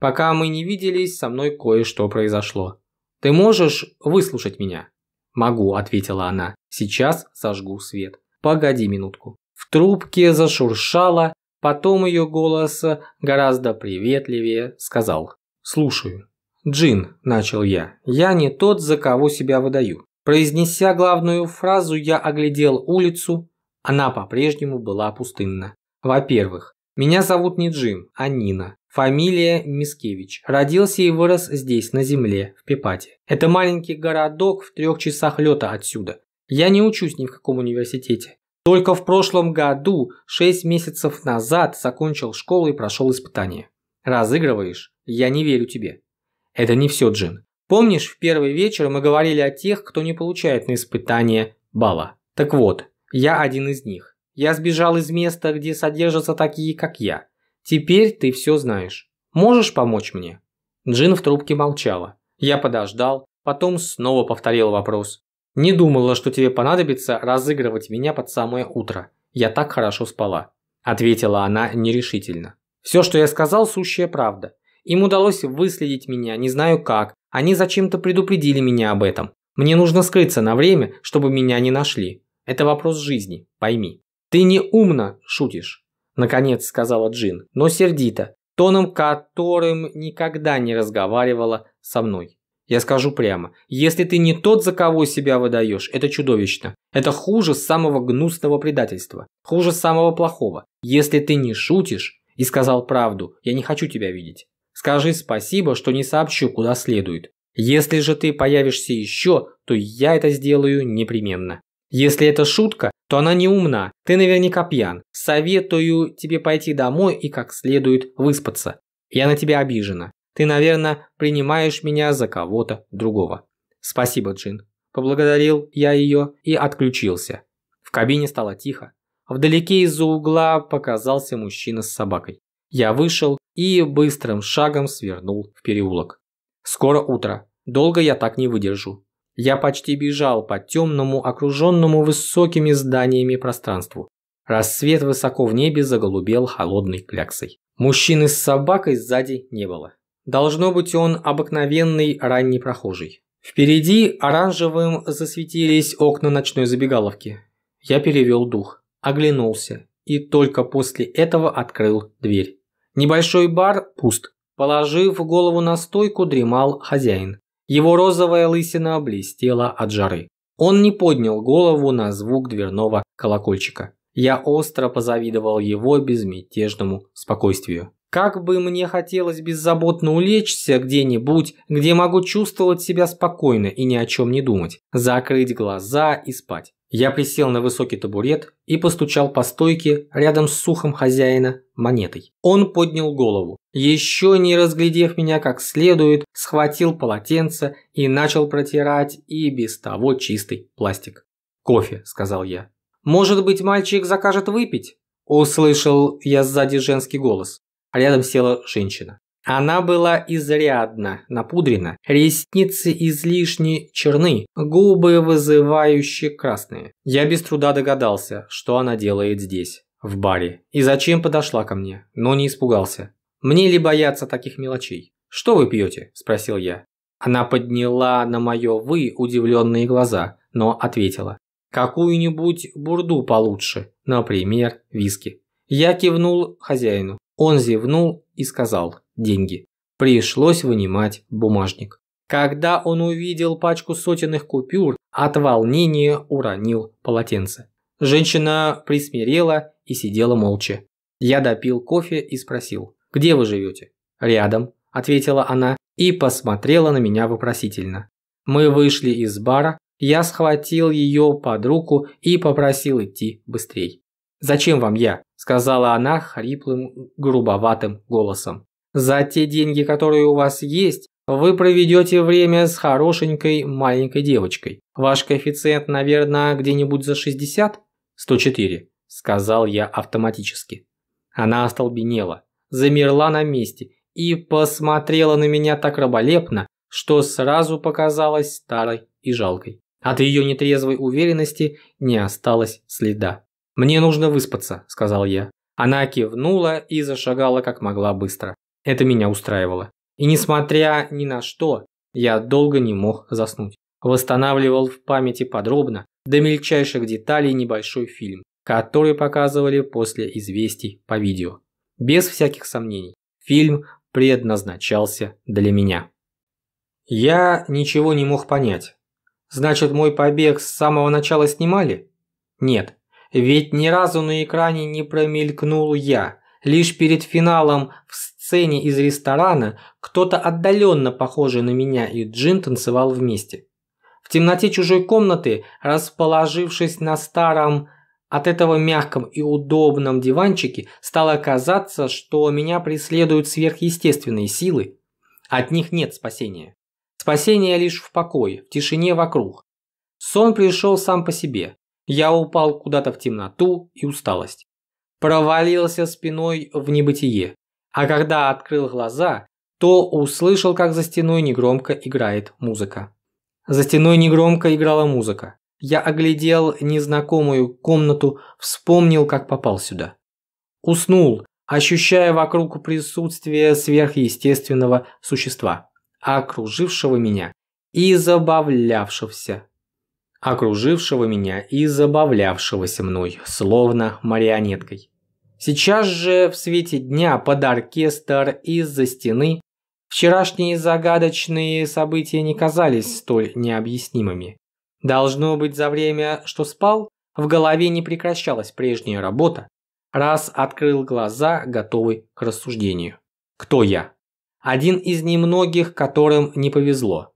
Пока мы не виделись, со мной кое-что произошло. Ты можешь выслушать меня?» «Могу», – ответила она, – «сейчас сожгу свет». «Погоди минутку». В трубке зашуршало, Потом ее голос э, гораздо приветливее сказал «Слушаю». «Джин», – начал я, – «я не тот, за кого себя выдаю». Произнеся главную фразу, я оглядел улицу. Она по-прежнему была пустынна. Во-первых, меня зовут не Джим, а Нина. Фамилия Мискевич. Родился и вырос здесь, на земле, в Пипате. Это маленький городок в трех часах лета отсюда. Я не учусь ни в каком университете. Только в прошлом году, 6 месяцев назад, закончил школу и прошел испытание. Разыгрываешь? Я не верю тебе. Это не все, Джин. Помнишь, в первый вечер мы говорили о тех, кто не получает на испытание балла? Так вот, я один из них. Я сбежал из места, где содержатся такие, как я. Теперь ты все знаешь. Можешь помочь мне?» Джин в трубке молчала. Я подождал, потом снова повторил вопрос. Не думала, что тебе понадобится разыгрывать меня под самое утро. Я так хорошо спала», – ответила она нерешительно. «Все, что я сказал, сущая правда. Им удалось выследить меня, не знаю как. Они зачем-то предупредили меня об этом. Мне нужно скрыться на время, чтобы меня не нашли. Это вопрос жизни, пойми». «Ты не умно шутишь», – наконец сказала Джин, но сердито, тоном которым никогда не разговаривала со мной. Я скажу прямо, если ты не тот, за кого себя выдаешь, это чудовищно. Это хуже самого гнусного предательства, хуже самого плохого. Если ты не шутишь и сказал правду, я не хочу тебя видеть. Скажи спасибо, что не сообщу, куда следует. Если же ты появишься еще, то я это сделаю непременно. Если это шутка, то она не умна, ты наверняка пьян. Советую тебе пойти домой и как следует выспаться. Я на тебя обижена. Ты, наверное, принимаешь меня за кого-то другого. Спасибо, Джин. Поблагодарил я ее и отключился. В кабине стало тихо. Вдалеке из-за угла показался мужчина с собакой. Я вышел и быстрым шагом свернул в переулок. Скоро утро. Долго я так не выдержу. Я почти бежал по темному, окруженному высокими зданиями пространству. Рассвет высоко в небе заголубел холодной кляксой. Мужчины с собакой сзади не было. Должно быть он обыкновенный ранний прохожий. Впереди оранжевым засветились окна ночной забегаловки. Я перевел дух, оглянулся и только после этого открыл дверь. Небольшой бар пуст. Положив голову на стойку, дремал хозяин. Его розовая лысина блестела от жары. Он не поднял голову на звук дверного колокольчика. Я остро позавидовал его безмятежному спокойствию. Как бы мне хотелось беззаботно улечься где-нибудь, где могу чувствовать себя спокойно и ни о чем не думать, закрыть глаза и спать. Я присел на высокий табурет и постучал по стойке рядом с сухом хозяина монетой. Он поднял голову. Еще не разглядев меня как следует, схватил полотенце и начал протирать и без того чистый пластик. «Кофе», – сказал я. «Может быть, мальчик закажет выпить?» – услышал я сзади женский голос а рядом села женщина. Она была изрядно напудрена, ресницы излишне черны, губы вызывающе красные. Я без труда догадался, что она делает здесь, в баре, и зачем подошла ко мне, но не испугался. Мне ли бояться таких мелочей? «Что вы пьете?» – спросил я. Она подняла на мое «вы» удивленные глаза, но ответила. «Какую-нибудь бурду получше, например, виски». Я кивнул хозяину. Он зевнул и сказал «деньги». Пришлось вынимать бумажник. Когда он увидел пачку сотенных купюр, от волнения уронил полотенце. Женщина присмирела и сидела молча. Я допил кофе и спросил, «Где вы живете?» «Рядом», – ответила она и посмотрела на меня вопросительно. Мы вышли из бара, я схватил ее под руку и попросил идти быстрей. «Зачем вам я?» сказала она хриплым, грубоватым голосом. «За те деньги, которые у вас есть, вы проведете время с хорошенькой маленькой девочкой. Ваш коэффициент, наверное, где-нибудь за 60?» «104», – сказал я автоматически. Она остолбенела, замерла на месте и посмотрела на меня так раболепно, что сразу показалась старой и жалкой. От ее нетрезвой уверенности не осталось следа. «Мне нужно выспаться», – сказал я. Она кивнула и зашагала как могла быстро. Это меня устраивало. И несмотря ни на что, я долго не мог заснуть. Восстанавливал в памяти подробно, до мельчайших деталей небольшой фильм, который показывали после известий по видео. Без всяких сомнений, фильм предназначался для меня. Я ничего не мог понять. Значит, мой побег с самого начала снимали? Нет, ведь ни разу на экране не промелькнул я. Лишь перед финалом в сцене из ресторана кто-то отдаленно похожий на меня и Джин танцевал вместе. В темноте чужой комнаты, расположившись на старом, от этого мягком и удобном диванчике, стало казаться, что меня преследуют сверхъестественные силы. От них нет спасения. Спасение лишь в покое, в тишине вокруг. Сон пришел сам по себе. Я упал куда-то в темноту и усталость. Провалился спиной в небытие. А когда открыл глаза, то услышал, как за стеной негромко играет музыка. За стеной негромко играла музыка. Я оглядел незнакомую комнату, вспомнил, как попал сюда. Уснул, ощущая вокруг присутствие сверхъестественного существа, окружившего меня и забавлявшегося окружившего меня и забавлявшегося мной, словно марионеткой. Сейчас же в свете дня под оркестр из-за стены вчерашние загадочные события не казались столь необъяснимыми. Должно быть, за время, что спал, в голове не прекращалась прежняя работа, раз открыл глаза, готовый к рассуждению. Кто я? Один из немногих, которым не повезло.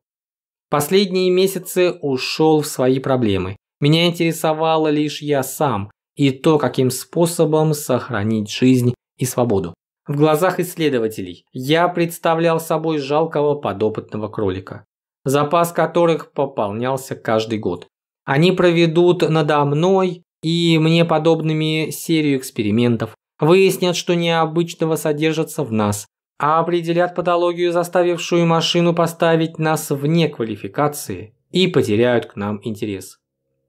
Последние месяцы ушел в свои проблемы. Меня интересовало лишь я сам и то, каким способом сохранить жизнь и свободу. В глазах исследователей я представлял собой жалкого подопытного кролика, запас которых пополнялся каждый год. Они проведут надо мной и мне подобными серию экспериментов, выяснят, что необычного содержится в нас, а определят патологию, заставившую машину поставить нас вне квалификации и потеряют к нам интерес.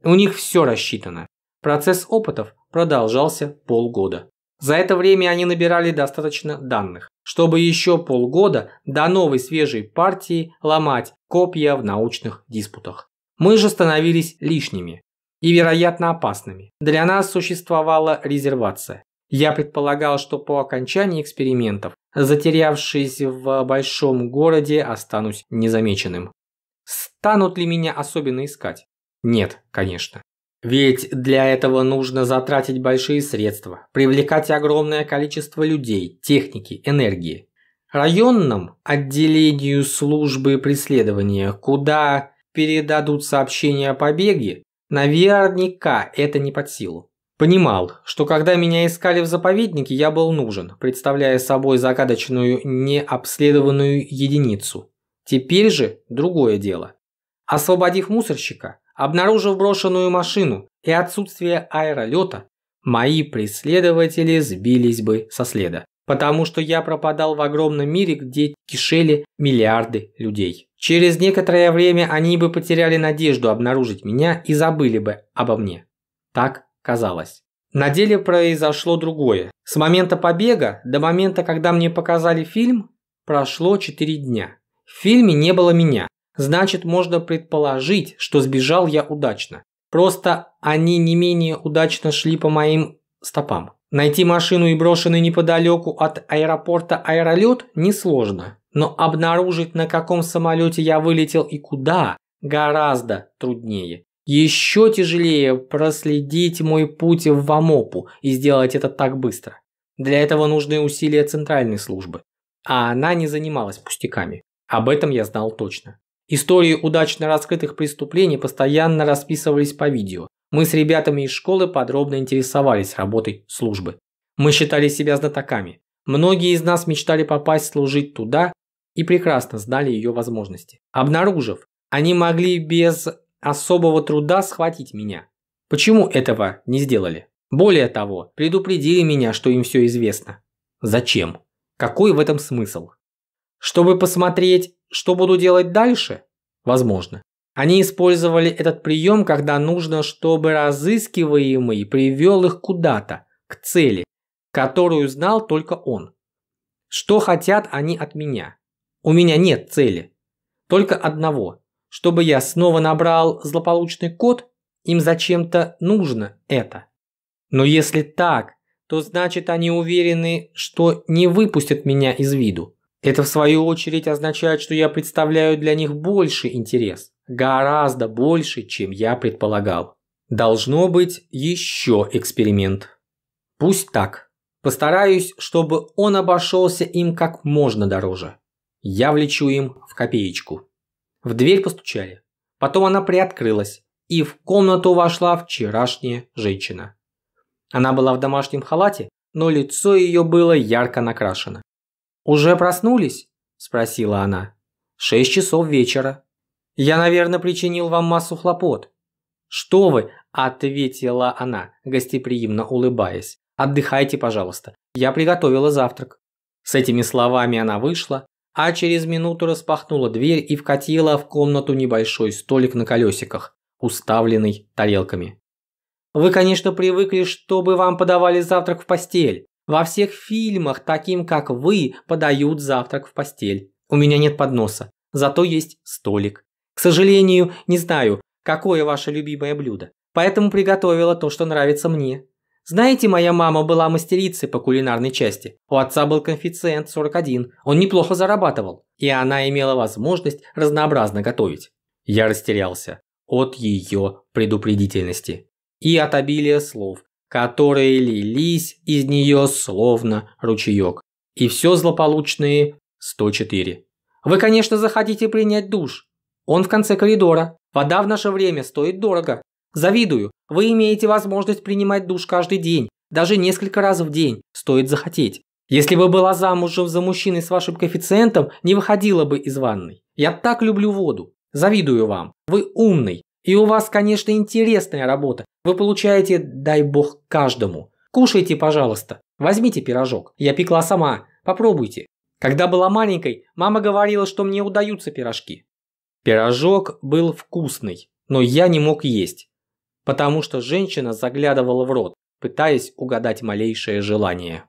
У них все рассчитано. Процесс опытов продолжался полгода. За это время они набирали достаточно данных, чтобы еще полгода до новой свежей партии ломать копья в научных диспутах. Мы же становились лишними и, вероятно, опасными. Для нас существовала резервация. Я предполагал, что по окончании экспериментов затерявшись в большом городе, останусь незамеченным. Станут ли меня особенно искать? Нет, конечно. Ведь для этого нужно затратить большие средства, привлекать огромное количество людей, техники, энергии. Районным отделению службы преследования, куда передадут сообщения о побеге, наверняка это не под силу. Понимал, что когда меня искали в заповеднике, я был нужен, представляя собой загадочную необследованную единицу. Теперь же другое дело. Освободив мусорщика, обнаружив брошенную машину и отсутствие аэролета, мои преследователи сбились бы со следа, потому что я пропадал в огромном мире, где кишели миллиарды людей. Через некоторое время они бы потеряли надежду обнаружить меня и забыли бы обо мне. Так казалось. На деле произошло другое. С момента побега до момента, когда мне показали фильм, прошло 4 дня. В фильме не было меня. Значит, можно предположить, что сбежал я удачно. Просто они не менее удачно шли по моим стопам. Найти машину и брошенный неподалеку от аэропорта аэролет несложно. Но обнаружить, на каком самолете я вылетел и куда, гораздо труднее. Еще тяжелее проследить мой путь в Вамопу и сделать это так быстро. Для этого нужны усилия центральной службы. А она не занималась пустяками. Об этом я знал точно. Истории удачно раскрытых преступлений постоянно расписывались по видео. Мы с ребятами из школы подробно интересовались работой службы. Мы считали себя знатоками. Многие из нас мечтали попасть служить туда и прекрасно знали ее возможности. Обнаружив, они могли без особого труда схватить меня. Почему этого не сделали? Более того, предупредили меня, что им все известно. Зачем? Какой в этом смысл? Чтобы посмотреть, что буду делать дальше? Возможно. Они использовали этот прием, когда нужно, чтобы разыскиваемый привел их куда-то, к цели, которую знал только он. Что хотят они от меня? У меня нет цели. Только одного чтобы я снова набрал злополучный код, им зачем-то нужно это. Но если так, то значит они уверены, что не выпустят меня из виду. Это в свою очередь означает, что я представляю для них больше интерес. Гораздо больше, чем я предполагал. Должно быть еще эксперимент. Пусть так. Постараюсь, чтобы он обошелся им как можно дороже. Я влечу им в копеечку. В дверь постучали. Потом она приоткрылась, и в комнату вошла вчерашняя женщина. Она была в домашнем халате, но лицо ее было ярко накрашено. «Уже проснулись?» – спросила она. «Шесть часов вечера. Я, наверное, причинил вам массу хлопот». «Что вы?» – ответила она, гостеприимно улыбаясь. «Отдыхайте, пожалуйста. Я приготовила завтрак». С этими словами она вышла, а через минуту распахнула дверь и вкатила в комнату небольшой столик на колесиках, уставленный тарелками. Вы, конечно, привыкли, чтобы вам подавали завтрак в постель. Во всех фильмах, таким как вы, подают завтрак в постель. У меня нет подноса, зато есть столик. К сожалению, не знаю, какое ваше любимое блюдо, поэтому приготовила то, что нравится мне. Знаете, моя мама была мастерицей по кулинарной части. У отца был коэффициент 41. Он неплохо зарабатывал. И она имела возможность разнообразно готовить. Я растерялся. От ее предупредительности. И от обилия слов, которые лились из нее словно ручеек. И все злополучные 104. Вы, конечно, захотите принять душ. Он в конце коридора. Вода в наше время стоит дорого. Завидую. Вы имеете возможность принимать душ каждый день, даже несколько раз в день, стоит захотеть. Если бы была замужем за мужчиной с вашим коэффициентом, не выходила бы из ванной. Я так люблю воду. Завидую вам. Вы умный. И у вас, конечно, интересная работа. Вы получаете, дай бог, каждому. Кушайте, пожалуйста. Возьмите пирожок. Я пекла сама. Попробуйте. Когда была маленькой, мама говорила, что мне удаются пирожки. Пирожок был вкусный, но я не мог есть потому что женщина заглядывала в рот, пытаясь угадать малейшее желание.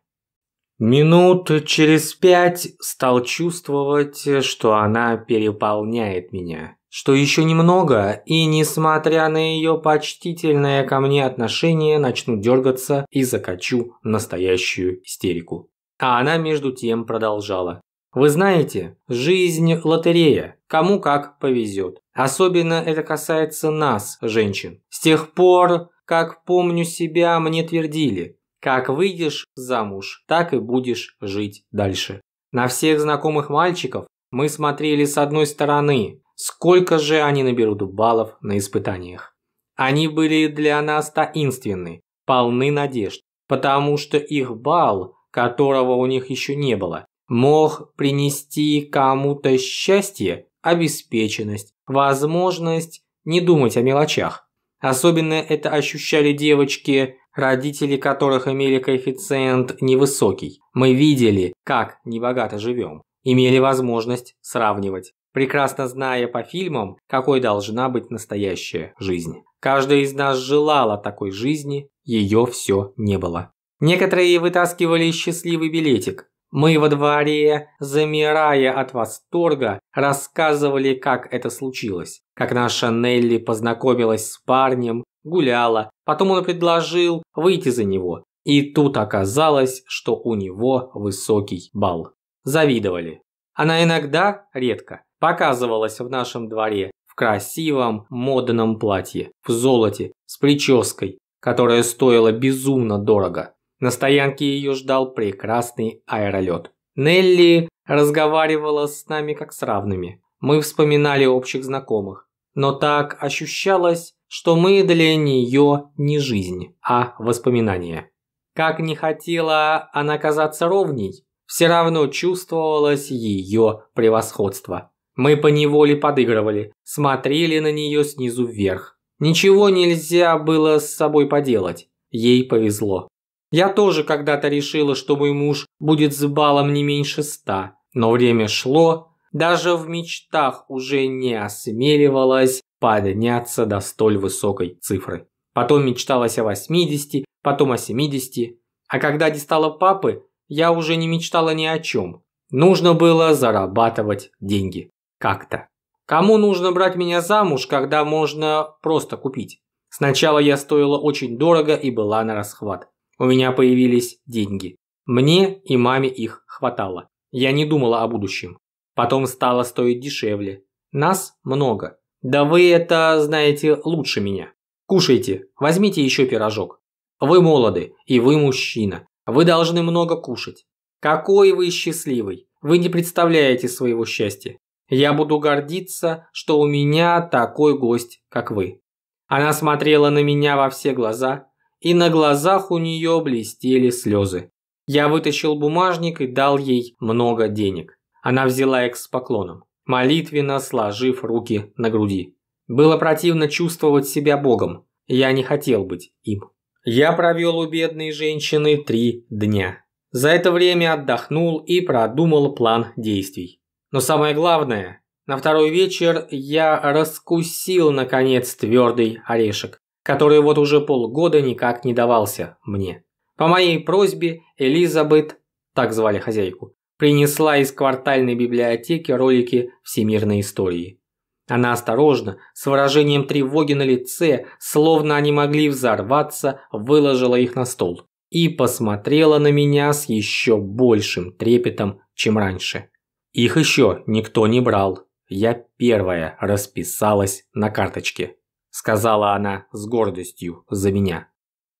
Минут через пять стал чувствовать, что она переполняет меня. Что еще немного, и несмотря на ее почтительное ко мне отношение, начну дергаться и закачу настоящую истерику. А она между тем продолжала. Вы знаете, жизнь – лотерея, кому как повезет. Особенно это касается нас, женщин. С тех пор, как помню себя, мне твердили, как выйдешь замуж, так и будешь жить дальше. На всех знакомых мальчиков мы смотрели с одной стороны, сколько же они наберут баллов на испытаниях. Они были для нас таинственны, полны надежд, потому что их бал, которого у них еще не было, мог принести кому-то счастье, обеспеченность, возможность не думать о мелочах. Особенно это ощущали девочки, родители которых имели коэффициент невысокий. Мы видели, как небогато живем. Имели возможность сравнивать, прекрасно зная по фильмам, какой должна быть настоящая жизнь. Каждая из нас желала такой жизни, ее все не было. Некоторые вытаскивали счастливый билетик, мы во дворе, замирая от восторга, рассказывали, как это случилось. Как наша Нелли познакомилась с парнем, гуляла, потом он предложил выйти за него. И тут оказалось, что у него высокий бал. Завидовали. Она иногда, редко, показывалась в нашем дворе в красивом модном платье, в золоте, с прической, которая стоила безумно дорого. На стоянке ее ждал прекрасный аэролет. Нелли разговаривала с нами как с равными. Мы вспоминали общих знакомых. Но так ощущалось, что мы для нее не жизнь, а воспоминания. Как не хотела она казаться ровней, все равно чувствовалось ее превосходство. Мы поневоле подыгрывали, смотрели на нее снизу вверх. Ничего нельзя было с собой поделать. Ей повезло. Я тоже когда-то решила, что мой муж будет с балом не меньше ста. Но время шло, даже в мечтах уже не осмеливалась подняться до столь высокой цифры. Потом мечталась о 80, потом о 70. А когда не стало папы, я уже не мечтала ни о чем. Нужно было зарабатывать деньги. Как-то. Кому нужно брать меня замуж, когда можно просто купить? Сначала я стоила очень дорого и была на расхват. У меня появились деньги. Мне и маме их хватало. Я не думала о будущем. Потом стало стоить дешевле. Нас много. Да вы это знаете лучше меня. Кушайте, возьмите еще пирожок. Вы молоды, и вы мужчина. Вы должны много кушать. Какой вы счастливый. Вы не представляете своего счастья. Я буду гордиться, что у меня такой гость, как вы. Она смотрела на меня во все глаза, и на глазах у нее блестели слезы. Я вытащил бумажник и дал ей много денег. Она взяла их с поклоном, молитвенно сложив руки на груди. Было противно чувствовать себя богом. Я не хотел быть им. Я провел у бедной женщины три дня. За это время отдохнул и продумал план действий. Но самое главное, на второй вечер я раскусил, наконец, твердый орешек который вот уже полгода никак не давался мне. По моей просьбе Элизабет, так звали хозяйку, принесла из квартальной библиотеки ролики всемирной истории. Она осторожно, с выражением тревоги на лице, словно они могли взорваться, выложила их на стол и посмотрела на меня с еще большим трепетом, чем раньше. Их еще никто не брал. Я первая расписалась на карточке сказала она с гордостью за меня.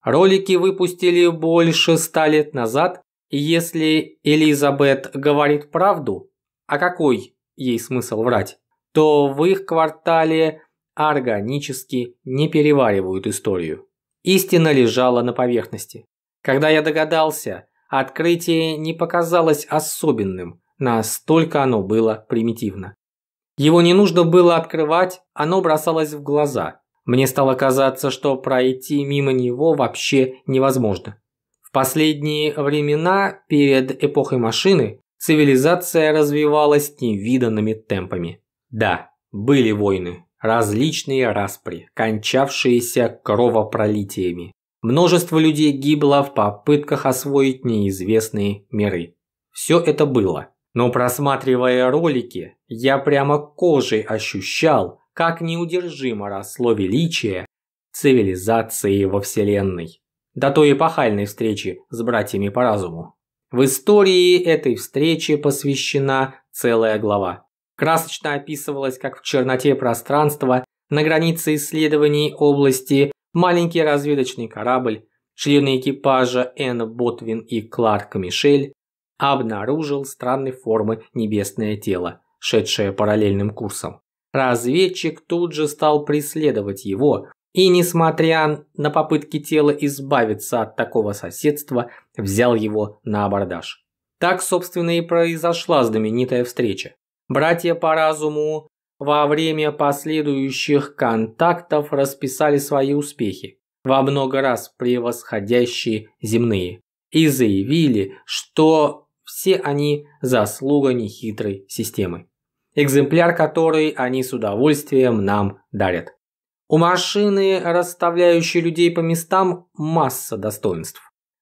Ролики выпустили больше ста лет назад, и если Элизабет говорит правду, а какой ей смысл врать, то в их квартале органически не переваривают историю. Истина лежала на поверхности. Когда я догадался, открытие не показалось особенным, настолько оно было примитивно. Его не нужно было открывать, оно бросалось в глаза – мне стало казаться, что пройти мимо него вообще невозможно. В последние времена, перед эпохой машины, цивилизация развивалась невиданными темпами. Да, были войны, различные распри, кончавшиеся кровопролитиями. Множество людей гибло в попытках освоить неизвестные миры. Все это было. Но просматривая ролики, я прямо кожей ощущал, как неудержимо росло величие цивилизации во Вселенной. До той эпохальной встречи с братьями по разуму. В истории этой встречи посвящена целая глава. Красочно описывалось, как в черноте пространства на границе исследований области маленький разведочный корабль, члены экипажа Энн Ботвин и Кларк Мишель, обнаружил странной формы небесное тело, шедшее параллельным курсом. Разведчик тут же стал преследовать его, и, несмотря на попытки тела избавиться от такого соседства, взял его на абордаж. Так, собственно, и произошла знаменитая встреча. Братья по разуму во время последующих контактов расписали свои успехи, во много раз превосходящие земные, и заявили, что все они заслуга нехитрой системы экземпляр которой они с удовольствием нам дарят. У машины, расставляющей людей по местам, масса достоинств.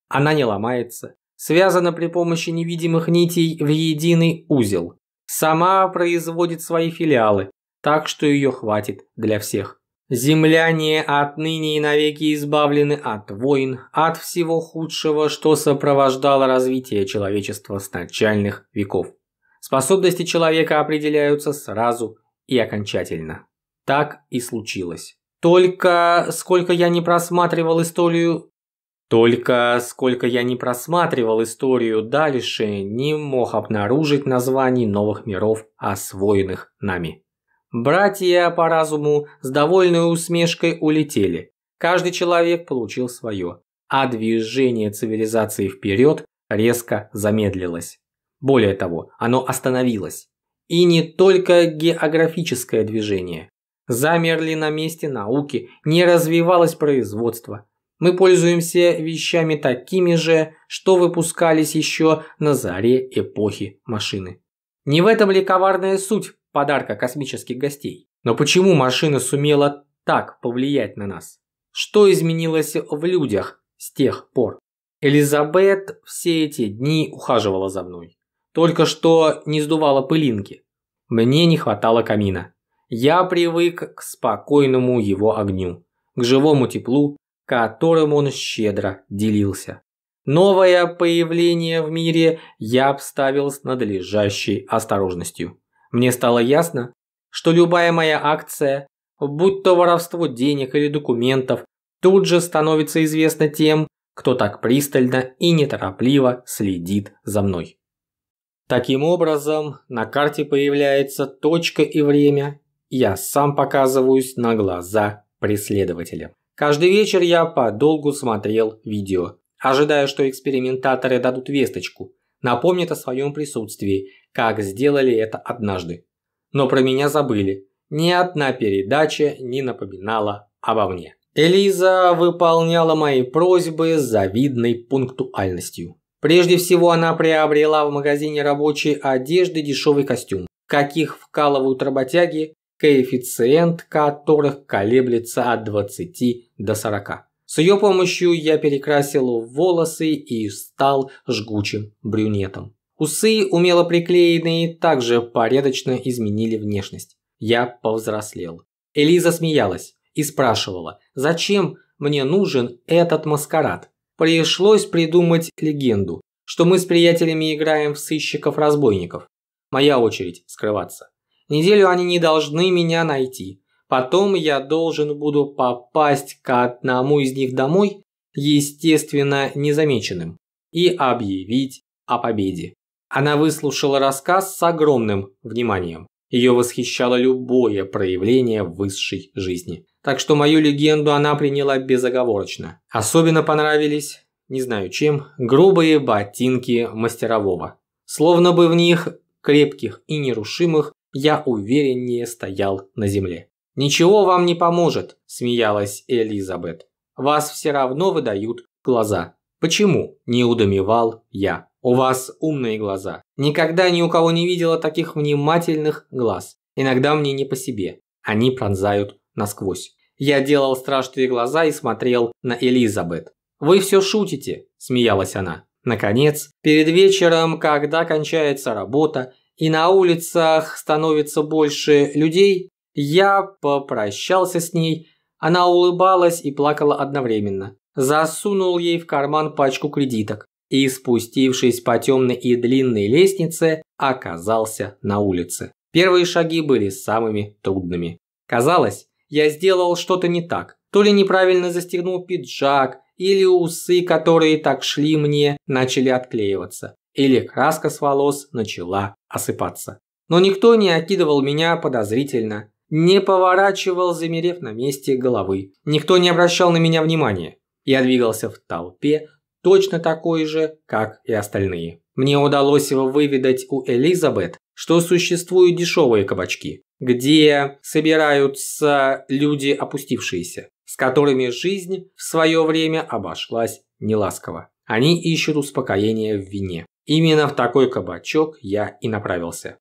Она не ломается, связана при помощи невидимых нитей в единый узел. Сама производит свои филиалы, так что ее хватит для всех. Земляне отныне и навеки избавлены от войн, от всего худшего, что сопровождало развитие человечества с начальных веков. Способности человека определяются сразу и окончательно. Так и случилось. Только сколько я не просматривал историю... Только сколько я не просматривал историю дальше, не мог обнаружить названий новых миров, освоенных нами. Братья по разуму с довольной усмешкой улетели. Каждый человек получил свое, а движение цивилизации вперед резко замедлилось. Более того, оно остановилось. И не только географическое движение. Замерли на месте науки, не развивалось производство. Мы пользуемся вещами такими же, что выпускались еще на заре эпохи машины. Не в этом ли коварная суть подарка космических гостей? Но почему машина сумела так повлиять на нас? Что изменилось в людях с тех пор? Элизабет все эти дни ухаживала за мной только что не сдувало пылинки. Мне не хватало камина. Я привык к спокойному его огню, к живому теплу, которым он щедро делился. Новое появление в мире я обставил с надлежащей осторожностью. Мне стало ясно, что любая моя акция, будь то воровство денег или документов, тут же становится известна тем, кто так пристально и неторопливо следит за мной. Таким образом, на карте появляется точка и время. Я сам показываюсь на глаза преследователя. Каждый вечер я подолгу смотрел видео, ожидая, что экспериментаторы дадут весточку, напомнят о своем присутствии, как сделали это однажды. Но про меня забыли. Ни одна передача не напоминала обо мне. Элиза выполняла мои просьбы с завидной пунктуальностью. Прежде всего она приобрела в магазине рабочей одежды дешевый костюм, каких вкалывают работяги, коэффициент которых колеблется от 20 до 40. С ее помощью я перекрасил волосы и стал жгучим брюнетом. Усы, умело приклеенные, также порядочно изменили внешность. Я повзрослел. Элиза смеялась и спрашивала, зачем мне нужен этот маскарад. Пришлось придумать легенду, что мы с приятелями играем в сыщиков-разбойников. Моя очередь скрываться. Неделю они не должны меня найти. Потом я должен буду попасть к одному из них домой, естественно, незамеченным, и объявить о победе. Она выслушала рассказ с огромным вниманием. Ее восхищало любое проявление высшей жизни так что мою легенду она приняла безоговорочно. Особенно понравились, не знаю чем, грубые ботинки мастерового. Словно бы в них, крепких и нерушимых, я увереннее стоял на земле. «Ничего вам не поможет», – смеялась Элизабет. «Вас все равно выдают глаза». «Почему?» – не удомевал я. «У вас умные глаза. Никогда ни у кого не видела таких внимательных глаз. Иногда мне не по себе. Они пронзают насквозь. Я делал страшные глаза и смотрел на Элизабет. «Вы все шутите», – смеялась она. Наконец, перед вечером, когда кончается работа и на улицах становится больше людей, я попрощался с ней. Она улыбалась и плакала одновременно. Засунул ей в карман пачку кредиток и, спустившись по темной и длинной лестнице, оказался на улице. Первые шаги были самыми трудными. Казалось, я сделал что-то не так. То ли неправильно застегнул пиджак, или усы, которые так шли мне, начали отклеиваться, или краска с волос начала осыпаться. Но никто не окидывал меня подозрительно, не поворачивал, замерев на месте головы. Никто не обращал на меня внимания. Я двигался в толпе, точно такой же, как и остальные. Мне удалось его выведать у Элизабет, что существуют дешевые кабачки, где собираются люди опустившиеся, с которыми жизнь в свое время обошлась неласково. Они ищут успокоения в вине. Именно в такой кабачок я и направился.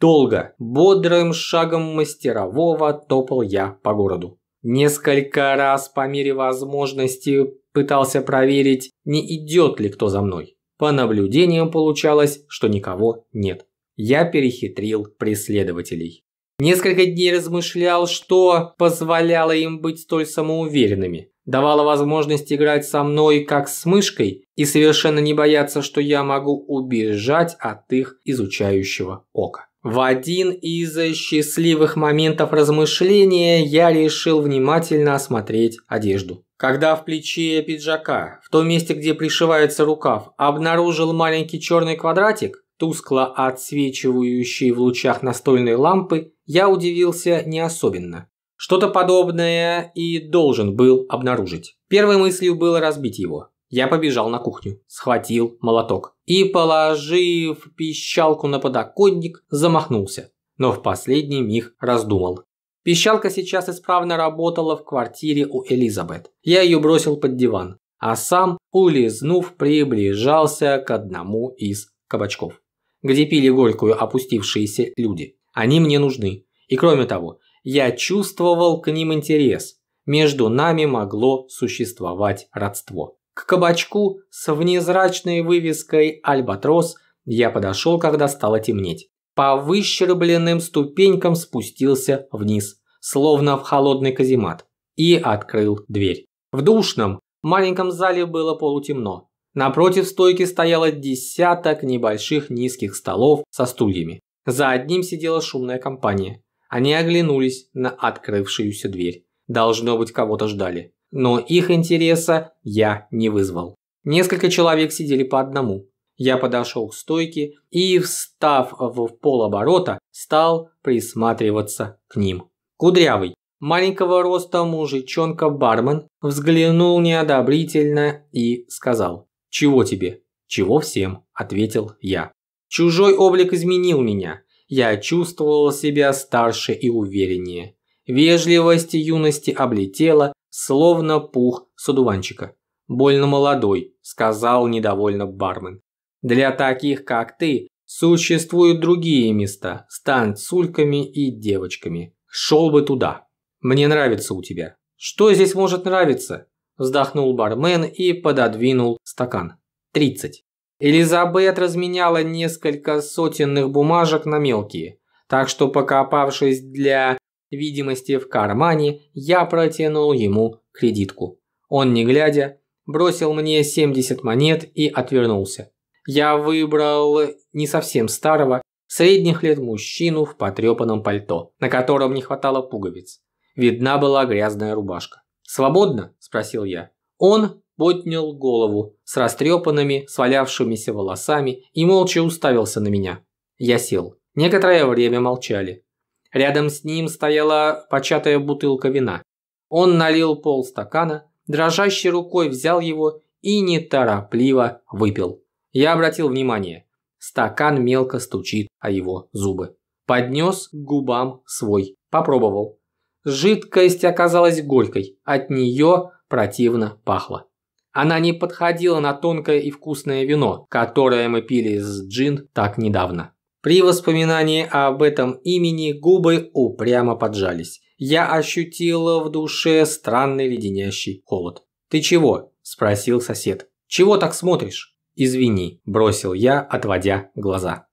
Долго, бодрым шагом мастерового топал я по городу. Несколько раз по мере возможности пытался проверить, не идет ли кто за мной. По наблюдениям получалось, что никого нет. Я перехитрил преследователей. Несколько дней размышлял, что позволяло им быть столь самоуверенными. Давало возможность играть со мной как с мышкой и совершенно не бояться, что я могу убежать от их изучающего ока. В один из счастливых моментов размышления я решил внимательно осмотреть одежду. Когда в плече пиджака, в том месте, где пришивается рукав, обнаружил маленький черный квадратик, тускло отсвечивающий в лучах настольной лампы, я удивился не особенно. Что-то подобное и должен был обнаружить. Первой мыслью было разбить его. Я побежал на кухню, схватил молоток и, положив пищалку на подоконник, замахнулся. Но в последний миг раздумал. Пищалка сейчас исправно работала в квартире у Элизабет. Я ее бросил под диван, а сам, улизнув, приближался к одному из кабачков, где пили горькую опустившиеся люди. Они мне нужны. И кроме того, я чувствовал к ним интерес. Между нами могло существовать родство. К кабачку с внезрачной вывеской «Альбатрос» я подошел, когда стало темнеть. По выщербленным ступенькам спустился вниз, словно в холодный каземат, и открыл дверь. В душном, маленьком зале было полутемно. Напротив стойки стояло десяток небольших низких столов со стульями. За одним сидела шумная компания. Они оглянулись на открывшуюся дверь. Должно быть, кого-то ждали. Но их интереса я не вызвал. Несколько человек сидели по одному. Я подошел к стойке и, встав в полоборота, стал присматриваться к ним. Кудрявый, маленького роста мужичонка-бармен взглянул неодобрительно и сказал «Чего тебе?» «Чего всем?» – ответил я. Чужой облик изменил меня. Я чувствовал себя старше и увереннее. Вежливость юности облетела, словно пух с одуванчика. «Больно молодой», – сказал недовольно бармен. «Для таких, как ты, существуют другие места. Стань сульками и девочками. Шел бы туда. Мне нравится у тебя». «Что здесь может нравиться?» – вздохнул бармен и пододвинул стакан. «Тридцать». Элизабет разменяла несколько сотенных бумажек на мелкие, так что, покопавшись для видимости в кармане, я протянул ему кредитку. Он, не глядя, бросил мне 70 монет и отвернулся. Я выбрал не совсем старого, средних лет мужчину в потрепанном пальто, на котором не хватало пуговиц. Видна была грязная рубашка. «Свободно?» – спросил я. Он, поднял голову с растрепанными, свалявшимися волосами и молча уставился на меня. Я сел. Некоторое время молчали. Рядом с ним стояла початая бутылка вина. Он налил полстакана, дрожащей рукой взял его и неторопливо выпил. Я обратил внимание. Стакан мелко стучит о его зубы. Поднес к губам свой. Попробовал. Жидкость оказалась горькой. От нее противно пахло. Она не подходила на тонкое и вкусное вино, которое мы пили с джин так недавно. При воспоминании об этом имени губы упрямо поджались. Я ощутила в душе странный леденящий холод. «Ты чего?» – спросил сосед. «Чего так смотришь?» «Извини», – бросил я, отводя глаза.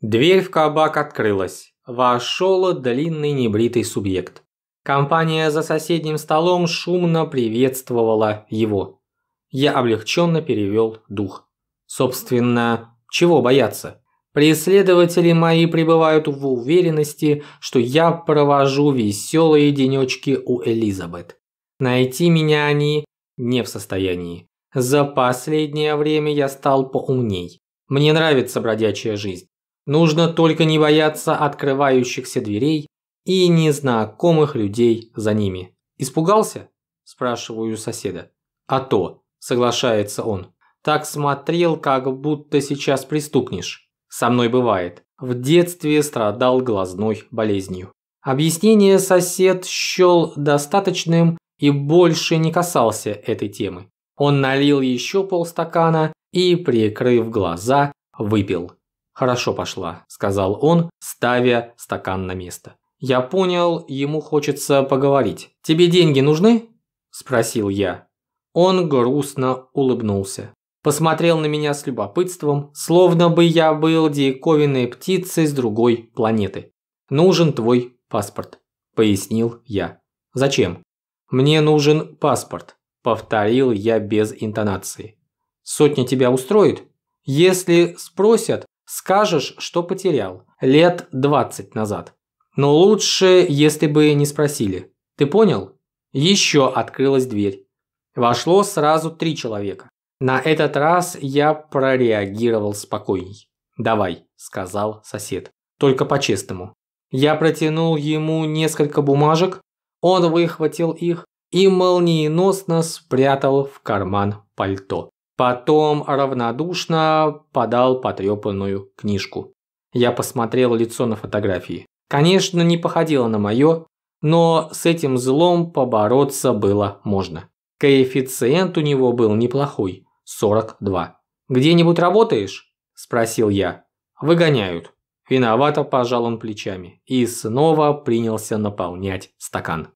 Дверь в кабак открылась. Вошел длинный небритый субъект. Компания за соседним столом шумно приветствовала его. Я облегченно перевел дух. Собственно, чего бояться? Преследователи мои пребывают в уверенности, что я провожу веселые денечки у Элизабет. Найти меня они не в состоянии. За последнее время я стал поумней. Мне нравится бродячая жизнь. Нужно только не бояться открывающихся дверей и незнакомых людей за ними. «Испугался?» – спрашиваю соседа. «А то», – соглашается он. «Так смотрел, как будто сейчас пристукнешь. Со мной бывает. В детстве страдал глазной болезнью». Объяснение сосед счел достаточным и больше не касался этой темы. Он налил еще полстакана и, прикрыв глаза, выпил. «Хорошо пошла», – сказал он, ставя стакан на место. Я понял, ему хочется поговорить. «Тебе деньги нужны?» – спросил я. Он грустно улыбнулся. Посмотрел на меня с любопытством, словно бы я был диковинной птицей с другой планеты. «Нужен твой паспорт», – пояснил я. «Зачем?» «Мне нужен паспорт», – повторил я без интонации. «Сотня тебя устроит? Если спросят, скажешь, что потерял лет 20 назад. Но лучше, если бы не спросили. Ты понял? Еще открылась дверь. Вошло сразу три человека. На этот раз я прореагировал спокойней. «Давай», – сказал сосед. «Только по-честному». Я протянул ему несколько бумажек, он выхватил их и молниеносно спрятал в карман пальто. Потом равнодушно подал потрепанную книжку. Я посмотрел лицо на фотографии. Конечно, не походило на мое, но с этим злом побороться было можно. Коэффициент у него был неплохой – 42. «Где-нибудь работаешь?» – спросил я. «Выгоняют». Виновато пожал он плечами и снова принялся наполнять стакан.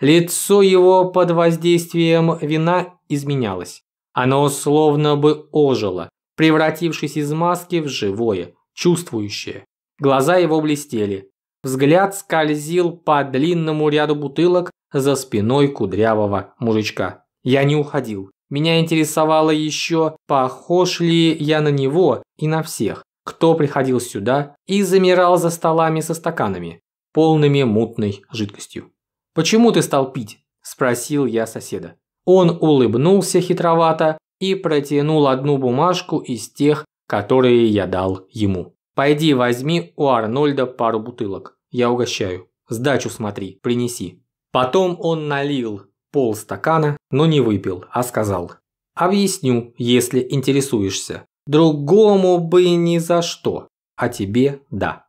Лицо его под воздействием вина изменялось. Оно словно бы ожило, превратившись из маски в живое, чувствующее. Глаза его блестели, Взгляд скользил по длинному ряду бутылок за спиной кудрявого мужичка. Я не уходил. Меня интересовало еще, похож ли я на него и на всех, кто приходил сюда и замирал за столами со стаканами, полными мутной жидкостью. «Почему ты стал пить?» – спросил я соседа. Он улыбнулся хитровато и протянул одну бумажку из тех, которые я дал ему. «Пойди возьми у Арнольда пару бутылок я угощаю. Сдачу смотри, принеси». Потом он налил полстакана, но не выпил, а сказал. «Объясню, если интересуешься. Другому бы ни за что, а тебе – да.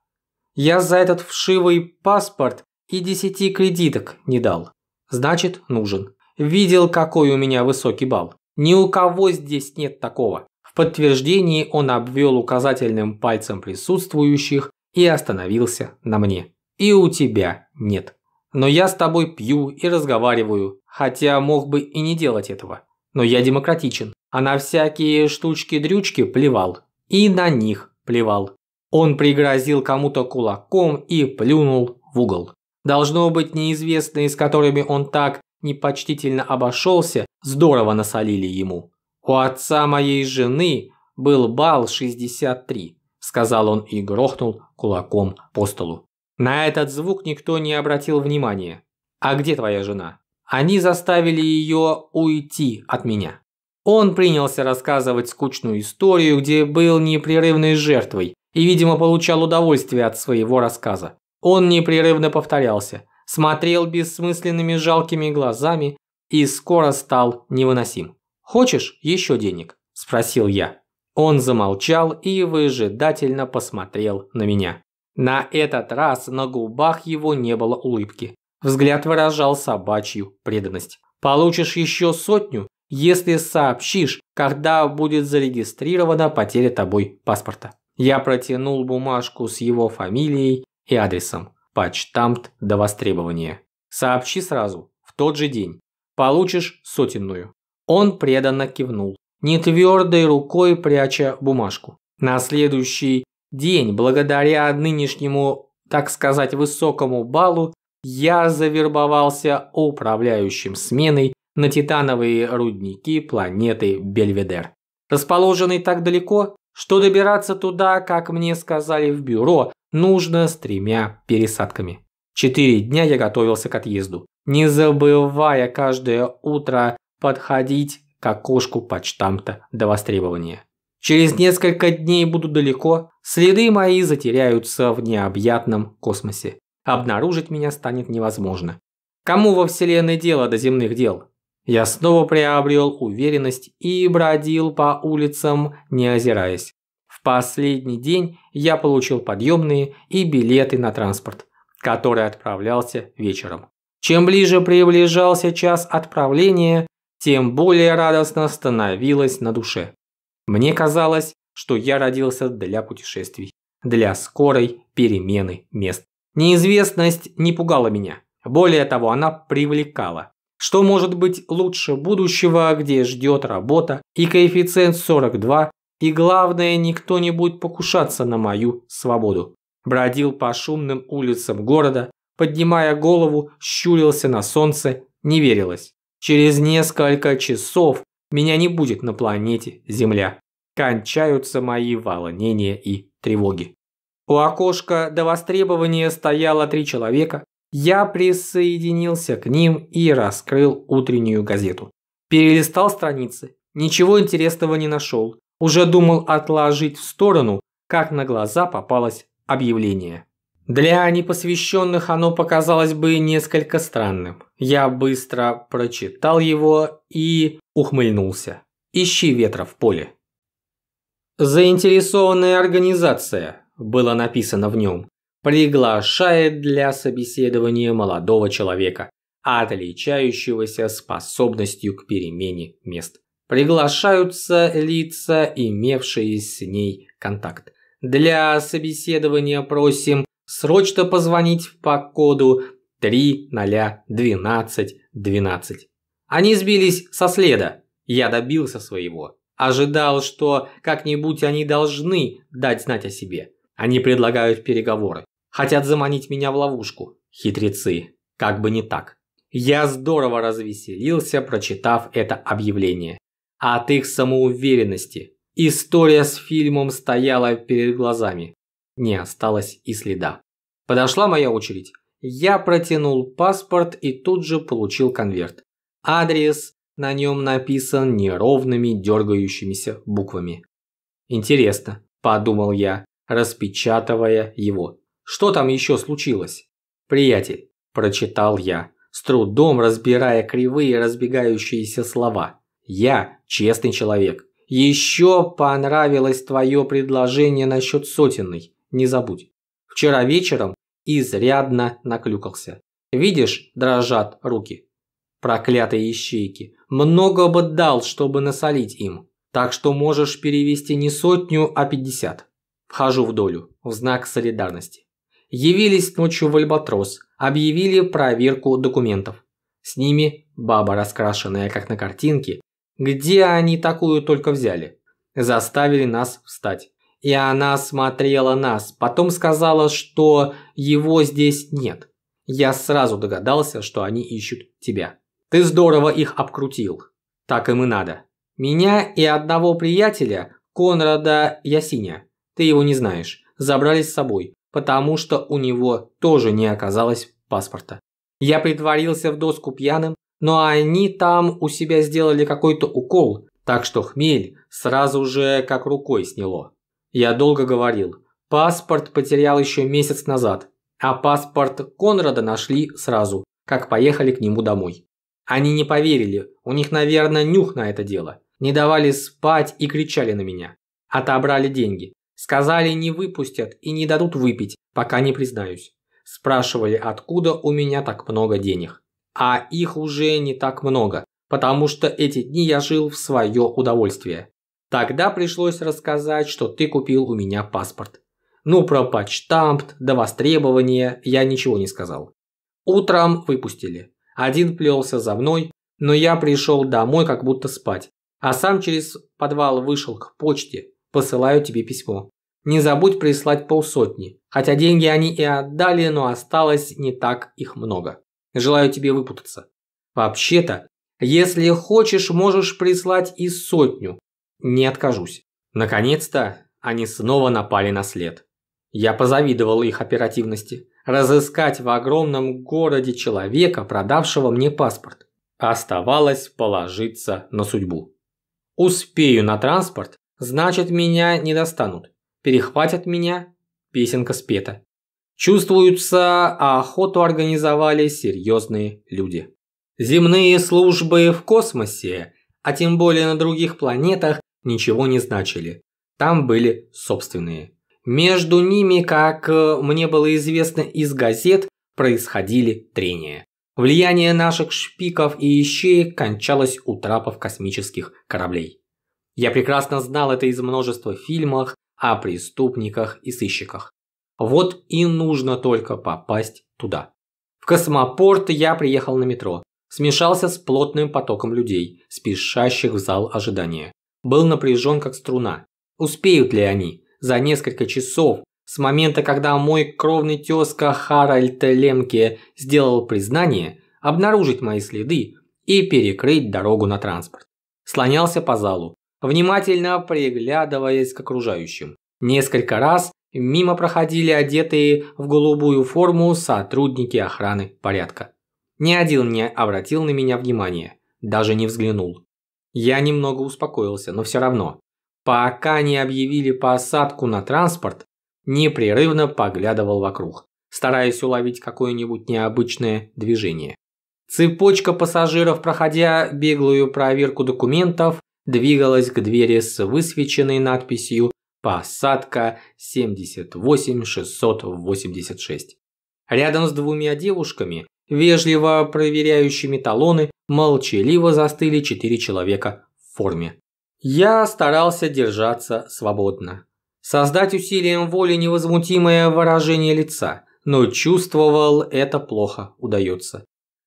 Я за этот вшивый паспорт и десяти кредиток не дал. Значит, нужен. Видел, какой у меня высокий балл. Ни у кого здесь нет такого. В подтверждении он обвел указательным пальцем присутствующих и остановился на мне. И у тебя нет. Но я с тобой пью и разговариваю, хотя мог бы и не делать этого. Но я демократичен, а на всякие штучки-дрючки плевал. И на них плевал. Он пригрозил кому-то кулаком и плюнул в угол. Должно быть, неизвестные, с которыми он так непочтительно обошелся, здорово насолили ему. «У отца моей жены был бал 63», – сказал он и грохнул кулаком по столу. На этот звук никто не обратил внимания. «А где твоя жена?» Они заставили ее уйти от меня. Он принялся рассказывать скучную историю, где был непрерывной жертвой и, видимо, получал удовольствие от своего рассказа. Он непрерывно повторялся, смотрел бессмысленными жалкими глазами и скоро стал невыносим. «Хочешь еще денег?» – спросил я. Он замолчал и выжидательно посмотрел на меня. На этот раз на губах его не было улыбки. Взгляд выражал собачью преданность. «Получишь еще сотню, если сообщишь, когда будет зарегистрирована потеря тобой паспорта». Я протянул бумажку с его фамилией и адресом. Почтамт до востребования. Сообщи сразу, в тот же день. Получишь сотенную. Он преданно кивнул нетвердой рукой пряча бумажку. На следующий день, благодаря нынешнему, так сказать, высокому балу, я завербовался управляющим сменой на титановые рудники планеты Бельведер. Расположенный так далеко, что добираться туда, как мне сказали в бюро, нужно с тремя пересадками. Четыре дня я готовился к отъезду, не забывая каждое утро подходить к окошку почтамта до востребования. Через несколько дней буду далеко, следы мои затеряются в необъятном космосе. Обнаружить меня станет невозможно. Кому во вселенной дело до земных дел? Я снова приобрел уверенность и бродил по улицам, не озираясь. В последний день я получил подъемные и билеты на транспорт, который отправлялся вечером. Чем ближе приближался час отправления, тем более радостно становилось на душе. Мне казалось, что я родился для путешествий, для скорой перемены мест. Неизвестность не пугала меня. Более того, она привлекала. Что может быть лучше будущего, где ждет работа и коэффициент 42, и главное, никто не будет покушаться на мою свободу. Бродил по шумным улицам города, поднимая голову, щурился на солнце, не верилось. Через несколько часов меня не будет на планете Земля. Кончаются мои волнения и тревоги. У окошка до востребования стояло три человека. Я присоединился к ним и раскрыл утреннюю газету. Перелистал страницы. Ничего интересного не нашел. Уже думал отложить в сторону, как на глаза попалось объявление. Для непосвященных оно показалось бы несколько странным. Я быстро прочитал его и ухмыльнулся. «Ищи ветра в поле». «Заинтересованная организация», – было написано в нем, – «приглашает для собеседования молодого человека, отличающегося способностью к перемене мест. Приглашаются лица, имевшие с ней контакт. Для собеседования просим срочно позвонить по коду 301212. Они сбились со следа. Я добился своего. Ожидал, что как-нибудь они должны дать знать о себе. Они предлагают переговоры. Хотят заманить меня в ловушку. Хитрецы. Как бы не так. Я здорово развеселился, прочитав это объявление. От их самоуверенности. История с фильмом стояла перед глазами не осталось и следа. Подошла моя очередь. Я протянул паспорт и тут же получил конверт. Адрес на нем написан неровными дергающимися буквами. «Интересно», – подумал я, распечатывая его. «Что там еще случилось?» «Приятель», – прочитал я, с трудом разбирая кривые разбегающиеся слова. «Я честный человек. Еще понравилось твое предложение насчет сотенной не забудь. Вчера вечером изрядно наклюкался. Видишь, дрожат руки. Проклятые ищейки. Много бы дал, чтобы насолить им. Так что можешь перевести не сотню, а пятьдесят. Вхожу в долю, в знак солидарности. Явились ночью в Альбатрос, объявили проверку документов. С ними баба, раскрашенная как на картинке, где они такую только взяли. Заставили нас встать и она смотрела нас. Потом сказала, что его здесь нет. Я сразу догадался, что они ищут тебя. Ты здорово их обкрутил. Так им и надо. Меня и одного приятеля, Конрада Ясиня, ты его не знаешь, забрали с собой, потому что у него тоже не оказалось паспорта. Я притворился в доску пьяным, но они там у себя сделали какой-то укол, так что хмель сразу же как рукой сняло. Я долго говорил. Паспорт потерял еще месяц назад, а паспорт Конрада нашли сразу, как поехали к нему домой. Они не поверили, у них, наверное, нюх на это дело. Не давали спать и кричали на меня. Отобрали деньги. Сказали, не выпустят и не дадут выпить, пока не признаюсь. Спрашивали, откуда у меня так много денег. А их уже не так много, потому что эти дни я жил в свое удовольствие. Тогда пришлось рассказать, что ты купил у меня паспорт. Ну, про почтампт, до востребования я ничего не сказал. Утром выпустили. Один плелся за мной, но я пришел домой как будто спать. А сам через подвал вышел к почте. Посылаю тебе письмо. Не забудь прислать полсотни. Хотя деньги они и отдали, но осталось не так их много. Желаю тебе выпутаться. Вообще-то, если хочешь, можешь прислать и сотню. Не откажусь. Наконец-то они снова напали на след. Я позавидовал их оперативности. Разыскать в огромном городе человека, продавшего мне паспорт. Оставалось положиться на судьбу. Успею на транспорт, значит меня не достанут. Перехватят меня, песенка спета. Чувствуются, а охоту организовали серьезные люди. Земные службы в космосе, а тем более на других планетах, ничего не значили. Там были собственные. Между ними, как э, мне было известно из газет, происходили трения. Влияние наших шпиков и ищеек кончалось у трапов космических кораблей. Я прекрасно знал это из множества фильмов о преступниках и сыщиках. Вот и нужно только попасть туда. В космопорт я приехал на метро. Смешался с плотным потоком людей, спешащих в зал ожидания был напряжен как струна. Успеют ли они за несколько часов с момента, когда мой кровный тезка Харальд Лемке сделал признание, обнаружить мои следы и перекрыть дорогу на транспорт. Слонялся по залу, внимательно приглядываясь к окружающим. Несколько раз мимо проходили одетые в голубую форму сотрудники охраны порядка. Ни один не обратил на меня внимания, даже не взглянул. Я немного успокоился, но все равно. Пока не объявили посадку на транспорт, непрерывно поглядывал вокруг, стараясь уловить какое-нибудь необычное движение. Цепочка пассажиров, проходя беглую проверку документов, двигалась к двери с высвеченной надписью «Посадка 78686». Рядом с двумя девушками, вежливо проверяющими талоны, молчаливо застыли четыре человека в форме. Я старался держаться свободно. Создать усилием воли невозмутимое выражение лица, но чувствовал, это плохо удается.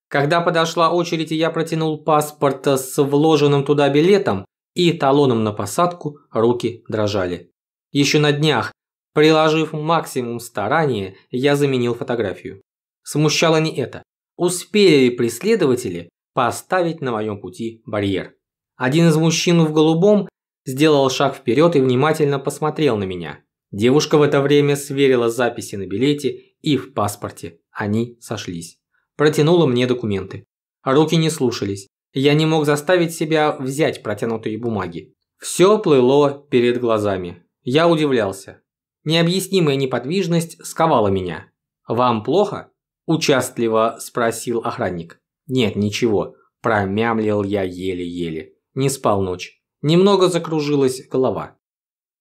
Когда подошла очередь я протянул паспорт с вложенным туда билетом и талоном на посадку, руки дрожали. Еще на днях, приложив максимум старания, я заменил фотографию. Смущало не это. Успели преследователи поставить на моем пути барьер. Один из мужчин в голубом сделал шаг вперед и внимательно посмотрел на меня. Девушка в это время сверила записи на билете и в паспорте. Они сошлись. Протянула мне документы. Руки не слушались. Я не мог заставить себя взять протянутые бумаги. Все плыло перед глазами. Я удивлялся. Необъяснимая неподвижность сковала меня. «Вам плохо?» – участливо спросил охранник. «Нет, ничего», – промямлил я еле-еле. Не спал ночь. Немного закружилась голова.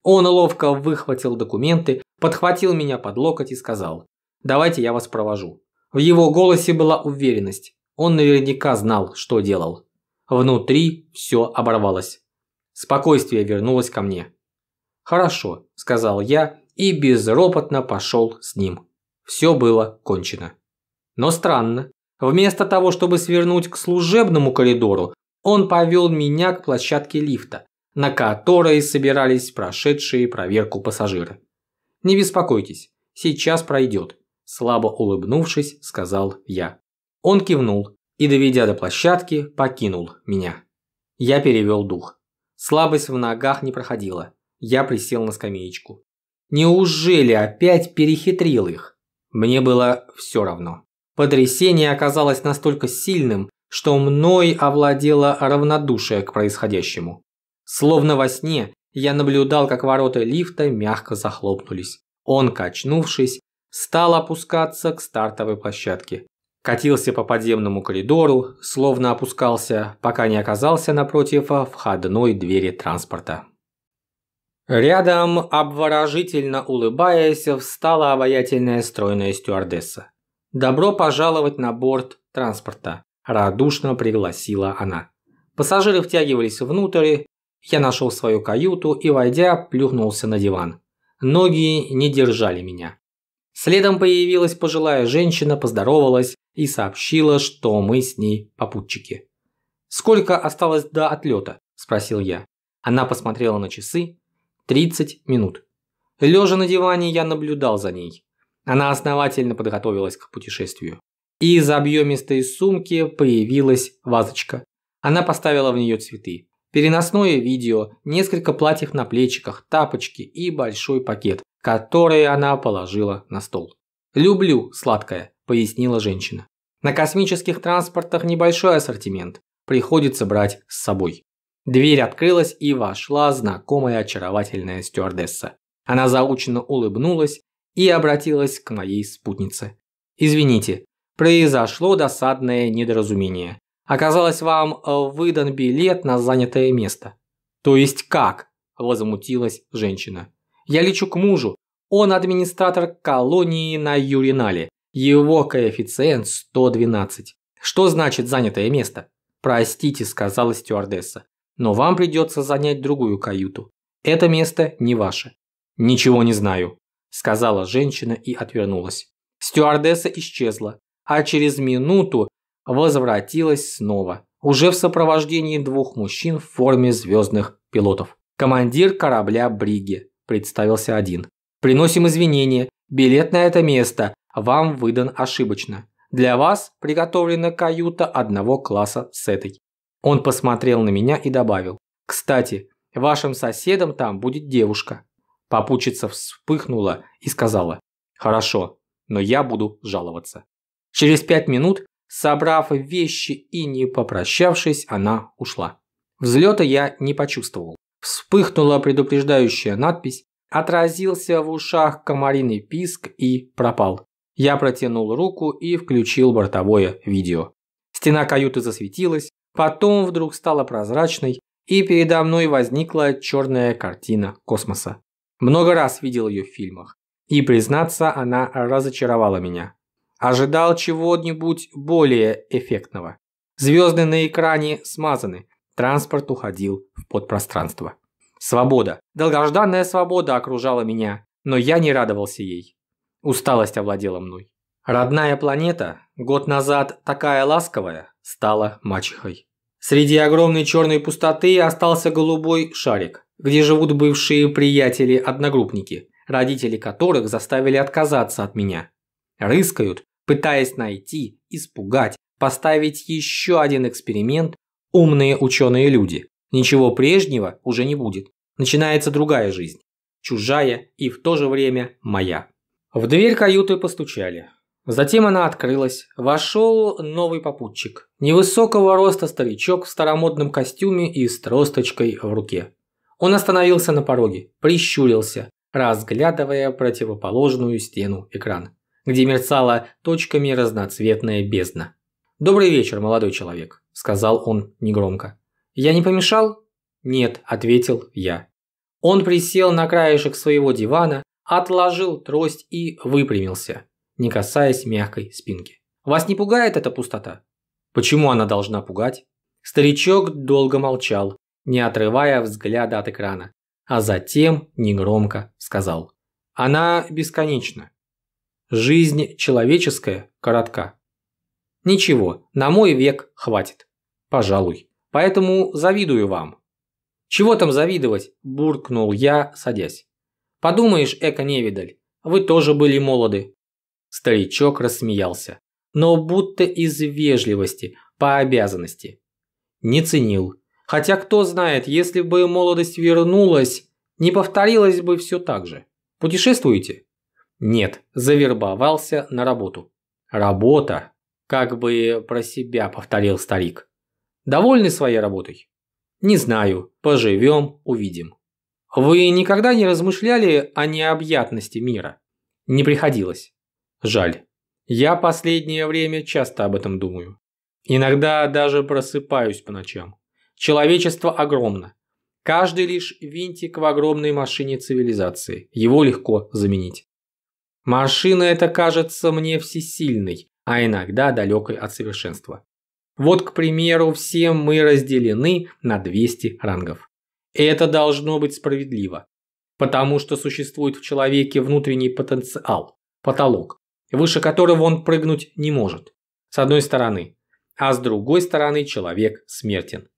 Он ловко выхватил документы, подхватил меня под локоть и сказал «Давайте я вас провожу». В его голосе была уверенность. Он наверняка знал, что делал. Внутри все оборвалось. Спокойствие вернулось ко мне. «Хорошо», – сказал я и безропотно пошел с ним. Все было кончено. Но странно. Вместо того, чтобы свернуть к служебному коридору, он повел меня к площадке лифта, на которой собирались прошедшие проверку пассажиры. «Не беспокойтесь, сейчас пройдет», – слабо улыбнувшись, сказал я. Он кивнул и, доведя до площадки, покинул меня. Я перевел дух. Слабость в ногах не проходила. Я присел на скамеечку. Неужели опять перехитрил их? Мне было все равно. Потрясение оказалось настолько сильным, что мной овладело равнодушие к происходящему. Словно во сне, я наблюдал, как ворота лифта мягко захлопнулись. Он, качнувшись, стал опускаться к стартовой площадке. Катился по подземному коридору, словно опускался, пока не оказался напротив входной двери транспорта. Рядом, обворожительно улыбаясь, встала обаятельная стройная стюардесса. «Добро пожаловать на борт транспорта», – радушно пригласила она. Пассажиры втягивались внутрь, я нашел свою каюту и, войдя, плюхнулся на диван. Ноги не держали меня. Следом появилась пожилая женщина, поздоровалась и сообщила, что мы с ней попутчики. «Сколько осталось до отлета?» – спросил я. Она посмотрела на часы. Тридцать минут». Лежа на диване, я наблюдал за ней. Она основательно подготовилась к путешествию. из объемистой сумки появилась вазочка. Она поставила в нее цветы. Переносное видео, несколько платьев на плечиках, тапочки и большой пакет, который она положила на стол. «Люблю сладкое», – пояснила женщина. «На космических транспортах небольшой ассортимент. Приходится брать с собой». Дверь открылась и вошла знакомая очаровательная стюардесса. Она заученно улыбнулась и обратилась к моей спутнице. «Извините, произошло досадное недоразумение. Оказалось, вам э, выдан билет на занятое место». «То есть как?» – возмутилась женщина. «Я лечу к мужу. Он администратор колонии на Юринале. Его коэффициент 112. Что значит занятое место?» «Простите», – сказала стюардесса. «Но вам придется занять другую каюту. Это место не ваше». «Ничего не знаю», – сказала женщина и отвернулась. Стюардесса исчезла, а через минуту возвратилась снова, уже в сопровождении двух мужчин в форме звездных пилотов. «Командир корабля Бриги», – представился один. «Приносим извинения. Билет на это место вам выдан ошибочно. Для вас приготовлена каюта одного класса с этой». Он посмотрел на меня и добавил. «Кстати, вашим соседом там будет девушка. Попутчица вспыхнула и сказала «Хорошо, но я буду жаловаться». Через пять минут, собрав вещи и не попрощавшись, она ушла. Взлета я не почувствовал. Вспыхнула предупреждающая надпись, отразился в ушах комариный писк и пропал. Я протянул руку и включил бортовое видео. Стена каюты засветилась, потом вдруг стала прозрачной, и передо мной возникла черная картина космоса. Много раз видел ее в фильмах. И, признаться, она разочаровала меня. Ожидал чего-нибудь более эффектного. Звезды на экране смазаны. Транспорт уходил в подпространство. Свобода. Долгожданная свобода окружала меня, но я не радовался ей. Усталость овладела мной. Родная планета, год назад такая ласковая, стала мачехой. Среди огромной черной пустоты остался голубой шарик – где живут бывшие приятели-одногруппники, родители которых заставили отказаться от меня. Рыскают, пытаясь найти, испугать, поставить еще один эксперимент умные ученые люди. Ничего прежнего уже не будет. Начинается другая жизнь. Чужая и в то же время моя. В дверь каюты постучали. Затем она открылась. Вошел новый попутчик. Невысокого роста старичок в старомодном костюме и с тросточкой в руке. Он остановился на пороге, прищурился, разглядывая противоположную стену экран, где мерцала точками разноцветная бездна. «Добрый вечер, молодой человек», – сказал он негромко. «Я не помешал?» «Нет», – ответил я. Он присел на краешек своего дивана, отложил трость и выпрямился, не касаясь мягкой спинки. «Вас не пугает эта пустота?» «Почему она должна пугать?» Старичок долго молчал, не отрывая взгляда от экрана, а затем негромко сказал. Она бесконечна. Жизнь человеческая коротка. Ничего, на мой век хватит. Пожалуй. Поэтому завидую вам. Чего там завидовать, буркнул я, садясь. Подумаешь, эко-невидаль, вы тоже были молоды. Старичок рассмеялся, но будто из вежливости, по обязанности. Не ценил, Хотя кто знает, если бы молодость вернулась, не повторилось бы все так же. Путешествуете? Нет, завербовался на работу. Работа, как бы про себя повторил старик. Довольны своей работой? Не знаю, поживем, увидим. Вы никогда не размышляли о необъятности мира? Не приходилось. Жаль. Я последнее время часто об этом думаю. Иногда даже просыпаюсь по ночам. Человечество огромно. Каждый лишь винтик в огромной машине цивилизации. Его легко заменить. Машина эта кажется мне всесильной, а иногда далекой от совершенства. Вот, к примеру, все мы разделены на 200 рангов. Это должно быть справедливо, потому что существует в человеке внутренний потенциал, потолок, выше которого он прыгнуть не может. С одной стороны. А с другой стороны человек смертен.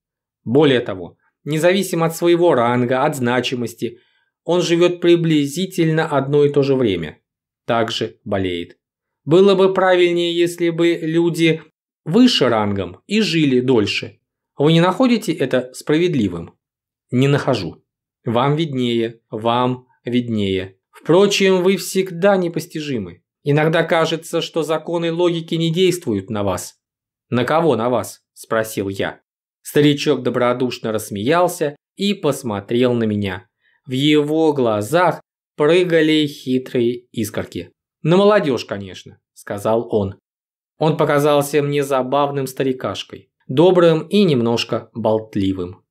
Более того, независимо от своего ранга, от значимости, он живет приблизительно одно и то же время. Также болеет. Было бы правильнее, если бы люди выше рангом и жили дольше. Вы не находите это справедливым? Не нахожу. Вам виднее, вам виднее. Впрочем, вы всегда непостижимы. Иногда кажется, что законы логики не действуют на вас. На кого на вас? Спросил я. Старичок добродушно рассмеялся и посмотрел на меня. В его глазах прыгали хитрые искорки. «На молодежь, конечно», – сказал он. Он показался мне забавным старикашкой, добрым и немножко болтливым.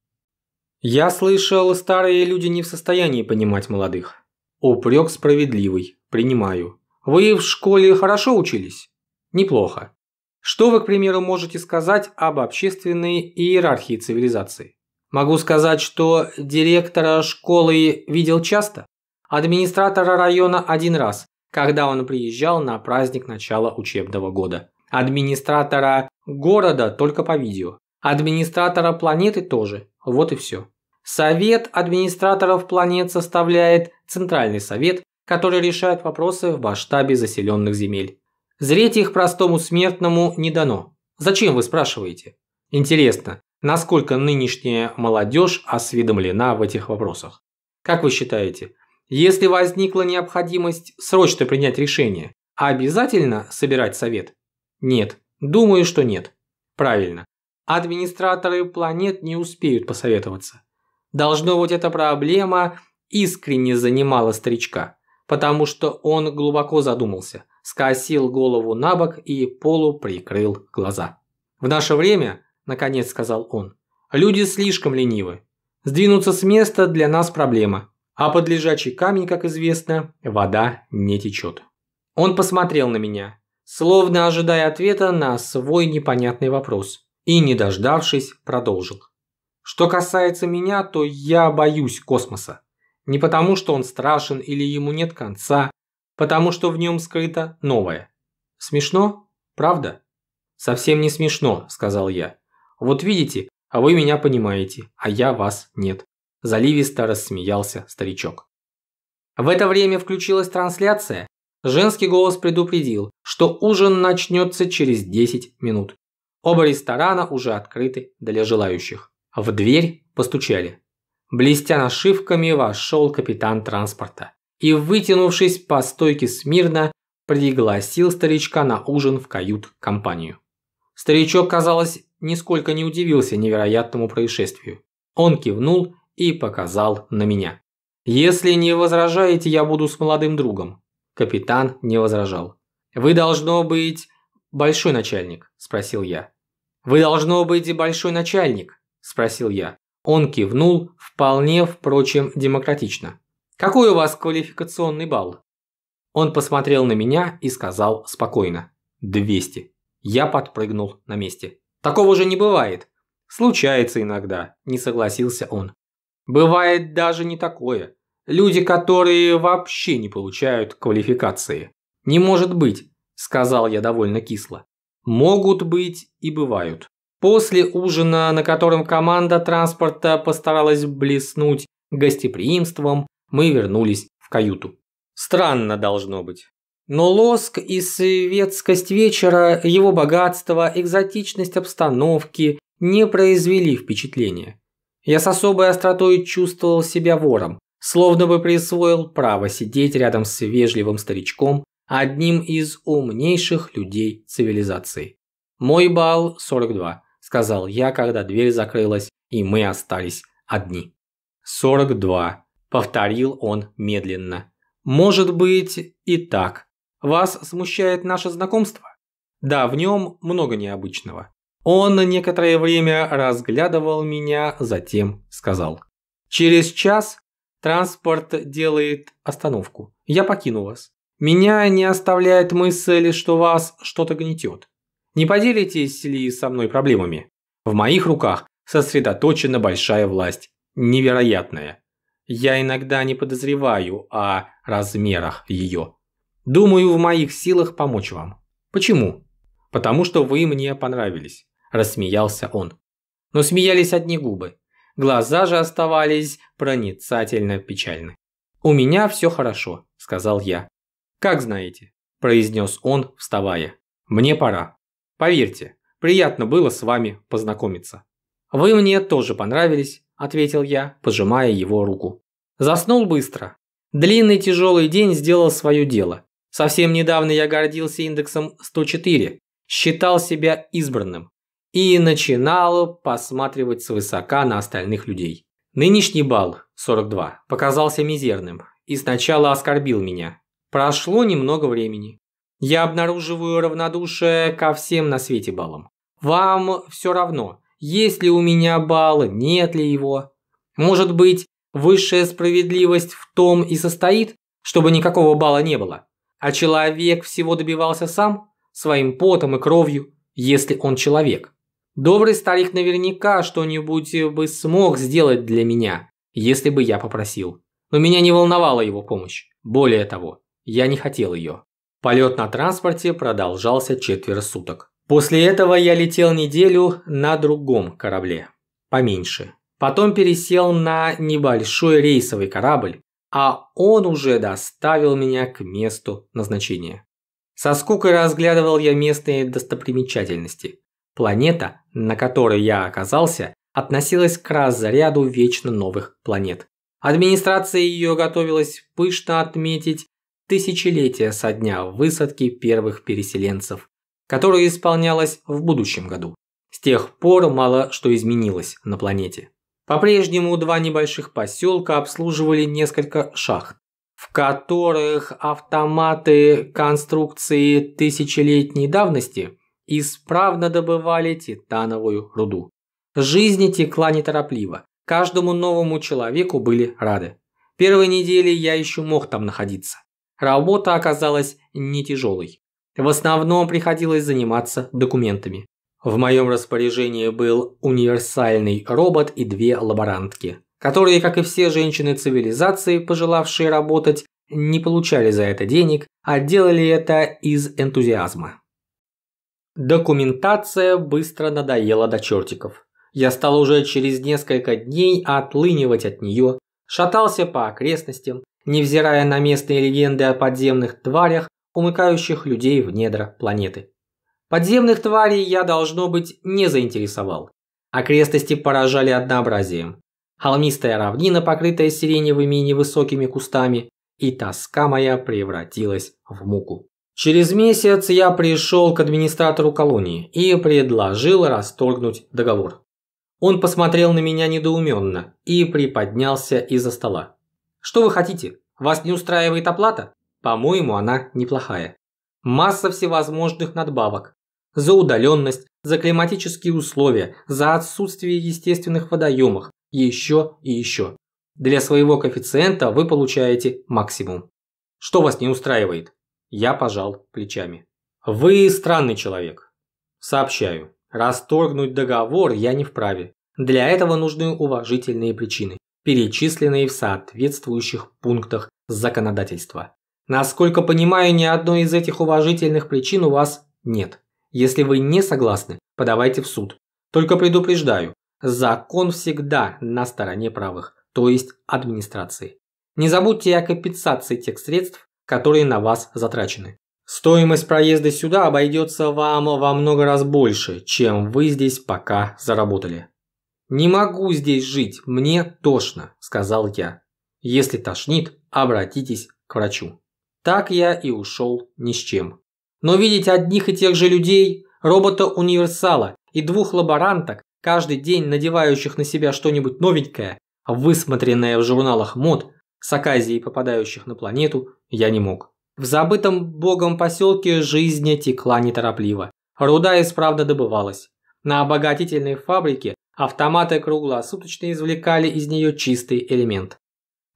Я слышал, старые люди не в состоянии понимать молодых. Упрек справедливый, принимаю. Вы в школе хорошо учились? Неплохо. Что вы, к примеру, можете сказать об общественной иерархии цивилизации? Могу сказать, что директора школы видел часто, администратора района один раз, когда он приезжал на праздник начала учебного года, администратора города только по видео, администратора планеты тоже, вот и все. Совет администраторов планет составляет Центральный совет, который решает вопросы в масштабе заселенных земель. Зреть их простому смертному не дано. Зачем вы спрашиваете? Интересно, насколько нынешняя молодежь осведомлена в этих вопросах? Как вы считаете, если возникла необходимость срочно принять решение, а обязательно собирать совет? Нет. Думаю, что нет. Правильно. Администраторы планет не успеют посоветоваться. Должно быть, эта проблема искренне занимала старичка, потому что он глубоко задумался – скосил голову на бок и полуприкрыл глаза. «В наше время, – наконец сказал он, – люди слишком ленивы. Сдвинуться с места для нас проблема, а под лежачий камень, как известно, вода не течет». Он посмотрел на меня, словно ожидая ответа на свой непонятный вопрос, и, не дождавшись, продолжил. «Что касается меня, то я боюсь космоса. Не потому, что он страшен или ему нет конца, потому что в нем скрыто новое. Смешно? Правда? Совсем не смешно, сказал я. Вот видите, а вы меня понимаете, а я вас нет. Заливисто рассмеялся старичок. В это время включилась трансляция. Женский голос предупредил, что ужин начнется через 10 минут. Оба ресторана уже открыты для желающих. В дверь постучали. Блестя нашивками вошел капитан транспорта и, вытянувшись по стойке смирно, пригласил старичка на ужин в кают-компанию. Старичок, казалось, нисколько не удивился невероятному происшествию. Он кивнул и показал на меня. «Если не возражаете, я буду с молодым другом». Капитан не возражал. «Вы должно быть большой начальник?» – спросил я. «Вы должно быть большой начальник?» – спросил я. Он кивнул, вполне, впрочем, демократично. Какой у вас квалификационный балл? Он посмотрел на меня и сказал спокойно. "Двести". Я подпрыгнул на месте. Такого же не бывает. Случается иногда, не согласился он. Бывает даже не такое. Люди, которые вообще не получают квалификации. Не может быть, сказал я довольно кисло. Могут быть и бывают. После ужина, на котором команда транспорта постаралась блеснуть гостеприимством, мы вернулись в каюту. Странно должно быть. Но лоск и светскость вечера, его богатство, экзотичность обстановки не произвели впечатления. Я с особой остротой чувствовал себя вором, словно бы присвоил право сидеть рядом с вежливым старичком, одним из умнейших людей цивилизации. «Мой балл 42», – сказал я, когда дверь закрылась, и мы остались одни. «42», повторил он медленно. Может быть и так. Вас смущает наше знакомство? Да, в нем много необычного. Он некоторое время разглядывал меня, затем сказал. Через час транспорт делает остановку. Я покину вас. Меня не оставляет мысль, что вас что-то гнетет. Не поделитесь ли со мной проблемами? В моих руках сосредоточена большая власть. Невероятная я иногда не подозреваю о размерах ее. Думаю, в моих силах помочь вам. Почему? Потому что вы мне понравились, рассмеялся он. Но смеялись одни губы. Глаза же оставались проницательно печальны. У меня все хорошо, сказал я. Как знаете, произнес он, вставая. Мне пора. Поверьте, приятно было с вами познакомиться. Вы мне тоже понравились, ответил я, пожимая его руку. Заснул быстро. Длинный тяжелый день сделал свое дело. Совсем недавно я гордился индексом 104, считал себя избранным и начинал посматривать свысока на остальных людей. Нынешний балл, 42, показался мизерным и сначала оскорбил меня. Прошло немного времени. Я обнаруживаю равнодушие ко всем на свете баллам. Вам все равно, есть ли у меня балл, нет ли его. Может быть, Высшая справедливость в том и состоит, чтобы никакого бала не было. А человек всего добивался сам, своим потом и кровью, если он человек. Добрый старик наверняка что-нибудь бы смог сделать для меня, если бы я попросил. Но меня не волновала его помощь. Более того, я не хотел ее. Полет на транспорте продолжался четверо суток. После этого я летел неделю на другом корабле. Поменьше. Потом пересел на небольшой рейсовый корабль, а он уже доставил меня к месту назначения. Со скукой разглядывал я местные достопримечательности. Планета, на которой я оказался, относилась к разряду вечно новых планет. Администрация ее готовилась пышно отметить тысячелетие со дня высадки первых переселенцев, которое исполнялось в будущем году. С тех пор мало что изменилось на планете. По-прежнему два небольших поселка обслуживали несколько шахт, в которых автоматы конструкции тысячелетней давности исправно добывали титановую руду. Жизнь текла неторопливо, каждому новому человеку были рады. Первые недели я еще мог там находиться. Работа оказалась не тяжелой. В основном приходилось заниматься документами. В моем распоряжении был универсальный робот и две лаборантки, которые, как и все женщины цивилизации, пожелавшие работать, не получали за это денег, а делали это из энтузиазма. Документация быстро надоела до чертиков. Я стал уже через несколько дней отлынивать от нее, шатался по окрестностям, невзирая на местные легенды о подземных тварях, умыкающих людей в недра планеты. Подземных тварей я, должно быть, не заинтересовал. Окрестности поражали однообразием. Холмистая равнина, покрытая сиреневыми и невысокими кустами, и тоска моя превратилась в муку. Через месяц я пришел к администратору колонии и предложил расторгнуть договор. Он посмотрел на меня недоуменно и приподнялся из-за стола. «Что вы хотите? Вас не устраивает оплата? По-моему, она неплохая. Масса всевозможных надбавок, за удаленность, за климатические условия, за отсутствие естественных водоемов, еще и еще. Для своего коэффициента вы получаете максимум. Что вас не устраивает? Я пожал плечами. Вы странный человек. Сообщаю, расторгнуть договор я не вправе. Для этого нужны уважительные причины, перечисленные в соответствующих пунктах законодательства. Насколько понимаю, ни одной из этих уважительных причин у вас нет. Если вы не согласны, подавайте в суд. Только предупреждаю, закон всегда на стороне правых, то есть администрации. Не забудьте о компенсации тех средств, которые на вас затрачены. Стоимость проезда сюда обойдется вам во много раз больше, чем вы здесь пока заработали. «Не могу здесь жить, мне тошно», – сказал я. «Если тошнит, обратитесь к врачу». Так я и ушел ни с чем. Но видеть одних и тех же людей, робота-универсала и двух лаборанток, каждый день надевающих на себя что-нибудь новенькое, высмотренное в журналах мод, с оказией попадающих на планету, я не мог. В забытом богом поселке жизнь текла неторопливо. Руда исправно добывалась. На обогатительной фабрике автоматы круглосуточно извлекали из нее чистый элемент.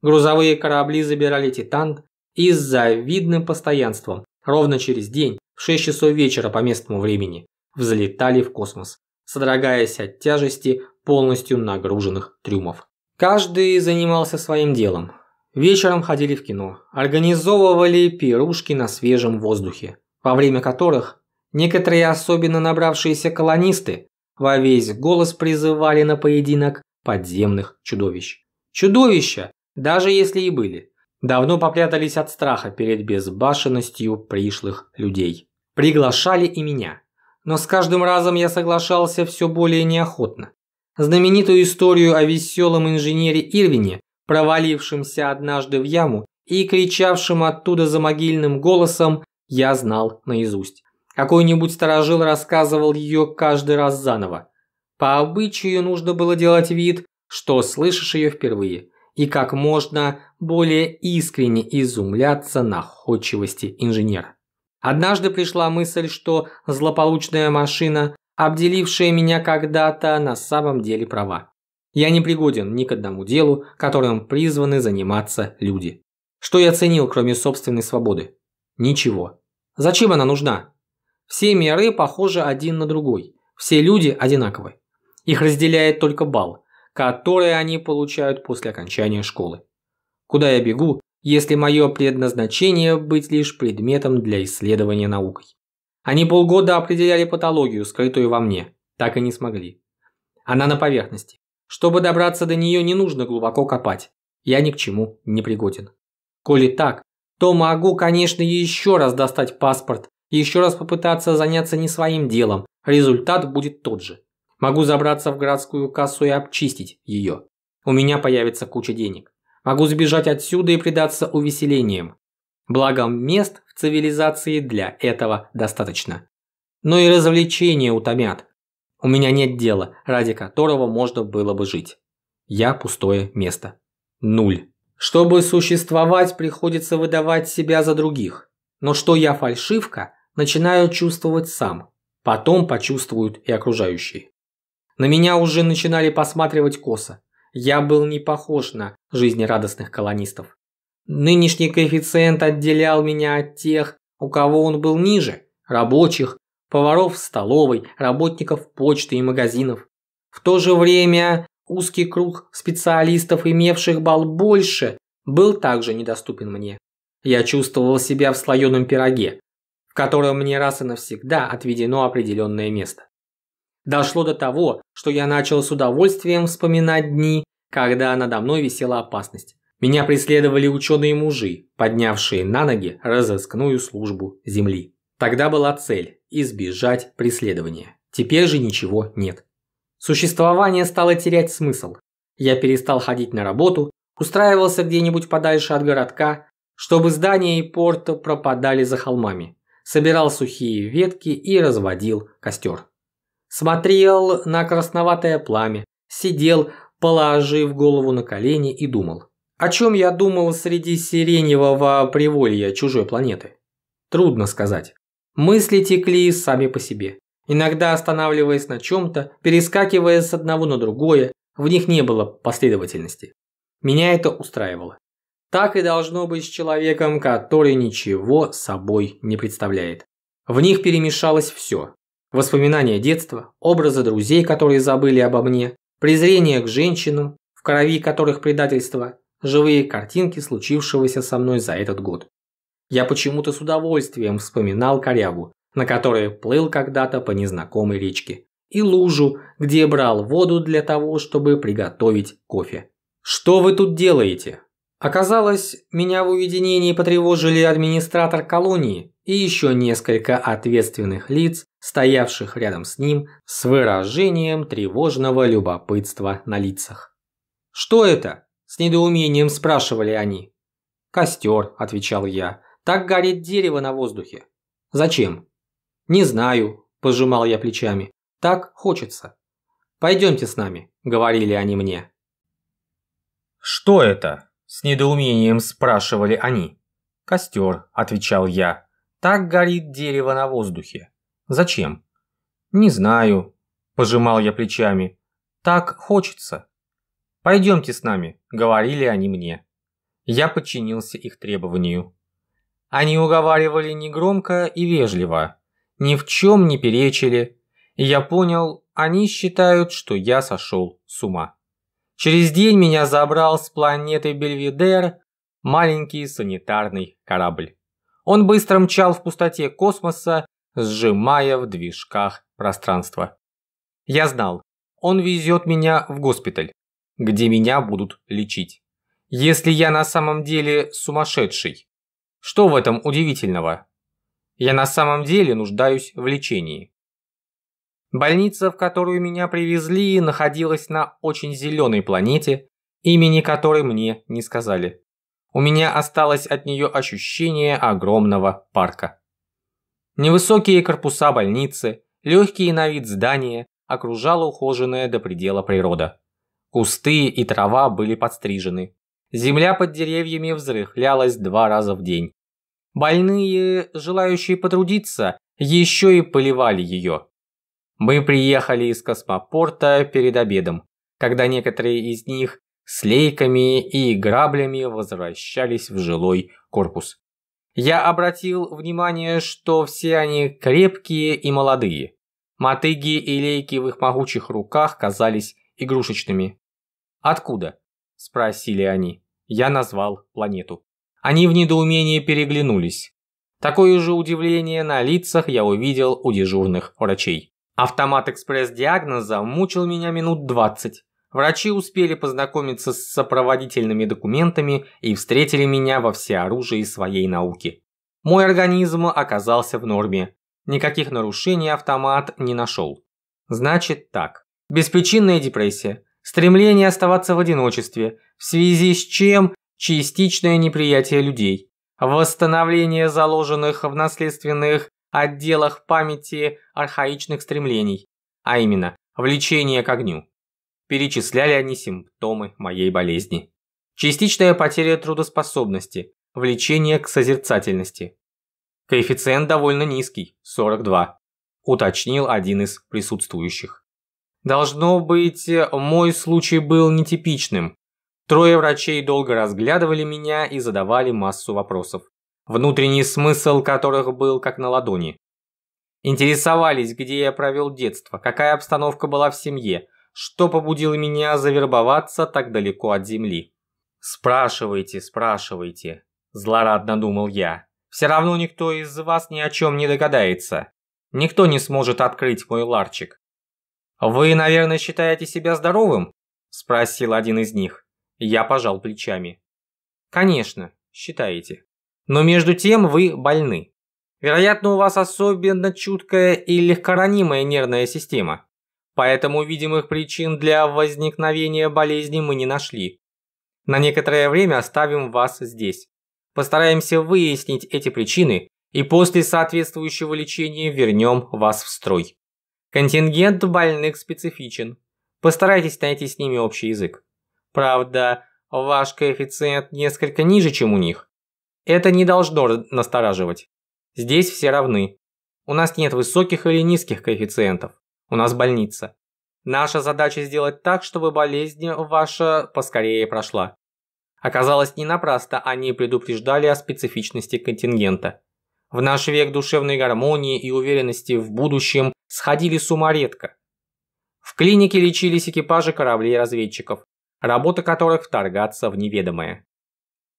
Грузовые корабли забирали титан и с завидным постоянством ровно через день, в 6 часов вечера по местному времени, взлетали в космос, содрогаясь от тяжести полностью нагруженных трюмов. Каждый занимался своим делом. Вечером ходили в кино, организовывали пирушки на свежем воздухе, во время которых некоторые особенно набравшиеся колонисты во весь голос призывали на поединок подземных чудовищ. Чудовища, даже если и были, давно попрятались от страха перед безбашенностью пришлых людей. Приглашали и меня. Но с каждым разом я соглашался все более неохотно. Знаменитую историю о веселом инженере Ирвине, провалившемся однажды в яму и кричавшем оттуда за могильным голосом, я знал наизусть. Какой-нибудь сторожил рассказывал ее каждый раз заново. По обычаю нужно было делать вид, что слышишь ее впервые, и как можно более искренне изумляться находчивости инженера. Однажды пришла мысль, что злополучная машина, обделившая меня когда-то, на самом деле права. Я не пригоден ни к одному делу, которым призваны заниматься люди. Что я ценил, кроме собственной свободы? Ничего. Зачем она нужна? Все миры похожи один на другой. Все люди одинаковы. Их разделяет только балл, который они получают после окончания школы. Куда я бегу, если мое предназначение быть лишь предметом для исследования наукой? Они полгода определяли патологию, скрытую во мне. Так и не смогли. Она на поверхности. Чтобы добраться до нее, не нужно глубоко копать. Я ни к чему не пригоден. Коли так, то могу, конечно, еще раз достать паспорт, еще раз попытаться заняться не своим делом. Результат будет тот же. Могу забраться в городскую кассу и обчистить ее. У меня появится куча денег. Могу сбежать отсюда и предаться увеселениям. Благо, мест в цивилизации для этого достаточно. Но и развлечения утомят. У меня нет дела, ради которого можно было бы жить. Я пустое место. Нуль. Чтобы существовать, приходится выдавать себя за других. Но что я фальшивка, начинаю чувствовать сам. Потом почувствуют и окружающие. На меня уже начинали посматривать косо я был не похож на жизнерадостных колонистов. Нынешний коэффициент отделял меня от тех, у кого он был ниже – рабочих, поваров в столовой, работников почты и магазинов. В то же время узкий круг специалистов, имевших бал больше, был также недоступен мне. Я чувствовал себя в слоеном пироге, в котором мне раз и навсегда отведено определенное место. Дошло до того, что я начал с удовольствием вспоминать дни, когда надо мной висела опасность. Меня преследовали ученые-мужи, поднявшие на ноги разыскную службу Земли. Тогда была цель – избежать преследования. Теперь же ничего нет. Существование стало терять смысл. Я перестал ходить на работу, устраивался где-нибудь подальше от городка, чтобы здания и порт пропадали за холмами. Собирал сухие ветки и разводил костер. Смотрел на красноватое пламя, сидел, положив голову на колени и думал. О чем я думал среди сиреневого приволья чужой планеты? Трудно сказать. Мысли текли сами по себе. Иногда останавливаясь на чем-то, перескакивая с одного на другое, в них не было последовательности. Меня это устраивало. Так и должно быть с человеком, который ничего собой не представляет. В них перемешалось все. Воспоминания детства, образы друзей, которые забыли обо мне, презрение к женщинам, в крови которых предательство, живые картинки случившегося со мной за этот год. Я почему-то с удовольствием вспоминал корягу, на которой плыл когда-то по незнакомой речке, и лужу, где брал воду для того, чтобы приготовить кофе. «Что вы тут делаете?» Оказалось, меня в уединении потревожили администратор колонии и еще несколько ответственных лиц, стоявших рядом с ним с выражением тревожного любопытства на лицах. «Что это?» – с недоумением спрашивали они. «Костер», – отвечал я. «Так горит дерево на воздухе». «Зачем?» «Не знаю», – пожимал я плечами. «Так хочется». «Пойдемте с нами», – говорили они мне. «Что это?» – с недоумением спрашивали они. «Костер», – отвечал я. Так горит дерево на воздухе. Зачем? Не знаю, пожимал я плечами. Так хочется. Пойдемте с нами, говорили они мне. Я подчинился их требованию. Они уговаривали негромко и вежливо, ни в чем не перечили, и я понял, они считают, что я сошел с ума. Через день меня забрал с планеты Бельведер маленький санитарный корабль. Он быстро мчал в пустоте космоса, сжимая в движках пространство. Я знал, он везет меня в госпиталь, где меня будут лечить. Если я на самом деле сумасшедший, что в этом удивительного? Я на самом деле нуждаюсь в лечении. Больница, в которую меня привезли, находилась на очень зеленой планете, имени которой мне не сказали у меня осталось от нее ощущение огромного парка. Невысокие корпуса больницы, легкие на вид здания окружала ухоженная до предела природа. Кусты и трава были подстрижены. Земля под деревьями взрыхлялась два раза в день. Больные, желающие потрудиться, еще и поливали ее. Мы приехали из космопорта перед обедом, когда некоторые из них с лейками и граблями возвращались в жилой корпус. Я обратил внимание, что все они крепкие и молодые. Мотыги и лейки в их могучих руках казались игрушечными. «Откуда?» – спросили они. Я назвал планету. Они в недоумении переглянулись. Такое же удивление на лицах я увидел у дежурных врачей. Автомат экспресс-диагноза мучил меня минут двадцать. Врачи успели познакомиться с сопроводительными документами и встретили меня во всеоружии своей науки. Мой организм оказался в норме. Никаких нарушений автомат не нашел. Значит так. Беспричинная депрессия. Стремление оставаться в одиночестве, в связи с чем частичное неприятие людей. Восстановление заложенных в наследственных отделах памяти архаичных стремлений, а именно влечение к огню перечисляли они симптомы моей болезни. Частичная потеря трудоспособности, влечение к созерцательности. Коэффициент довольно низкий – 42, уточнил один из присутствующих. Должно быть, мой случай был нетипичным. Трое врачей долго разглядывали меня и задавали массу вопросов, внутренний смысл которых был как на ладони. Интересовались, где я провел детство, какая обстановка была в семье – что побудило меня завербоваться так далеко от земли. «Спрашивайте, спрашивайте», – злорадно думал я. «Все равно никто из вас ни о чем не догадается. Никто не сможет открыть мой ларчик». «Вы, наверное, считаете себя здоровым?» – спросил один из них. Я пожал плечами. «Конечно, считаете. Но между тем вы больны. Вероятно, у вас особенно чуткая и легкоранимая нервная система поэтому видимых причин для возникновения болезни мы не нашли. На некоторое время оставим вас здесь. Постараемся выяснить эти причины и после соответствующего лечения вернем вас в строй. Контингент больных специфичен. Постарайтесь найти с ними общий язык. Правда, ваш коэффициент несколько ниже, чем у них. Это не должно настораживать. Здесь все равны. У нас нет высоких или низких коэффициентов. У нас больница. Наша задача сделать так, чтобы болезнь ваша поскорее прошла. Оказалось, не напрасно они предупреждали о специфичности контингента. В наш век душевной гармонии и уверенности в будущем сходили с ума редко. В клинике лечились экипажи кораблей-разведчиков, работа которых вторгаться в неведомое.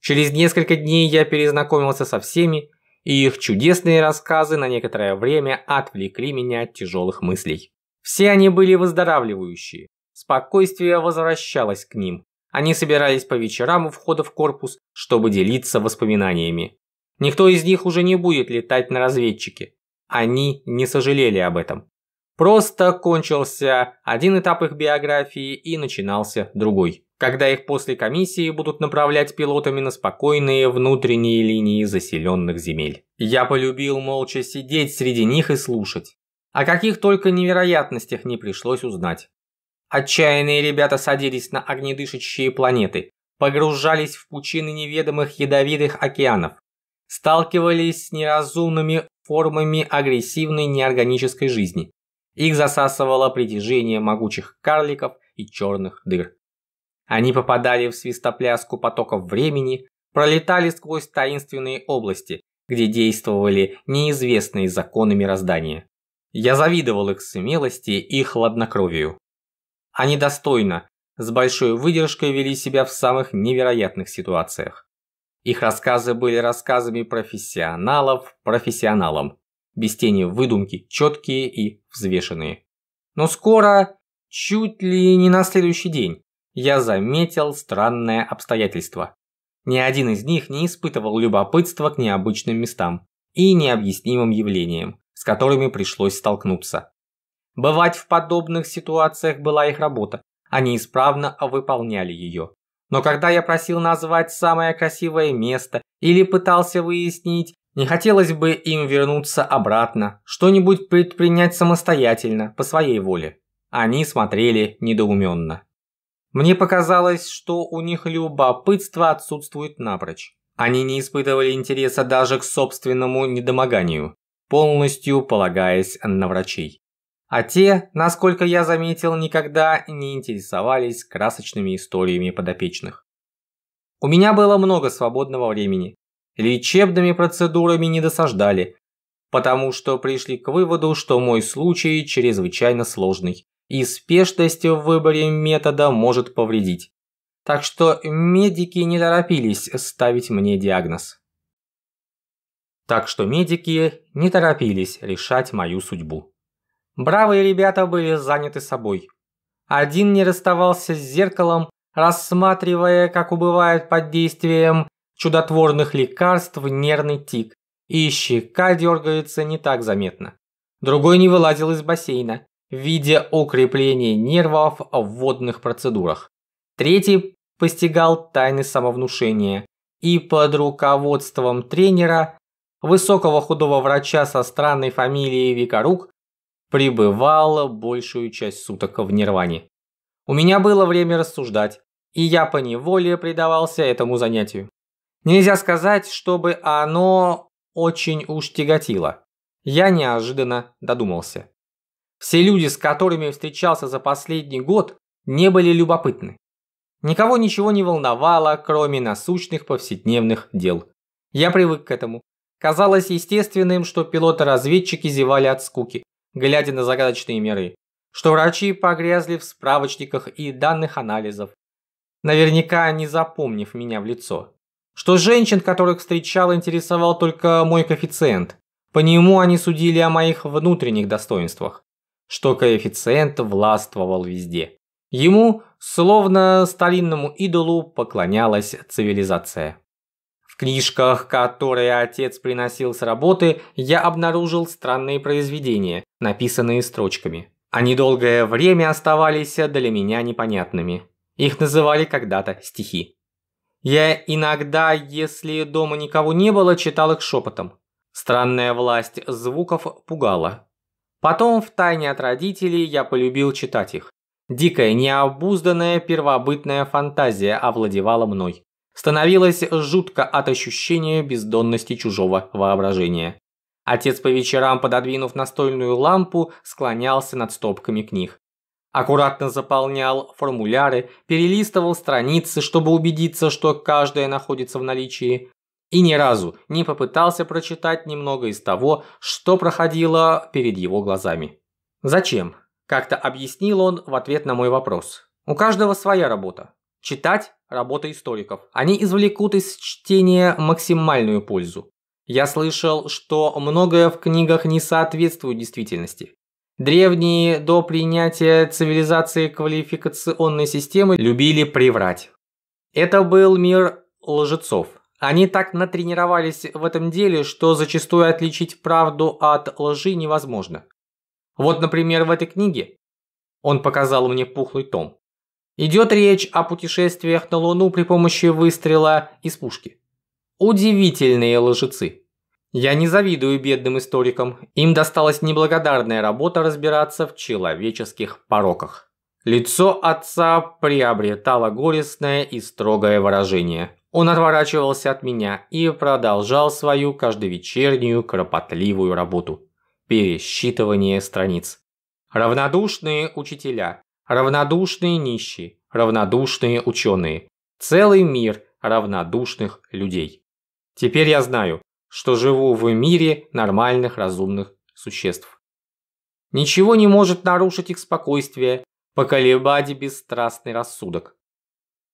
Через несколько дней я перезнакомился со всеми, и их чудесные рассказы на некоторое время отвлекли меня от тяжелых мыслей. Все они были выздоравливающие. Спокойствие возвращалось к ним. Они собирались по вечерам у входа в корпус, чтобы делиться воспоминаниями. Никто из них уже не будет летать на разведчике. Они не сожалели об этом. Просто кончился один этап их биографии и начинался другой, когда их после комиссии будут направлять пилотами на спокойные внутренние линии заселенных земель. Я полюбил молча сидеть среди них и слушать. О каких только невероятностях не пришлось узнать. Отчаянные ребята садились на огнедышащие планеты, погружались в пучины неведомых ядовитых океанов, сталкивались с неразумными формами агрессивной неорганической жизни. Их засасывало притяжение могучих карликов и черных дыр. Они попадали в свистопляску потоков времени, пролетали сквозь таинственные области, где действовали неизвестные законы мироздания. Я завидовал их смелости и хладнокровию. Они достойно, с большой выдержкой вели себя в самых невероятных ситуациях. Их рассказы были рассказами профессионалов профессионалам, без тени выдумки, четкие и взвешенные. Но скоро, чуть ли не на следующий день, я заметил странное обстоятельство. Ни один из них не испытывал любопытства к необычным местам и необъяснимым явлениям, с которыми пришлось столкнуться. Бывать в подобных ситуациях была их работа, они исправно выполняли ее. Но когда я просил назвать самое красивое место или пытался выяснить, не хотелось бы им вернуться обратно, что-нибудь предпринять самостоятельно, по своей воле. Они смотрели недоуменно. Мне показалось, что у них любопытство отсутствует напрочь. Они не испытывали интереса даже к собственному недомоганию полностью полагаясь на врачей. А те, насколько я заметил, никогда не интересовались красочными историями подопечных. У меня было много свободного времени. Лечебными процедурами не досаждали, потому что пришли к выводу, что мой случай чрезвычайно сложный, и спешность в выборе метода может повредить. Так что медики не торопились ставить мне диагноз. Так что медики не торопились решать мою судьбу. Бравые ребята были заняты собой. Один не расставался с зеркалом, рассматривая, как убывает под действием чудотворных лекарств нервный тик, и щека дергается не так заметно. Другой не вылазил из бассейна, видя укрепление нервов в водных процедурах. Третий постигал тайны самовнушения и под руководством тренера высокого худого врача со странной фамилией Викарук пребывала большую часть суток в нирване. У меня было время рассуждать, и я поневоле предавался этому занятию. Нельзя сказать, чтобы оно очень уж тяготило. Я неожиданно додумался. Все люди, с которыми встречался за последний год, не были любопытны. Никого ничего не волновало, кроме насущных повседневных дел. Я привык к этому. Казалось естественным, что пилоты-разведчики зевали от скуки, глядя на загадочные миры, что врачи погрязли в справочниках и данных анализов, наверняка не запомнив меня в лицо, что женщин, которых встречал, интересовал только мой коэффициент, по нему они судили о моих внутренних достоинствах, что коэффициент властвовал везде. Ему, словно старинному идолу, поклонялась цивилизация книжках, которые отец приносил с работы, я обнаружил странные произведения, написанные строчками. Они долгое время оставались для меня непонятными. Их называли когда-то стихи. Я иногда, если дома никого не было, читал их шепотом. Странная власть звуков пугала. Потом, втайне от родителей, я полюбил читать их. Дикая, необузданная первобытная фантазия овладевала мной. Становилось жутко от ощущения бездонности чужого воображения. Отец по вечерам, пододвинув настольную лампу, склонялся над стопками книг. Аккуратно заполнял формуляры, перелистывал страницы, чтобы убедиться, что каждая находится в наличии. И ни разу не попытался прочитать немного из того, что проходило перед его глазами. «Зачем?» – как-то объяснил он в ответ на мой вопрос. «У каждого своя работа. Читать – работа историков. Они извлекут из чтения максимальную пользу. Я слышал, что многое в книгах не соответствует действительности. Древние до принятия цивилизации квалификационной системы любили приврать. Это был мир лжецов. Они так натренировались в этом деле, что зачастую отличить правду от лжи невозможно. Вот, например, в этой книге он показал мне пухлый том. Идет речь о путешествиях на Луну при помощи выстрела из пушки. Удивительные лжецы. Я не завидую бедным историкам. Им досталась неблагодарная работа разбираться в человеческих пороках. Лицо отца приобретало горестное и строгое выражение. Он отворачивался от меня и продолжал свою каждовечернюю кропотливую работу. Пересчитывание страниц. Равнодушные учителя, равнодушные нищие, равнодушные ученые, целый мир равнодушных людей. Теперь я знаю, что живу в мире нормальных разумных существ. Ничего не может нарушить их спокойствие, поколебать бесстрастный рассудок.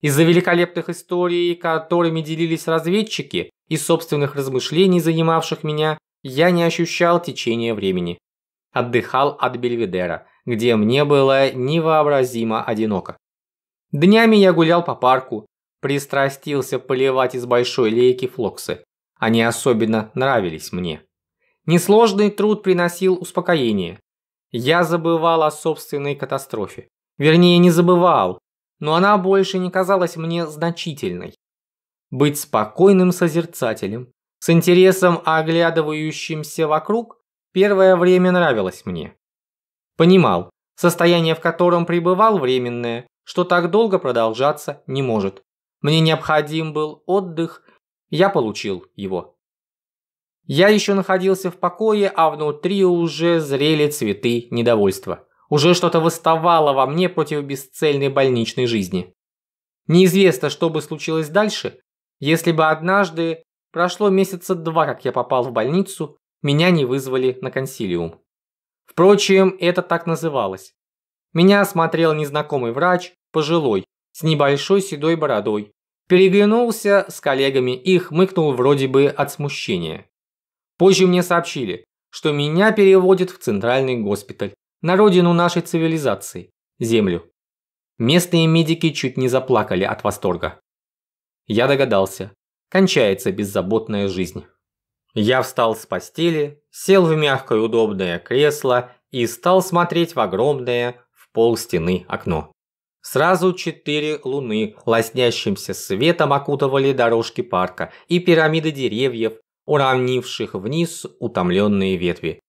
Из-за великолепных историй, которыми делились разведчики, и собственных размышлений, занимавших меня, я не ощущал течения времени. Отдыхал от Бельведера – где мне было невообразимо одиноко. Днями я гулял по парку, пристрастился поливать из большой лейки флоксы. Они особенно нравились мне. Несложный труд приносил успокоение. Я забывал о собственной катастрофе. Вернее, не забывал, но она больше не казалась мне значительной. Быть спокойным созерцателем, с интересом оглядывающимся вокруг, первое время нравилось мне. Понимал, состояние в котором пребывал временное, что так долго продолжаться не может. Мне необходим был отдых, я получил его. Я еще находился в покое, а внутри уже зрели цветы недовольства. Уже что-то восставало во мне против бесцельной больничной жизни. Неизвестно, что бы случилось дальше, если бы однажды, прошло месяца два, как я попал в больницу, меня не вызвали на консилиум. Впрочем, это так называлось. Меня осмотрел незнакомый врач, пожилой, с небольшой седой бородой. Переглянулся с коллегами и хмыкнул вроде бы от смущения. Позже мне сообщили, что меня переводят в центральный госпиталь, на родину нашей цивилизации, Землю. Местные медики чуть не заплакали от восторга. Я догадался, кончается беззаботная жизнь. Я встал с постели, сел в мягкое удобное кресло и стал смотреть в огромное в пол стены окно. Сразу четыре луны лоснящимся светом окутывали дорожки парка и пирамиды деревьев, уравнивших вниз утомленные ветви.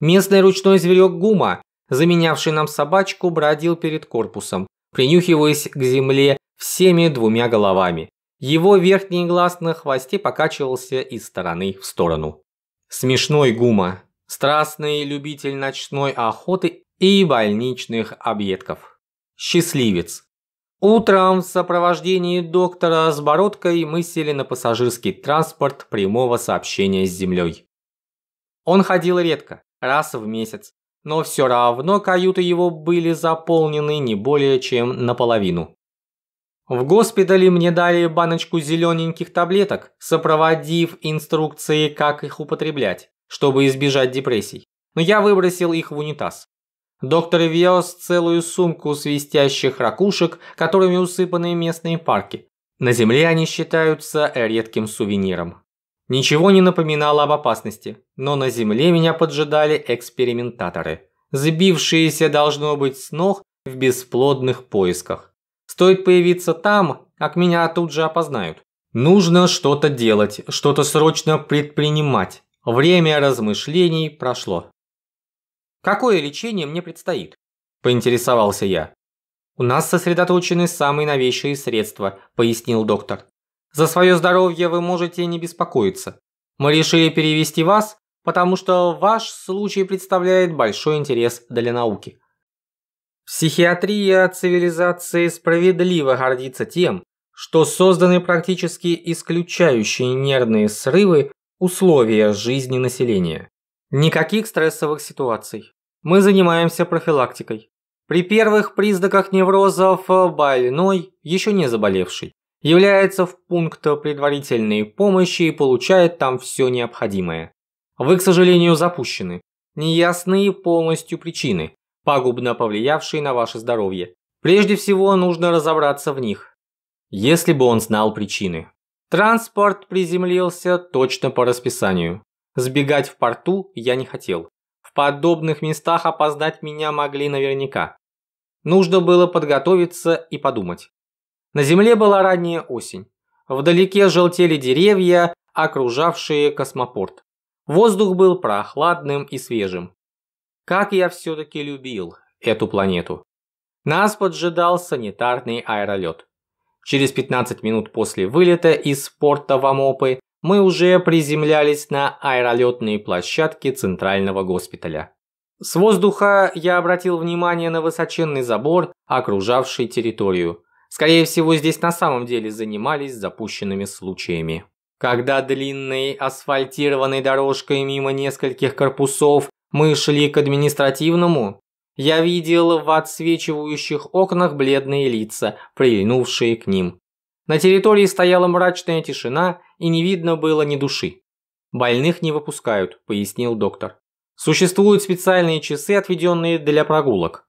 Местный ручной зверек Гума, заменявший нам собачку, бродил перед корпусом, принюхиваясь к земле всеми двумя головами. Его верхний глаз на хвосте покачивался из стороны в сторону. Смешной Гума. Страстный любитель ночной охоты и больничных объедков. Счастливец. Утром в сопровождении доктора с бородкой мы сели на пассажирский транспорт прямого сообщения с землей. Он ходил редко, раз в месяц, но все равно каюты его были заполнены не более чем наполовину. В госпитале мне дали баночку зелененьких таблеток, сопроводив инструкции, как их употреблять, чтобы избежать депрессий. Но я выбросил их в унитаз. Доктор вез целую сумку свистящих ракушек, которыми усыпаны местные парки. На земле они считаются редким сувениром. Ничего не напоминало об опасности, но на земле меня поджидали экспериментаторы, сбившиеся, должно быть, с ног в бесплодных поисках. Стоит появиться там, как меня тут же опознают. Нужно что-то делать, что-то срочно предпринимать. Время размышлений прошло. Какое лечение мне предстоит? Поинтересовался я. У нас сосредоточены самые новейшие средства, пояснил доктор. За свое здоровье вы можете не беспокоиться. Мы решили перевести вас, потому что ваш случай представляет большой интерес для науки. Психиатрия цивилизации справедливо гордится тем, что созданы практически исключающие нервные срывы условия жизни населения. Никаких стрессовых ситуаций. Мы занимаемся профилактикой. При первых признаках неврозов больной, еще не заболевший, является в пункт предварительной помощи и получает там все необходимое. Вы, к сожалению, запущены. Неясные полностью причины пагубно повлиявшие на ваше здоровье. Прежде всего, нужно разобраться в них, если бы он знал причины. Транспорт приземлился точно по расписанию. Сбегать в порту я не хотел. В подобных местах опоздать меня могли наверняка. Нужно было подготовиться и подумать. На земле была ранняя осень. Вдалеке желтели деревья, окружавшие космопорт. Воздух был прохладным и свежим. Как я все-таки любил эту планету. Нас поджидал санитарный аэролет. Через 15 минут после вылета из порта Вамопы мы уже приземлялись на аэролетные площадки центрального госпиталя. С воздуха я обратил внимание на высоченный забор, окружавший территорию. Скорее всего, здесь на самом деле занимались запущенными случаями. Когда длинной асфальтированной дорожкой мимо нескольких корпусов мы шли к административному. Я видел в отсвечивающих окнах бледные лица, прильнувшие к ним. На территории стояла мрачная тишина, и не видно было ни души. «Больных не выпускают», – пояснил доктор. «Существуют специальные часы, отведенные для прогулок».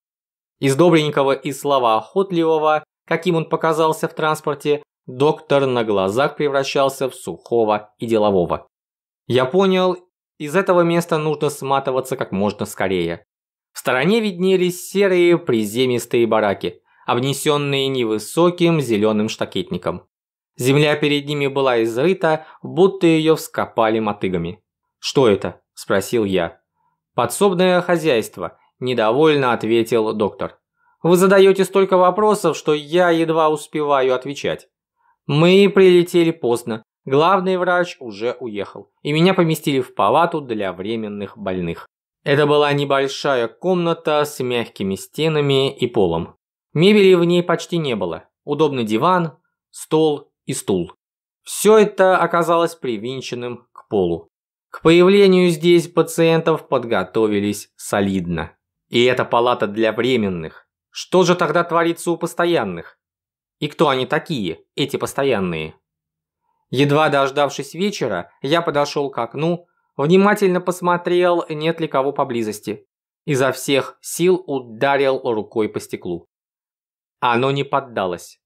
Из добренького и слова охотливого, каким он показался в транспорте, доктор на глазах превращался в сухого и делового. Я понял из этого места нужно сматываться как можно скорее. В стороне виднелись серые приземистые бараки, обнесенные невысоким зеленым штакетником. Земля перед ними была изрыта, будто ее вскопали мотыгами. «Что это?» – спросил я. «Подсобное хозяйство», – недовольно ответил доктор. «Вы задаете столько вопросов, что я едва успеваю отвечать. Мы прилетели поздно. Главный врач уже уехал, и меня поместили в палату для временных больных. Это была небольшая комната с мягкими стенами и полом. Мебели в ней почти не было. Удобный диван, стол и стул. Все это оказалось привинченным к полу. К появлению здесь пациентов подготовились солидно. И это палата для временных. Что же тогда творится у постоянных? И кто они такие, эти постоянные? Едва дождавшись вечера, я подошел к окну, внимательно посмотрел, нет ли кого поблизости. Изо всех сил ударил рукой по стеклу. Оно не поддалось.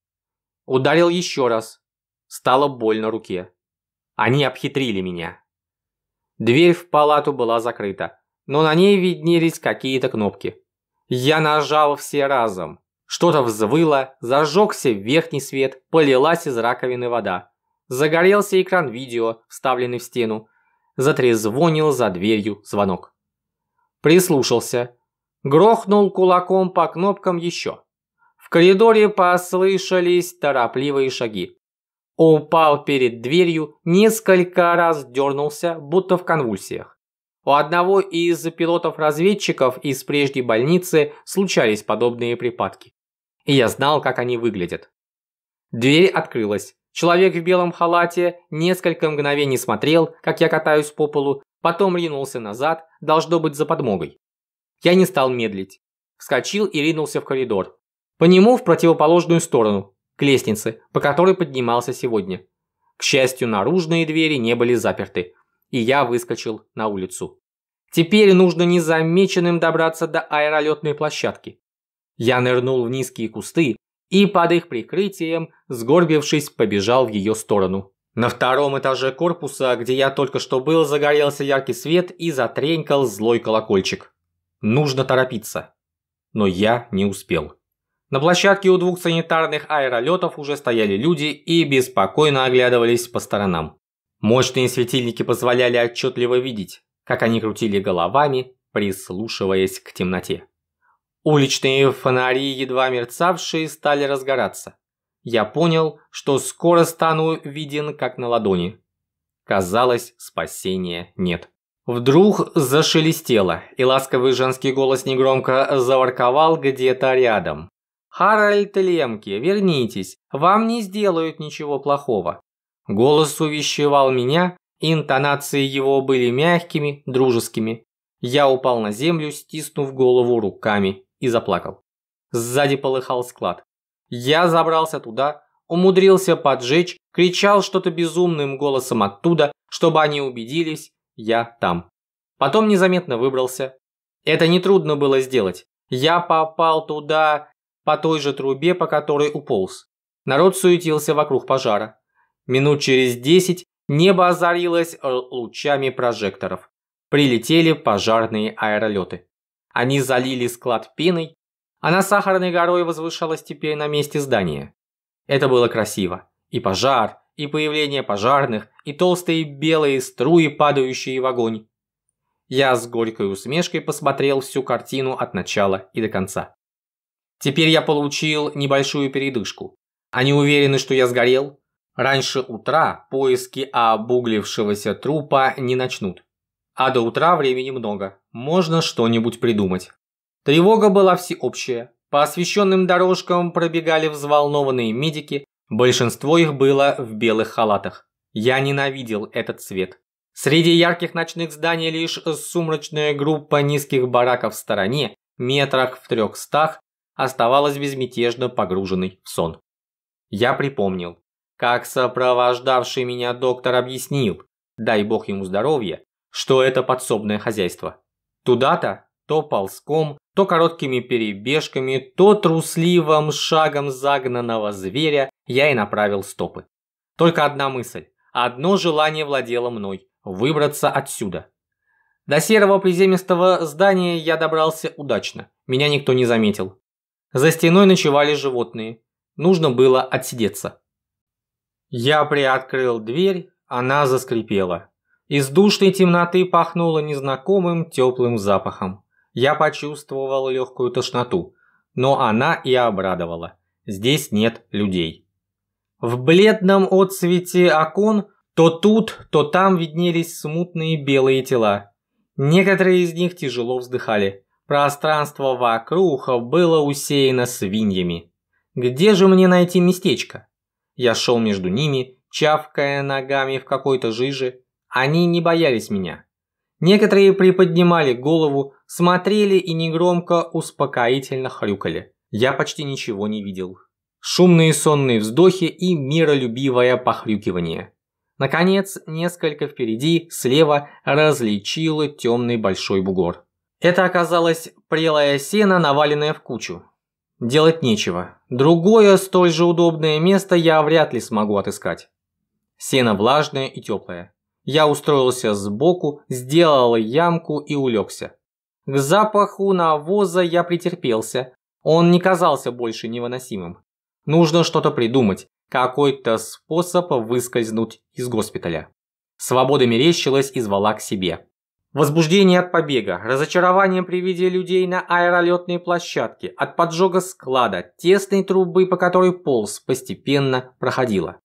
Ударил еще раз. Стало больно руке. Они обхитрили меня. Дверь в палату была закрыта, но на ней виднелись какие-то кнопки. Я нажал все разом. Что-то взвыло, зажегся верхний свет, полилась из раковины вода. Загорелся экран видео, вставленный в стену. Затрезвонил за дверью звонок. Прислушался. Грохнул кулаком по кнопкам еще. В коридоре послышались торопливые шаги. Упал перед дверью, несколько раз дернулся, будто в конвульсиях. У одного из пилотов-разведчиков из прежней больницы случались подобные припадки. И я знал, как они выглядят. Дверь открылась. Человек в белом халате несколько мгновений смотрел, как я катаюсь по полу, потом ринулся назад, должно быть за подмогой. Я не стал медлить. Вскочил и ринулся в коридор. По нему в противоположную сторону, к лестнице, по которой поднимался сегодня. К счастью, наружные двери не были заперты, и я выскочил на улицу. Теперь нужно незамеченным добраться до аэролетной площадки. Я нырнул в низкие кусты, и под их прикрытием, сгорбившись, побежал в ее сторону. На втором этаже корпуса, где я только что был, загорелся яркий свет и затренькал злой колокольчик. Нужно торопиться. Но я не успел. На площадке у двух санитарных аэролетов уже стояли люди и беспокойно оглядывались по сторонам. Мощные светильники позволяли отчетливо видеть, как они крутили головами, прислушиваясь к темноте. Уличные фонари, едва мерцавшие, стали разгораться. Я понял, что скоро стану виден как на ладони. Казалось, спасения нет. Вдруг зашелестело, и ласковый женский голос негромко заворковал где-то рядом. «Харальд Лемке, вернитесь, вам не сделают ничего плохого». Голос увещевал меня, интонации его были мягкими, дружескими. Я упал на землю, стиснув голову руками и заплакал. Сзади полыхал склад. Я забрался туда, умудрился поджечь, кричал что-то безумным голосом оттуда, чтобы они убедились, я там. Потом незаметно выбрался. Это нетрудно было сделать. Я попал туда по той же трубе, по которой уполз. Народ суетился вокруг пожара. Минут через десять небо озарилось лучами прожекторов. Прилетели пожарные аэролеты. Они залили склад пеной, на сахарной горой возвышалась теперь на месте здания. Это было красиво. И пожар, и появление пожарных, и толстые белые струи, падающие в огонь. Я с горькой усмешкой посмотрел всю картину от начала и до конца. Теперь я получил небольшую передышку. Они уверены, что я сгорел? Раньше утра поиски обуглившегося трупа не начнут. А до утра времени много, можно что-нибудь придумать. Тревога была всеобщая. По освещенным дорожкам пробегали взволнованные медики, большинство их было в белых халатах. Я ненавидел этот цвет. Среди ярких ночных зданий лишь сумрачная группа низких бараков в стороне, метрах в трехстах, оставалась безмятежно погруженной в сон. Я припомнил, как сопровождавший меня доктор объяснил, дай бог ему здоровье, что это подсобное хозяйство. Туда-то то ползком, то короткими перебежками, то трусливым шагом загнанного зверя я и направил стопы. Только одна мысль, одно желание владело мной – выбраться отсюда. До серого приземистого здания я добрался удачно, меня никто не заметил. За стеной ночевали животные, нужно было отсидеться. Я приоткрыл дверь, она заскрипела. Из душной темноты пахнуло незнакомым теплым запахом. Я почувствовал легкую тошноту, но она и обрадовала. Здесь нет людей. В бледном отсвете окон то тут, то там виднелись смутные белые тела. Некоторые из них тяжело вздыхали. Пространство вокруг было усеяно свиньями. Где же мне найти местечко? Я шел между ними, чавкая ногами в какой-то жиже, они не боялись меня. Некоторые приподнимали голову, смотрели и негромко, успокоительно хрюкали. Я почти ничего не видел. Шумные сонные вздохи и миролюбивое похрюкивание. Наконец, несколько впереди, слева, различил темный большой бугор. Это оказалось прелое сено, наваленное в кучу. Делать нечего. Другое, столь же удобное место я вряд ли смогу отыскать. Сено влажное и теплое. Я устроился сбоку, сделал ямку и улегся. К запаху навоза я претерпелся. Он не казался больше невыносимым. Нужно что-то придумать, какой-то способ выскользнуть из госпиталя. Свобода мерещилась и звала к себе. Возбуждение от побега, разочарование при виде людей на аэролетной площадке, от поджога склада, тесной трубы, по которой полз, постепенно проходило.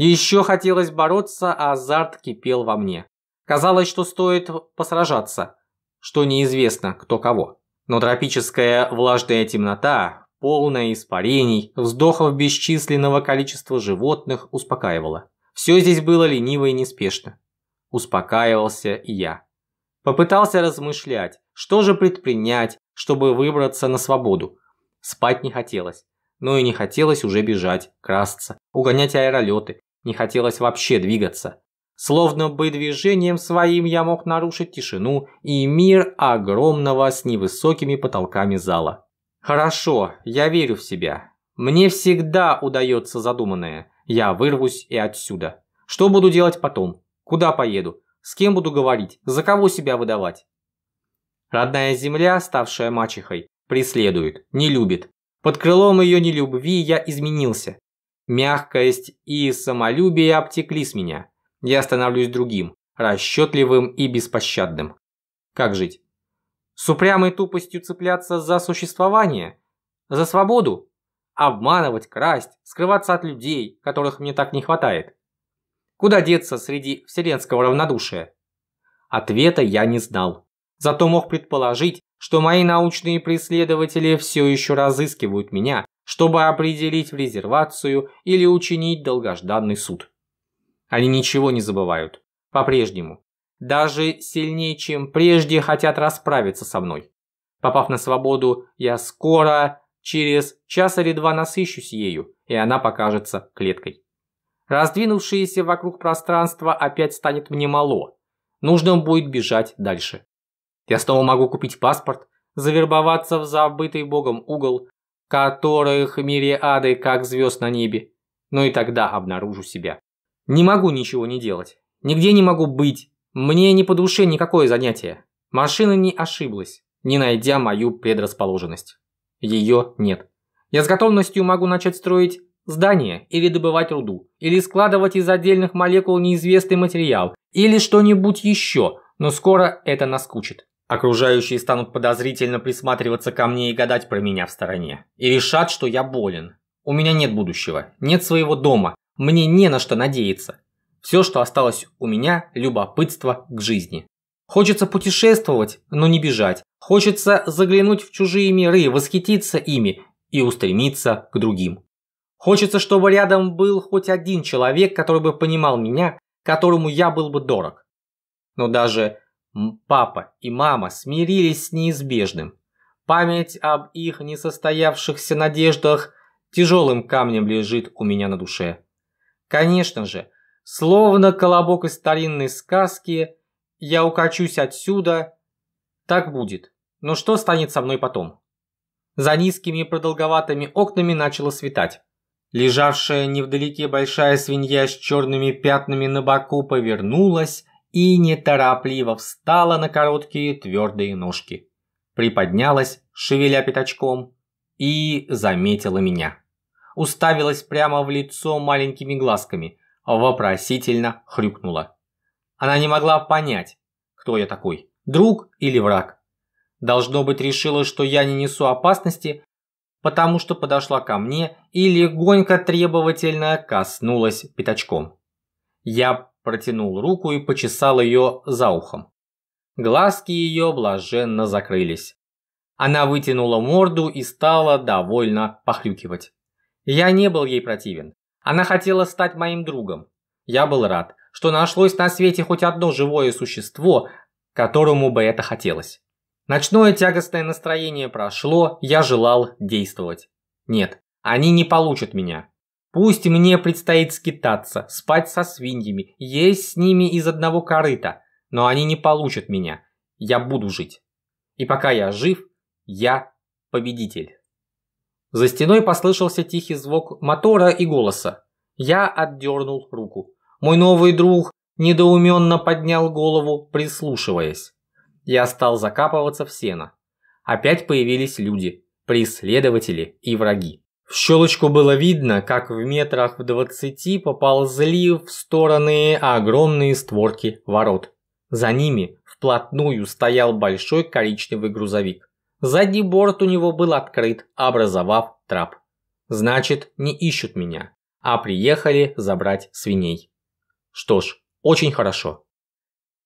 Еще хотелось бороться, а азарт кипел во мне. Казалось, что стоит посражаться, что неизвестно кто кого. Но тропическая влажная темнота, полная испарений, вздохов бесчисленного количества животных успокаивала. Все здесь было лениво и неспешно. Успокаивался и я. Попытался размышлять, что же предпринять, чтобы выбраться на свободу. Спать не хотелось, но и не хотелось уже бежать, красться, угонять аэролеты, не хотелось вообще двигаться. Словно бы движением своим я мог нарушить тишину и мир огромного с невысокими потолками зала. Хорошо, я верю в себя. Мне всегда удается задуманное. Я вырвусь и отсюда. Что буду делать потом? Куда поеду? С кем буду говорить? За кого себя выдавать? Родная земля, ставшая мачехой, преследует, не любит. Под крылом ее нелюбви я изменился. Мягкость и самолюбие обтекли с меня. Я становлюсь другим, расчетливым и беспощадным. Как жить? С упрямой тупостью цепляться за существование? За свободу? Обманывать, красть, скрываться от людей, которых мне так не хватает? Куда деться среди вселенского равнодушия? Ответа я не знал. Зато мог предположить, что мои научные преследователи все еще разыскивают меня чтобы определить в резервацию или учинить долгожданный суд. Они ничего не забывают. По-прежнему. Даже сильнее, чем прежде, хотят расправиться со мной. Попав на свободу, я скоро, через час или два насыщусь ею, и она покажется клеткой. Раздвинувшееся вокруг пространство опять станет мне мало. Нужно будет бежать дальше. Я снова могу купить паспорт, завербоваться в забытый богом угол, которых в мире мириады, как звезд на небе. Ну и тогда обнаружу себя. Не могу ничего не делать. Нигде не могу быть. Мне не по душе никакое занятие. Машина не ошиблась, не найдя мою предрасположенность. Ее нет. Я с готовностью могу начать строить здание или добывать руду, или складывать из отдельных молекул неизвестный материал, или что-нибудь еще, но скоро это наскучит. Окружающие станут подозрительно присматриваться ко мне и гадать про меня в стороне. И решат, что я болен. У меня нет будущего, нет своего дома, мне не на что надеяться. Все, что осталось у меня – любопытство к жизни. Хочется путешествовать, но не бежать. Хочется заглянуть в чужие миры, восхититься ими и устремиться к другим. Хочется, чтобы рядом был хоть один человек, который бы понимал меня, которому я был бы дорог. Но даже Папа и мама смирились с неизбежным. Память об их несостоявшихся надеждах тяжелым камнем лежит у меня на душе. Конечно же, словно колобок из старинной сказки, я укачусь отсюда. Так будет. Но что станет со мной потом? За низкими продолговатыми окнами начало светать. Лежавшая невдалеке большая свинья с черными пятнами на боку повернулась, и неторопливо встала на короткие твердые ножки. Приподнялась, шевеля пятачком, и заметила меня. Уставилась прямо в лицо маленькими глазками, вопросительно хрюкнула. Она не могла понять, кто я такой, друг или враг. Должно быть, решила, что я не несу опасности, потому что подошла ко мне и легонько требовательно коснулась пятачком. Я протянул руку и почесал ее за ухом. Глазки ее блаженно закрылись. Она вытянула морду и стала довольно похрюкивать. Я не был ей противен. Она хотела стать моим другом. Я был рад, что нашлось на свете хоть одно живое существо, которому бы это хотелось. Ночное тягостное настроение прошло, я желал действовать. Нет, они не получат меня. Пусть мне предстоит скитаться, спать со свиньями, есть с ними из одного корыта, но они не получат меня. Я буду жить. И пока я жив, я победитель. За стеной послышался тихий звук мотора и голоса. Я отдернул руку. Мой новый друг недоуменно поднял голову, прислушиваясь. Я стал закапываться в сено. Опять появились люди, преследователи и враги. В щелочку было видно, как в метрах в двадцати поползли в стороны огромные створки ворот. За ними вплотную стоял большой коричневый грузовик. Задний борт у него был открыт, образовав трап. Значит, не ищут меня, а приехали забрать свиней. Что ж, очень хорошо.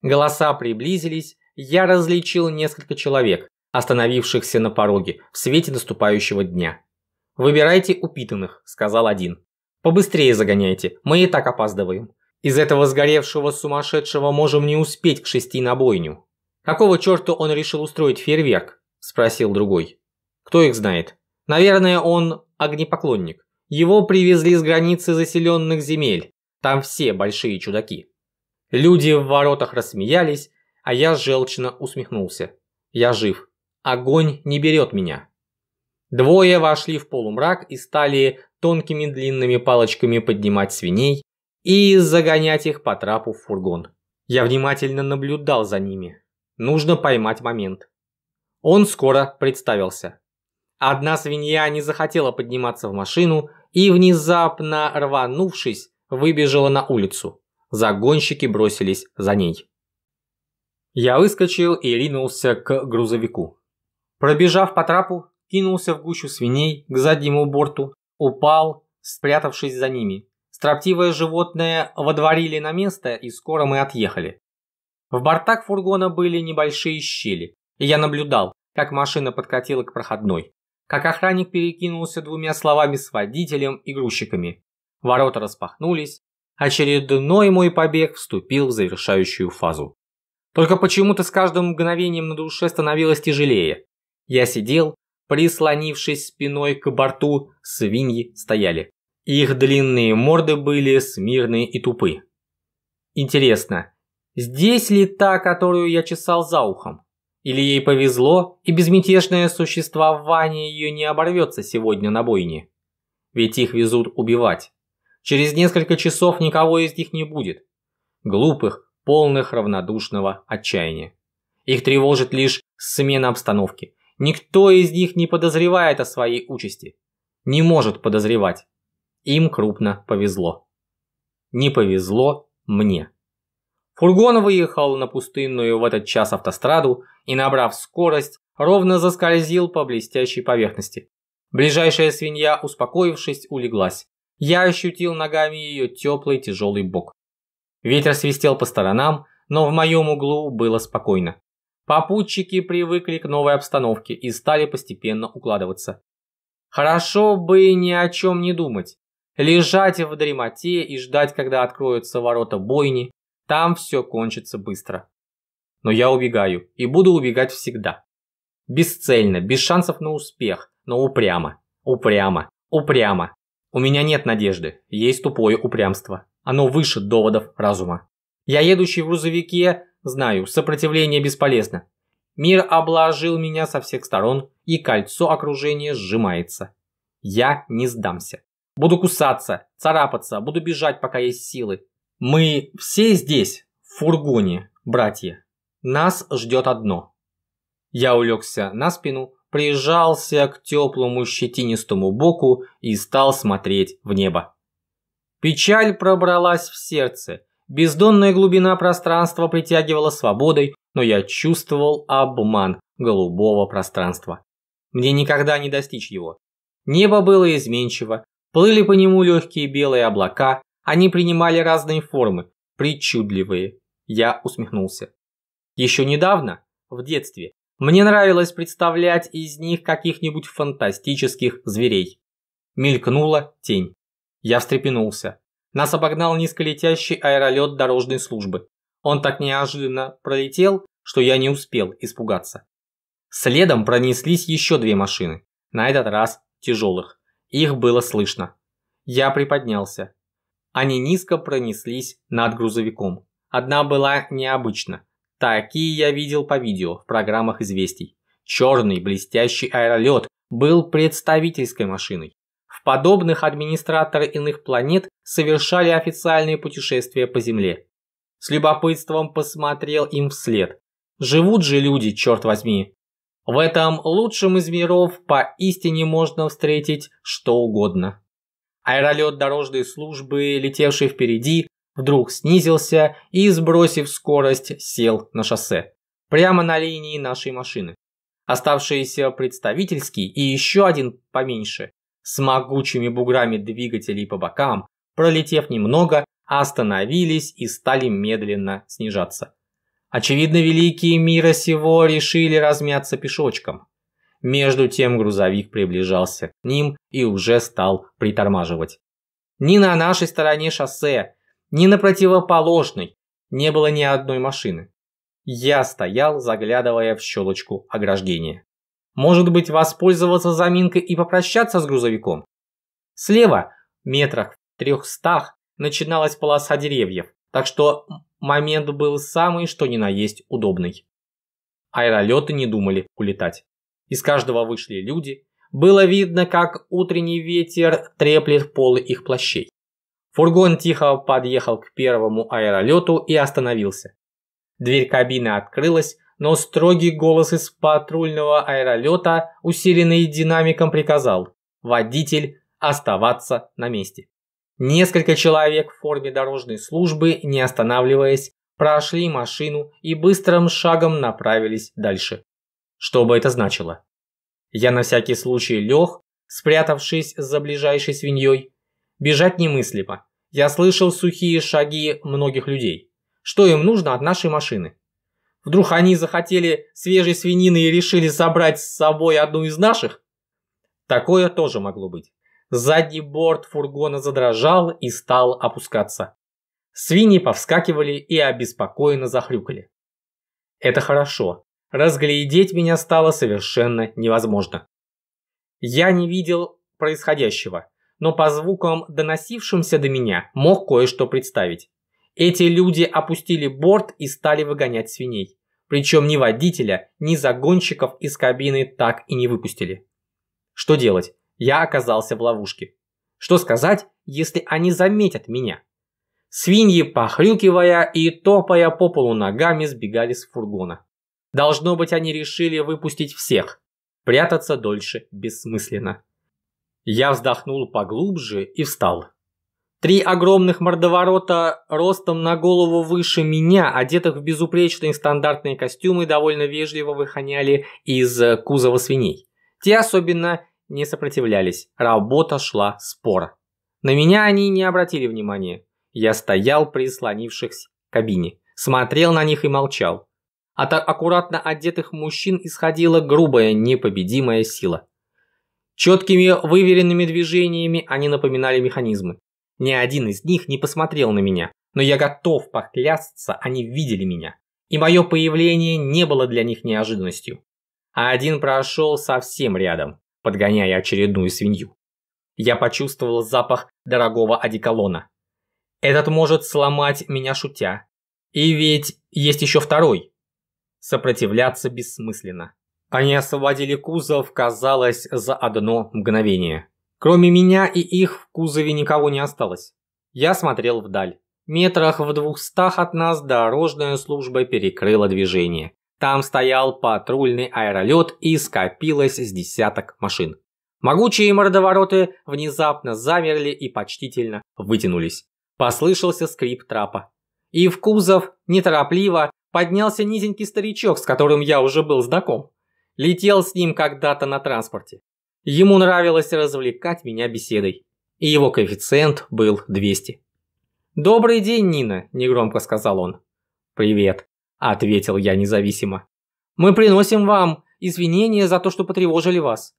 Голоса приблизились, я различил несколько человек, остановившихся на пороге в свете наступающего дня. «Выбирайте упитанных», – сказал один. «Побыстрее загоняйте, мы и так опаздываем. Из этого сгоревшего сумасшедшего можем не успеть к шести на бойню». «Какого черта он решил устроить фейерверк?» – спросил другой. «Кто их знает? Наверное, он огнепоклонник. Его привезли с границы заселенных земель. Там все большие чудаки». Люди в воротах рассмеялись, а я желчно усмехнулся. «Я жив. Огонь не берет меня». Двое вошли в полумрак и стали тонкими длинными палочками поднимать свиней и загонять их по трапу в фургон. Я внимательно наблюдал за ними. Нужно поймать момент. Он скоро представился. Одна свинья не захотела подниматься в машину и, внезапно рванувшись, выбежала на улицу. Загонщики бросились за ней. Я выскочил и ринулся к грузовику. Пробежав по трапу, кинулся в гущу свиней к заднему борту, упал, спрятавшись за ними. Строптивое животное водворили на место, и скоро мы отъехали. В бортах фургона были небольшие щели, и я наблюдал, как машина подкатила к проходной, как охранник перекинулся двумя словами с водителем и грузчиками. Ворота распахнулись, очередной мой побег вступил в завершающую фазу. Только почему-то с каждым мгновением на душе становилось тяжелее. Я сидел Прислонившись спиной к борту, свиньи стояли. Их длинные морды были смирные и тупы. Интересно, здесь ли та, которую я чесал за ухом? Или ей повезло, и безмятежное существование ее не оборвется сегодня на бойне? Ведь их везут убивать. Через несколько часов никого из них не будет. Глупых, полных равнодушного отчаяния. Их тревожит лишь смена обстановки, Никто из них не подозревает о своей участи. Не может подозревать. Им крупно повезло. Не повезло мне. Фургон выехал на пустынную в этот час автостраду и, набрав скорость, ровно заскользил по блестящей поверхности. Ближайшая свинья, успокоившись, улеглась. Я ощутил ногами ее теплый тяжелый бок. Ветер свистел по сторонам, но в моем углу было спокойно. Попутчики привыкли к новой обстановке и стали постепенно укладываться. Хорошо бы ни о чем не думать. Лежать в дремоте и ждать, когда откроются ворота бойни. Там все кончится быстро. Но я убегаю и буду убегать всегда. Бесцельно, без шансов на успех, но упрямо, упрямо, упрямо. У меня нет надежды, есть тупое упрямство. Оно выше доводов разума. Я едущий в грузовике Знаю, сопротивление бесполезно. Мир обложил меня со всех сторон, и кольцо окружения сжимается. Я не сдамся. Буду кусаться, царапаться, буду бежать, пока есть силы. Мы все здесь, в фургоне, братья. Нас ждет одно. Я улегся на спину, прижался к теплому щетинистому боку и стал смотреть в небо. Печаль пробралась в сердце, Бездонная глубина пространства притягивала свободой, но я чувствовал обман голубого пространства. Мне никогда не достичь его. Небо было изменчиво, плыли по нему легкие белые облака, они принимали разные формы, причудливые. Я усмехнулся. Еще недавно, в детстве, мне нравилось представлять из них каких-нибудь фантастических зверей. Мелькнула тень. Я встрепенулся. Нас обогнал низколетящий аэролет дорожной службы. Он так неожиданно пролетел, что я не успел испугаться. Следом пронеслись еще две машины, на этот раз тяжелых. Их было слышно. Я приподнялся. Они низко пронеслись над грузовиком. Одна была необычна. Такие я видел по видео в программах известий. Черный блестящий аэролет был представительской машиной подобных администраторы иных планет совершали официальные путешествия по Земле. С любопытством посмотрел им вслед. Живут же люди, черт возьми. В этом лучшем из миров поистине можно встретить что угодно. Аэролет дорожной службы, летевший впереди, вдруг снизился и, сбросив скорость, сел на шоссе. Прямо на линии нашей машины. Оставшиеся представительский и еще один поменьше с могучими буграми двигателей по бокам, пролетев немного, остановились и стали медленно снижаться. Очевидно, великие мира сего решили размяться пешочком. Между тем грузовик приближался к ним и уже стал притормаживать. Ни на нашей стороне шоссе, ни на противоположной не было ни одной машины. Я стоял, заглядывая в щелочку ограждения. Может быть, воспользоваться заминкой и попрощаться с грузовиком? Слева, метрах в трехстах, начиналась полоса деревьев, так что момент был самый что ни на есть удобный. Аэролеты не думали улетать. Из каждого вышли люди. Было видно, как утренний ветер треплет полы их плащей. Фургон тихо подъехал к первому аэролету и остановился. Дверь кабины открылась, но строгий голос из патрульного аэролета, усиленный динамиком, приказал «Водитель, оставаться на месте». Несколько человек в форме дорожной службы, не останавливаясь, прошли машину и быстрым шагом направились дальше. Что бы это значило? Я на всякий случай лег, спрятавшись за ближайшей свиньей. Бежать немыслимо. Я слышал сухие шаги многих людей. Что им нужно от нашей машины? Вдруг они захотели свежей свинины и решили забрать с собой одну из наших? Такое тоже могло быть. Задний борт фургона задрожал и стал опускаться. Свиньи повскакивали и обеспокоенно захрюкали. Это хорошо. Разглядеть меня стало совершенно невозможно. Я не видел происходящего, но по звукам, доносившимся до меня, мог кое-что представить. Эти люди опустили борт и стали выгонять свиней. Причем ни водителя, ни загонщиков из кабины так и не выпустили. Что делать? Я оказался в ловушке. Что сказать, если они заметят меня? Свиньи, похрюкивая и топая по полу ногами, сбегали с фургона. Должно быть, они решили выпустить всех. Прятаться дольше бессмысленно. Я вздохнул поглубже и встал. Три огромных мордоворота ростом на голову выше меня, одетых в безупречные стандартные костюмы, довольно вежливо выхоняли из э, кузова свиней. Те особенно не сопротивлялись, работа шла спора. На меня они не обратили внимания. Я стоял, прислонившись к кабине, смотрел на них и молчал. От а, аккуратно одетых мужчин исходила грубая, непобедимая сила. Четкими выверенными движениями они напоминали механизмы. Ни один из них не посмотрел на меня, но я готов поклясться, они видели меня. И мое появление не было для них неожиданностью. А один прошел совсем рядом, подгоняя очередную свинью. Я почувствовал запах дорогого одеколона. Этот может сломать меня шутя. И ведь есть еще второй. Сопротивляться бессмысленно. Они освободили кузов, казалось, за одно мгновение. Кроме меня и их в кузове никого не осталось. Я смотрел вдаль. Метрах в двухстах от нас дорожная служба перекрыла движение. Там стоял патрульный аэролет и скопилось с десяток машин. Могучие мордовороты внезапно замерли и почтительно вытянулись. Послышался скрип трапа. И в кузов, неторопливо, поднялся низенький старичок, с которым я уже был знаком. Летел с ним когда-то на транспорте. Ему нравилось развлекать меня беседой, и его коэффициент был 200. «Добрый день, Нина», – негромко сказал он. «Привет», – ответил я независимо. «Мы приносим вам извинения за то, что потревожили вас.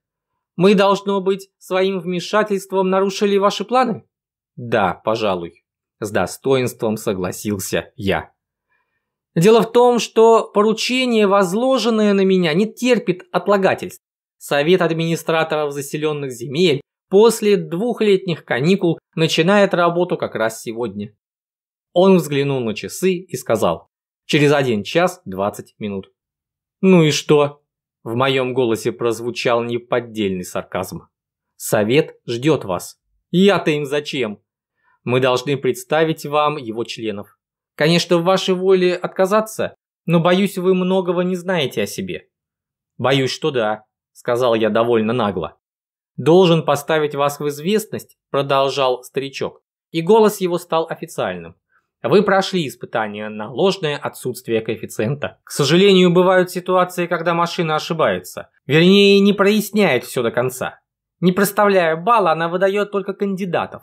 Мы, должно быть, своим вмешательством нарушили ваши планы?» «Да, пожалуй», – с достоинством согласился я. «Дело в том, что поручение, возложенное на меня, не терпит отлагательств. Совет администраторов заселенных земель после двухлетних каникул начинает работу как раз сегодня. Он взглянул на часы и сказал, через один час двадцать минут. Ну и что? В моем голосе прозвучал неподдельный сарказм. Совет ждет вас. Я-то им зачем? Мы должны представить вам его членов. Конечно, в вашей воле отказаться, но боюсь, вы многого не знаете о себе. Боюсь, что да, сказал я довольно нагло. «Должен поставить вас в известность», – продолжал старичок. И голос его стал официальным. Вы прошли испытание на ложное отсутствие коэффициента. К сожалению, бывают ситуации, когда машина ошибается. Вернее, не проясняет все до конца. Не проставляя балла, она выдает только кандидатов.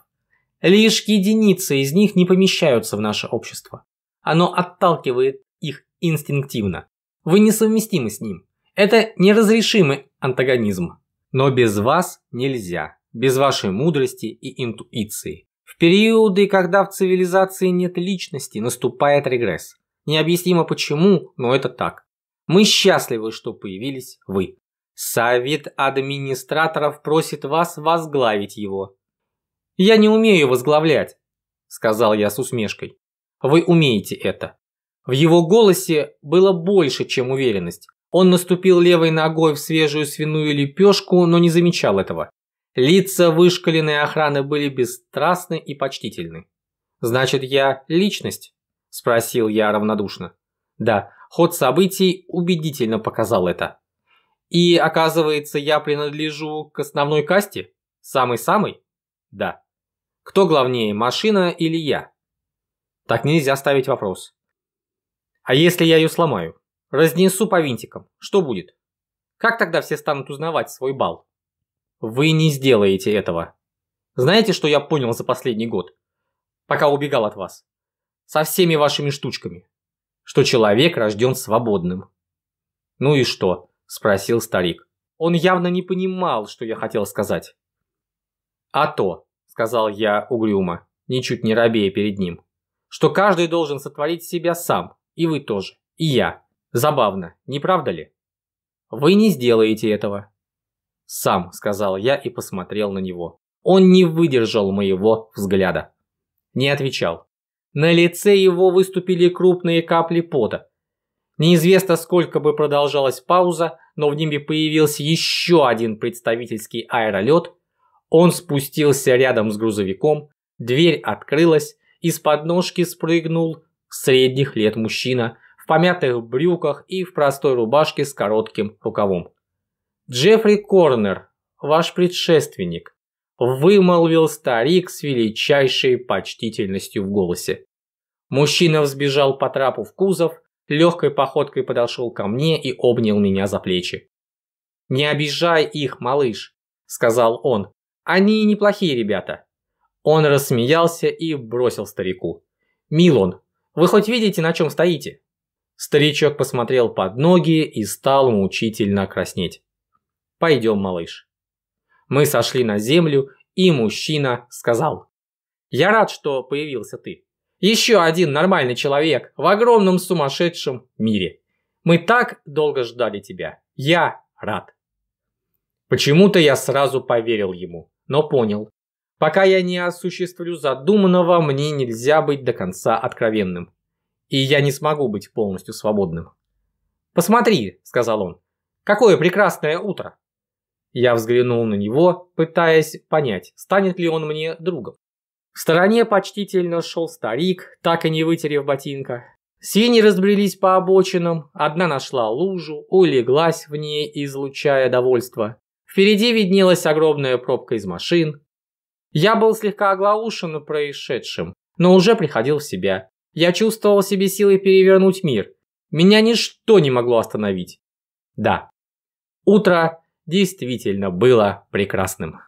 Лишь единицы из них не помещаются в наше общество. Оно отталкивает их инстинктивно. Вы несовместимы с ним. Это неразрешимый антагонизм. Но без вас нельзя, без вашей мудрости и интуиции. В периоды, когда в цивилизации нет личности, наступает регресс. Необъяснимо почему, но это так. Мы счастливы, что появились вы. Совет администраторов просит вас возглавить его. «Я не умею возглавлять», – сказал я с усмешкой. «Вы умеете это». В его голосе было больше, чем уверенность. Он наступил левой ногой в свежую свиную лепешку, но не замечал этого. Лица вышкаленной охраны были бесстрастны и почтительны. «Значит, я личность?» – спросил я равнодушно. Да, ход событий убедительно показал это. И оказывается, я принадлежу к основной касте? Самый-самый? Да. Кто главнее, машина или я? Так нельзя ставить вопрос. А если я ее сломаю? Разнесу по винтикам. Что будет? Как тогда все станут узнавать свой бал? Вы не сделаете этого. Знаете, что я понял за последний год? Пока убегал от вас. Со всеми вашими штучками. Что человек рожден свободным. Ну и что? Спросил старик. Он явно не понимал, что я хотел сказать. А то, сказал я угрюмо, ничуть не робея перед ним, что каждый должен сотворить себя сам, и вы тоже, и я. Забавно, не правда ли? Вы не сделаете этого. Сам, сказал я и посмотрел на него. Он не выдержал моего взгляда. Не отвечал. На лице его выступили крупные капли пота. Неизвестно, сколько бы продолжалась пауза, но в небе появился еще один представительский аэролет. Он спустился рядом с грузовиком, дверь открылась, из подножки спрыгнул средних лет мужчина помятых брюках и в простой рубашке с коротким рукавом. «Джеффри Корнер, ваш предшественник», – вымолвил старик с величайшей почтительностью в голосе. Мужчина взбежал по трапу в кузов, легкой походкой подошел ко мне и обнял меня за плечи. «Не обижай их, малыш», – сказал он. «Они неплохие ребята». Он рассмеялся и бросил старику. «Милон, вы хоть видите, на чем стоите?» Старичок посмотрел под ноги и стал мучительно краснеть. «Пойдем, малыш». Мы сошли на землю, и мужчина сказал. «Я рад, что появился ты. Еще один нормальный человек в огромном сумасшедшем мире. Мы так долго ждали тебя. Я рад». Почему-то я сразу поверил ему, но понял. Пока я не осуществлю задуманного, мне нельзя быть до конца откровенным и я не смогу быть полностью свободным. «Посмотри», — сказал он, — «какое прекрасное утро!» Я взглянул на него, пытаясь понять, станет ли он мне другом. В стороне почтительно шел старик, так и не вытерев ботинка. Свиньи разбрелись по обочинам, одна нашла лужу, улеглась в ней, излучая довольство. Впереди виднелась огромная пробка из машин. Я был слегка оглаушен происшедшим, но уже приходил в себя. Я чувствовал себе силы перевернуть мир. Меня ничто не могло остановить. Да, утро действительно было прекрасным.